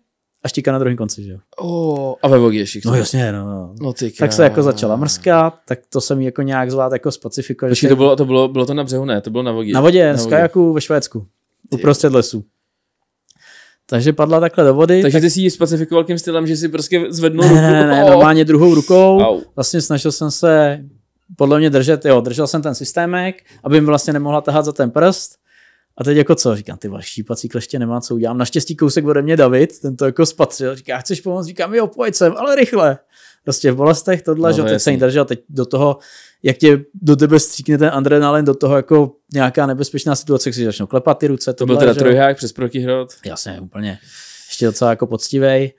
a štíka na druhém konci, že jo. Oh, a ve vodě všichni. No jasně, no. no. no ty tak se jako začala mrskat, tak to jsem jako nějak zvlád jako specifiko. Počkej, to bylo, to bylo, bylo to na břehu, ne? To bylo na vodě. Na vodě, na kajaku ve Švédsku. Ty. Uprostřed lesu. Takže padla takhle do vody. Takže tak... ty si ji specifikoval tím stylem, že si prostě zvednul ruku. Ne, ne, ne, oh. normálně druhou rukou. Au. Vlastně snažil jsem se podle mě držet, jo, držel jsem ten systémek, aby mi vlastně nemohla tahat za ten prst a teď jako co? Říkám, ty šípací kleště nemá co udělám. Naštěstí kousek ode mě David, ten to jako spatřil. Říká, chceš pomoct? Říkám, jo, pojď sem, ale rychle. Prostě v bolestech tohle, no, že teď se držel, teď do toho, jak tě do tebe stříkne ten adrenalin, do toho jako nějaká nebezpečná situace, když si začnou klepat ty ruce. Tohle, to byl teda trojhák přes protihrod. Jasně, úplně. Ještě docela jako poctivý.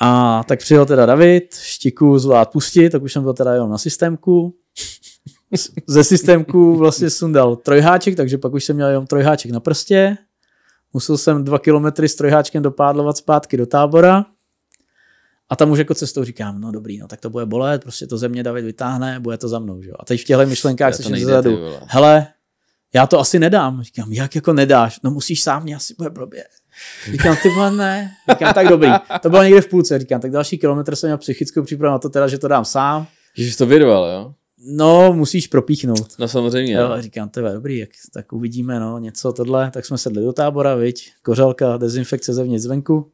A tak přijel teda David, štiku zvlád pustit, tak už jsem byl teda jenom na systémku. ze systémku vlastně sundal trojháček, takže pak už jsem měl jenom trojháček na prstě. Musel jsem dva kilometry s trojháčkem dopádlovat zpátky do tábora. A tam už jako cestou říkám, no dobrý, no tak to bude bolet, prostě to ze mě David vytáhne, bude to za mnou, že A teď v těchto myšlenkách seším zezadu, hele, já to asi nedám. Říkám, jak jako nedáš? No musíš sám, mě asi bude blbě. Říkám, ty vole, ne. Říkám, tak dobrý. To bylo někde v půlce, říkám, tak další kilometr jsem měl psychickou přípravu na to teda, že to dám sám. Že jsi to vyrval, jo? No, musíš propíchnout. No samozřejmě. Jo, říkám, to je dobrý, jak, tak uvidíme, no, něco tohle. Tak jsme sedli do tábora, viď, kořelka, dezinfekce zevnitř zvenku.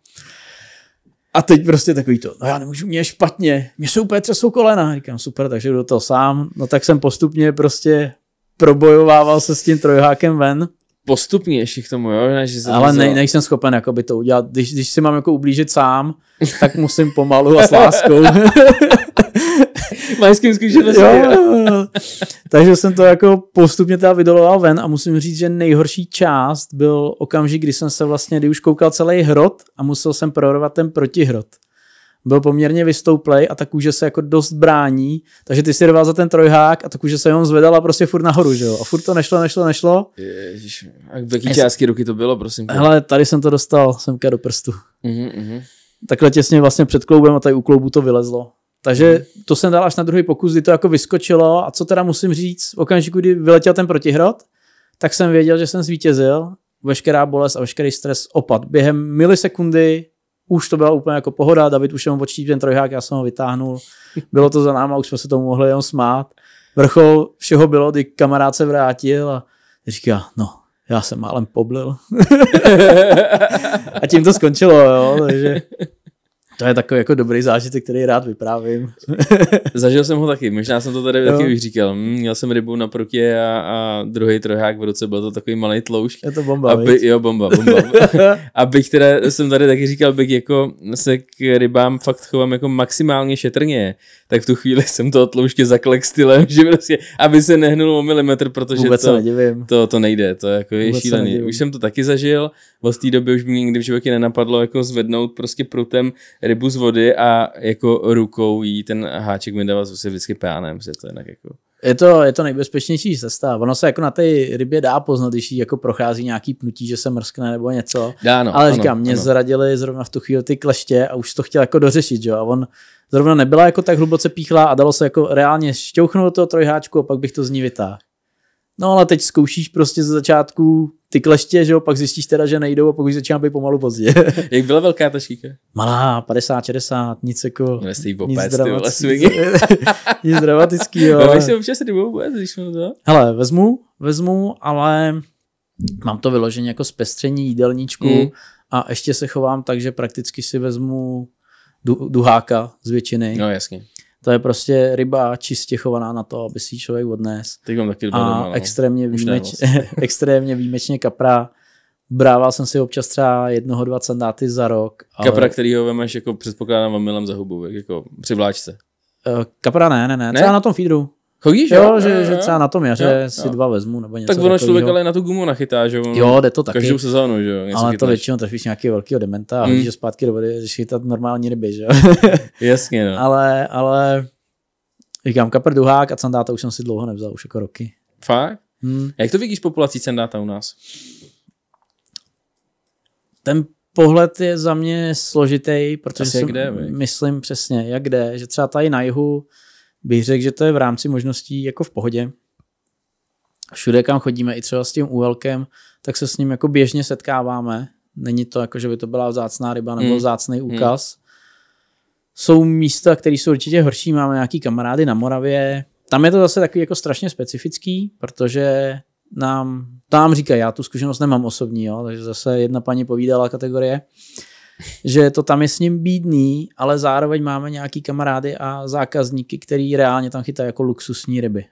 A teď prostě takový to, no já nemůžu, mě je špatně, mě jsou úplně třesou kolena. Říkám, super, takže jdu do toho sám. No tak jsem postupně prostě probojovával se s tím trojhákem ven. Postupně ještě k tomu, jo? Ne, že se Ale ne, nejsem schopen jakoby to udělat. Když, když si mám jako ublížit sám, tak musím pomalu a s láskou. majským zkušenostem. Takže jsem to jako postupně teda vydoloval ven a musím říct, že nejhorší část byl okamžik, kdy jsem se vlastně, kdy už koukal celý hrot a musel jsem prorovat ten protihrot byl poměrně vystouplej a ta kůže se jako dost brání, takže ty si rval za ten trojhák a ta kůže se jenom zvedala prostě furt nahoru, že jo? A furt to nešlo, nešlo, nešlo. Ježiš, a v jaký části ruky to bylo, prosím? Hele, tady jsem to dostal, semka do prstu. Uh-huh, uh-huh. Takhle těsně vlastně před kloubem a tady u kloubu to vylezlo. Takže mhm. to jsem dal až na druhý pokus, kdy to jako vyskočilo a co teda musím říct, v okamžiku, kdy vyletěl ten protihrot, tak jsem věděl, že jsem zvítězil, veškerá bolest a veškerý stres opad. Během milisekundy už to byla úplně jako pohoda, David už jenom počítí ten trojhák, já jsem ho vytáhnul, bylo to za náma, už jsme se tomu mohli jenom smát. Vrchol všeho bylo, kdy kamarád se vrátil a říká, no, já jsem málem poblil. a tím to skončilo, jo, takže to je takový jako dobrý zážitek, který rád vyprávím. Zažil jsem ho taky, možná jsem to tady jo. taky vyříkal. Mm, měl jsem rybu na prutě a, a druhý trojhák v ruce, byl to takový malý tloušť. Je to bomba, Aby, Jo, bomba, bomba. a bych teda, jsem tady taky říkal, bych jako se k rybám fakt chovám jako maximálně šetrně tak v tu chvíli jsem to tlouště zaklek stylem, že prostě, aby se nehnul o milimetr, protože Vůbec to, to, to, nejde, to jako je šílený. Už jsem to taky zažil, v té doby už mi nikdy v životě nenapadlo jako zvednout prostě prutem rybu z vody a jako rukou jí ten háček dává zase vždycky pánem, protože to jinak jako... Je to, je to nejbezpečnější cesta. Ono se jako na té rybě dá poznat, když jí jako prochází nějaký pnutí, že se mrskne nebo něco. Dá, no, Ale ano, říkám, mě ano. zradili zrovna v tu chvíli ty kleště a už to chtěl jako dořešit, jo. A on zrovna nebyla jako tak hluboce píchlá a dalo se jako reálně šťouchnout do toho trojháčku a pak bych to z ní vytáhl. No ale teď zkoušíš prostě ze začátku ty kleště, že jo, pak zjistíš teda, že nejdou a pak už začíná být pomalu pozdě. Jak byla velká ta šíka? Malá, 50, 60, nic jako... No, nic dramatický, jo. Ale... si občas rybou vůbec, když mu to... Hele, vezmu, vezmu, ale mám to vyloženě jako zpestření jídelníčku mm. a ještě se chovám tak, že prakticky si vezmu du, duháka z většiny. No jasně. To je prostě ryba čistě chovaná na to, aby si člověk odnes. Teď mám taky a doma, no. extrémně, výjimeč, extrémně výjimečně kapra. Brával jsem si občas třeba jednoho, dva sandáty za rok. Ale... Kapra, který ho vemeš, jako předpokládám, omylem za hubu, jako při vláčce. Eh, kapra ne, ne, ne, ne? třeba na tom feedru. Chodíš, jo? jo že, jo, že třeba na tom jaře jo, si jo. dva vezmu nebo něco Tak ono člověk ale na tu gumu nachytá, že on Jo, jde to taky. Každou sezónu, že jo. Ale to většinou trafíš nějaký velký dementa a hodíš že hmm. zpátky do vody, chytat normální ryby, že jo. Jasně, no. ale, ale říkám, kapr duhák a sandáta už jsem si dlouho nevzal, už jako roky. Fakt? Hmm. Jak to vidíš z populací sandáta u nás? Ten pohled je za mě složitý, protože si kde, myslím přesně, jak jde, že třeba tady na jihu bych řekl, že to je v rámci možností jako v pohodě. Všude, kam chodíme, i třeba s tím úelkem, tak se s ním jako běžně setkáváme. Není to jako, že by to byla vzácná ryba nebo hmm. vzácný hmm. úkaz. Hmm. Jsou místa, které jsou určitě horší, máme nějaký kamarády na Moravě. Tam je to zase takový jako strašně specifický, protože nám, tam říkají, já tu zkušenost nemám osobní, jo, takže zase jedna paní povídala kategorie, že to tam je s ním bídný, ale zároveň máme nějaký kamarády a zákazníky, který reálně tam chytají jako luxusní ryby.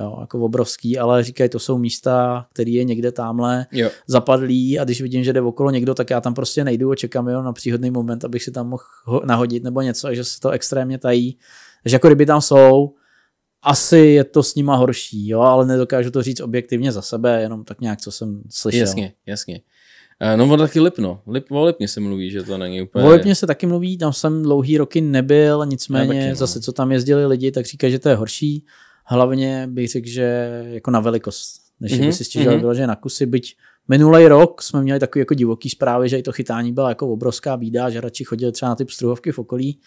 Jo, jako obrovský, ale říkají, to jsou místa, který je někde tamhle zapadlý a když vidím, že jde okolo někdo, tak já tam prostě nejdu a čekám jo, na příhodný moment, abych si tam mohl nahodit nebo něco, že se to extrémně tají. Takže jako ryby tam jsou, asi je to s nima horší, jo, ale nedokážu to říct objektivně za sebe, jenom tak nějak, co jsem slyšel. Jasně, jasně. Eh, no on taky Lipno. Lip, o Lipně se mluví, že to není úplně... O Lipně se taky mluví, tam jsem dlouhý roky nebyl, nicméně ne, no. zase, co tam jezdili lidi, tak říkají, že to je horší. Hlavně bych řekl, že jako na velikost, než mm-hmm, by mhm, si stěžoval mm-hmm. že na kusy, byť Minulý rok jsme měli takový jako divoký zprávy, že i to chytání byla jako obrovská bída, že radši chodili třeba na ty pstruhovky v okolí,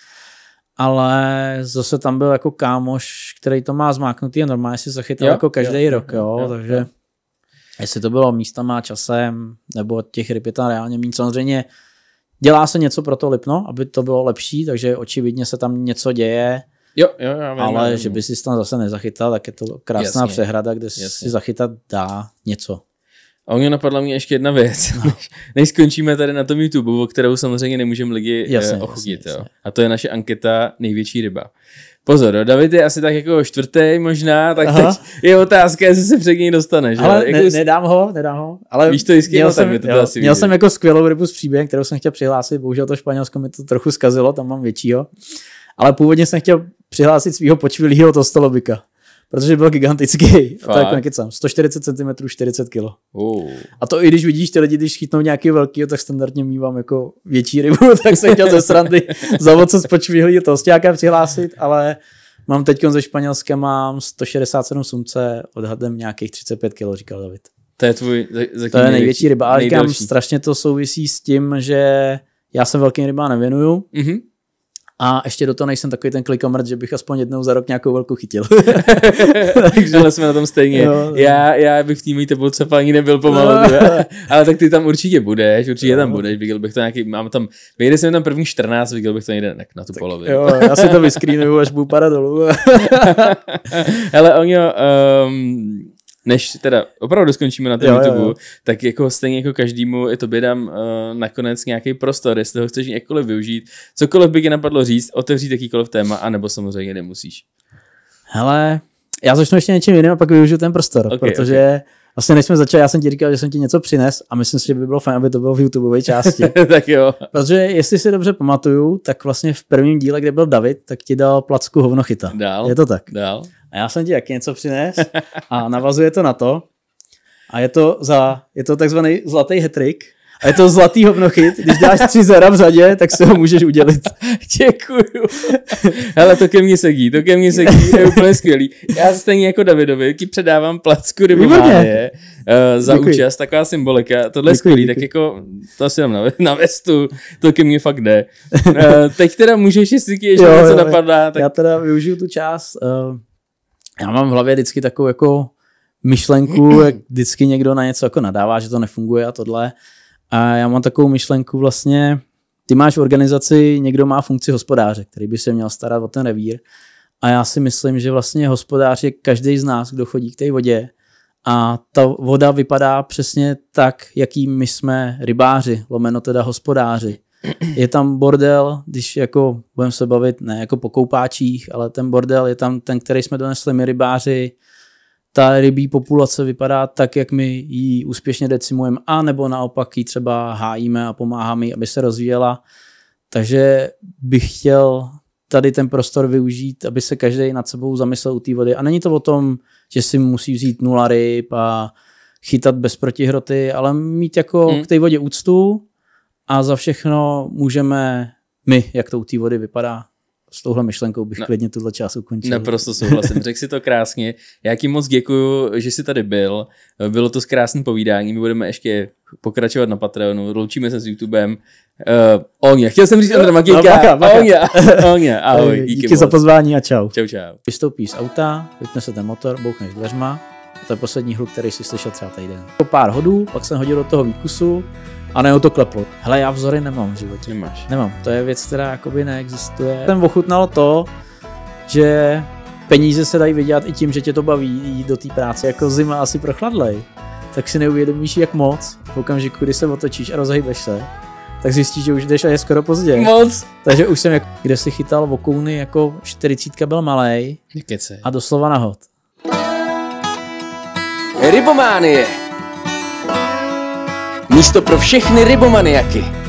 ale zase tam byl jako kámoš, který to má zmáknutý a normálně si zachytal jo, jako každý jo, rok, jo, jo, takže jo. Jestli to bylo místama, časem, nebo těch ryb je tam reálně méně. Samozřejmě dělá se něco pro to Lipno, aby to bylo lepší, takže očividně se tam něco děje. Jo, jo, jo, vím, ale vím. že by si tam zase nezachytal, tak je to krásná jasně, přehrada, kde jasně. si zachytat dá něco. A mě napadla mě ještě jedna věc, no. než, skončíme tady na tom YouTube, o kterou samozřejmě nemůžeme lidi eh, jasně, ochutit. Jasně, jo. Jasně. A to je naše anketa Největší ryba. Pozor, David je asi tak jako čtvrtý možná, tak Aha. teď je otázka, jestli se před něj dostaneš. Ale ne, jako ne, nedám ho, nedám ho. Ale víš to jistě, měl, no, jsem, to jo, asi měl jsem jako skvělou rybu s příběhem, kterou jsem chtěl přihlásit, bohužel to Španělsko mi to trochu zkazilo, tam mám většího. Ale původně jsem chtěl přihlásit svého to tostolobika protože byl gigantický. Jako Fakt? A tak nekecám. 140 cm, 40 kg. Uh. A to i když vidíš ty lidi, když chytnou nějaký velký, tak standardně mývám jako větší rybu, tak jsem chtěl ze srandy zavod se spočvihli, to prostě nějaká přihlásit, ale mám teď ze Španělska mám 167 sumce, odhadem nějakých 35 kg, říkal David. To je tvůj za, To je největší ryba, ale říkám, strašně to souvisí s tím, že já se velkým rybám nevěnuju, mm-hmm. A ještě do toho nejsem takový ten klikomrt, že bych aspoň jednou za rok nějakou velkou chytil. Takže ale jsme na tom stejně. No, já, já bych v týmové tabulce paní nebyl pomalu. No. ale tak ty tam určitě budeš, určitě no. tam budeš. Viděl bych to nějaký, mám tam, vyjde jsem tam první 14, viděl bych to někde na, na tu tak polovinu. jo, já si to vyskrýnuju, až budu padat dolů. Ale Onio, um, ehm, než teda opravdu skončíme na tom jo, YouTube, jo, jo. tak jako stejně jako každému je to dám uh, nakonec nějaký prostor, jestli ho chceš jakkoliv využít, cokoliv by tě napadlo říct, otevřít jakýkoliv téma, anebo samozřejmě nemusíš. Hele, já začnu ještě něčím jiným a pak využiju ten prostor, okay, protože okay. Vlastně než jsme začali, já jsem ti říkal, že jsem ti něco přines a myslím si, že by bylo fajn, aby to bylo v YouTubeové části. tak jo. Protože jestli si dobře pamatuju, tak vlastně v prvním díle, kde byl David, tak ti dal placku hovnochyta. Dál. Je to tak? Dál a já jsem ti jak něco přines a navazuje to na to. A je to, za, je to takzvaný zlatý hetrik. A je to zlatý hovnochyt, když dáš tři zera v řadě, tak si ho můžeš udělit. Děkuju. Hele, to ke mně sedí, to ke mně sedí, je úplně skvělý. Já stejně jako Davidovi, ti předávám placku rybově uh, eh, za Děkuji. účast, taková symbolika, tohle je skvělý, tak jako to asi dám na, na vestu, to ke mně fakt jde. Uh, teď teda můžeš, jestli ti ještě něco napadá. Tak... Já teda využiju tu část, uh, já mám v hlavě vždycky takovou jako myšlenku, jak vždycky někdo na něco jako nadává, že to nefunguje a tohle. A já mám takovou myšlenku vlastně, ty máš v organizaci, někdo má funkci hospodáře, který by se měl starat o ten revír. A já si myslím, že vlastně hospodář je každý z nás, kdo chodí k té vodě. A ta voda vypadá přesně tak, jaký my jsme rybáři, lomeno teda hospodáři je tam bordel, když jako budeme se bavit ne jako po koupáčích, ale ten bordel je tam ten, který jsme donesli my rybáři, ta rybí populace vypadá tak, jak my ji úspěšně decimujeme, a nebo naopak ji třeba hájíme a pomáháme jí, aby se rozvíjela. Takže bych chtěl tady ten prostor využít, aby se každý nad sebou zamyslel u té vody. A není to o tom, že si musí vzít nula ryb a chytat bez protihroty, ale mít jako hmm. k té vodě úctu a za všechno můžeme my, jak to u té vody vypadá, s touhle myšlenkou bych no, klidně tuhle část ukončil. Naprosto souhlasím, řekl si to krásně. Já ti moc děkuji, že jsi tady byl. Bylo to krásné povídání, my budeme ještě pokračovat na Patreonu, loučíme se s YouTubem. Uh, eh, Oně, chtěl jsem říct Andra Magika. Oně, Oně, ahoj. Díky, díky moc. za pozvání a čau. Čau, čau. Vystoupíš z auta, vypne se ten motor, bouchneš dveřma. To je poslední hluk, který jsi slyšel třeba týden. Po pár hodů, pak jsem hodil do toho výkusu a ne to kleplo. Hele, já vzory nemám v životě. Nemáš. Nemám. To je věc, která jakoby neexistuje. Ten ochutnal to, že peníze se dají vydělat i tím, že tě to baví jít do té práce. Jako zima asi prochladlej. Tak si neuvědomíš, jak moc v okamžiku, kdy se otočíš a rozhýbeš se, tak zjistíš, že už jdeš a je skoro pozdě. Moc. Takže už jsem, jako, kde si chytal vokouny, jako 40 byl malej. A doslova nahod. Rybománie. Místo pro všechny rybomaniaky.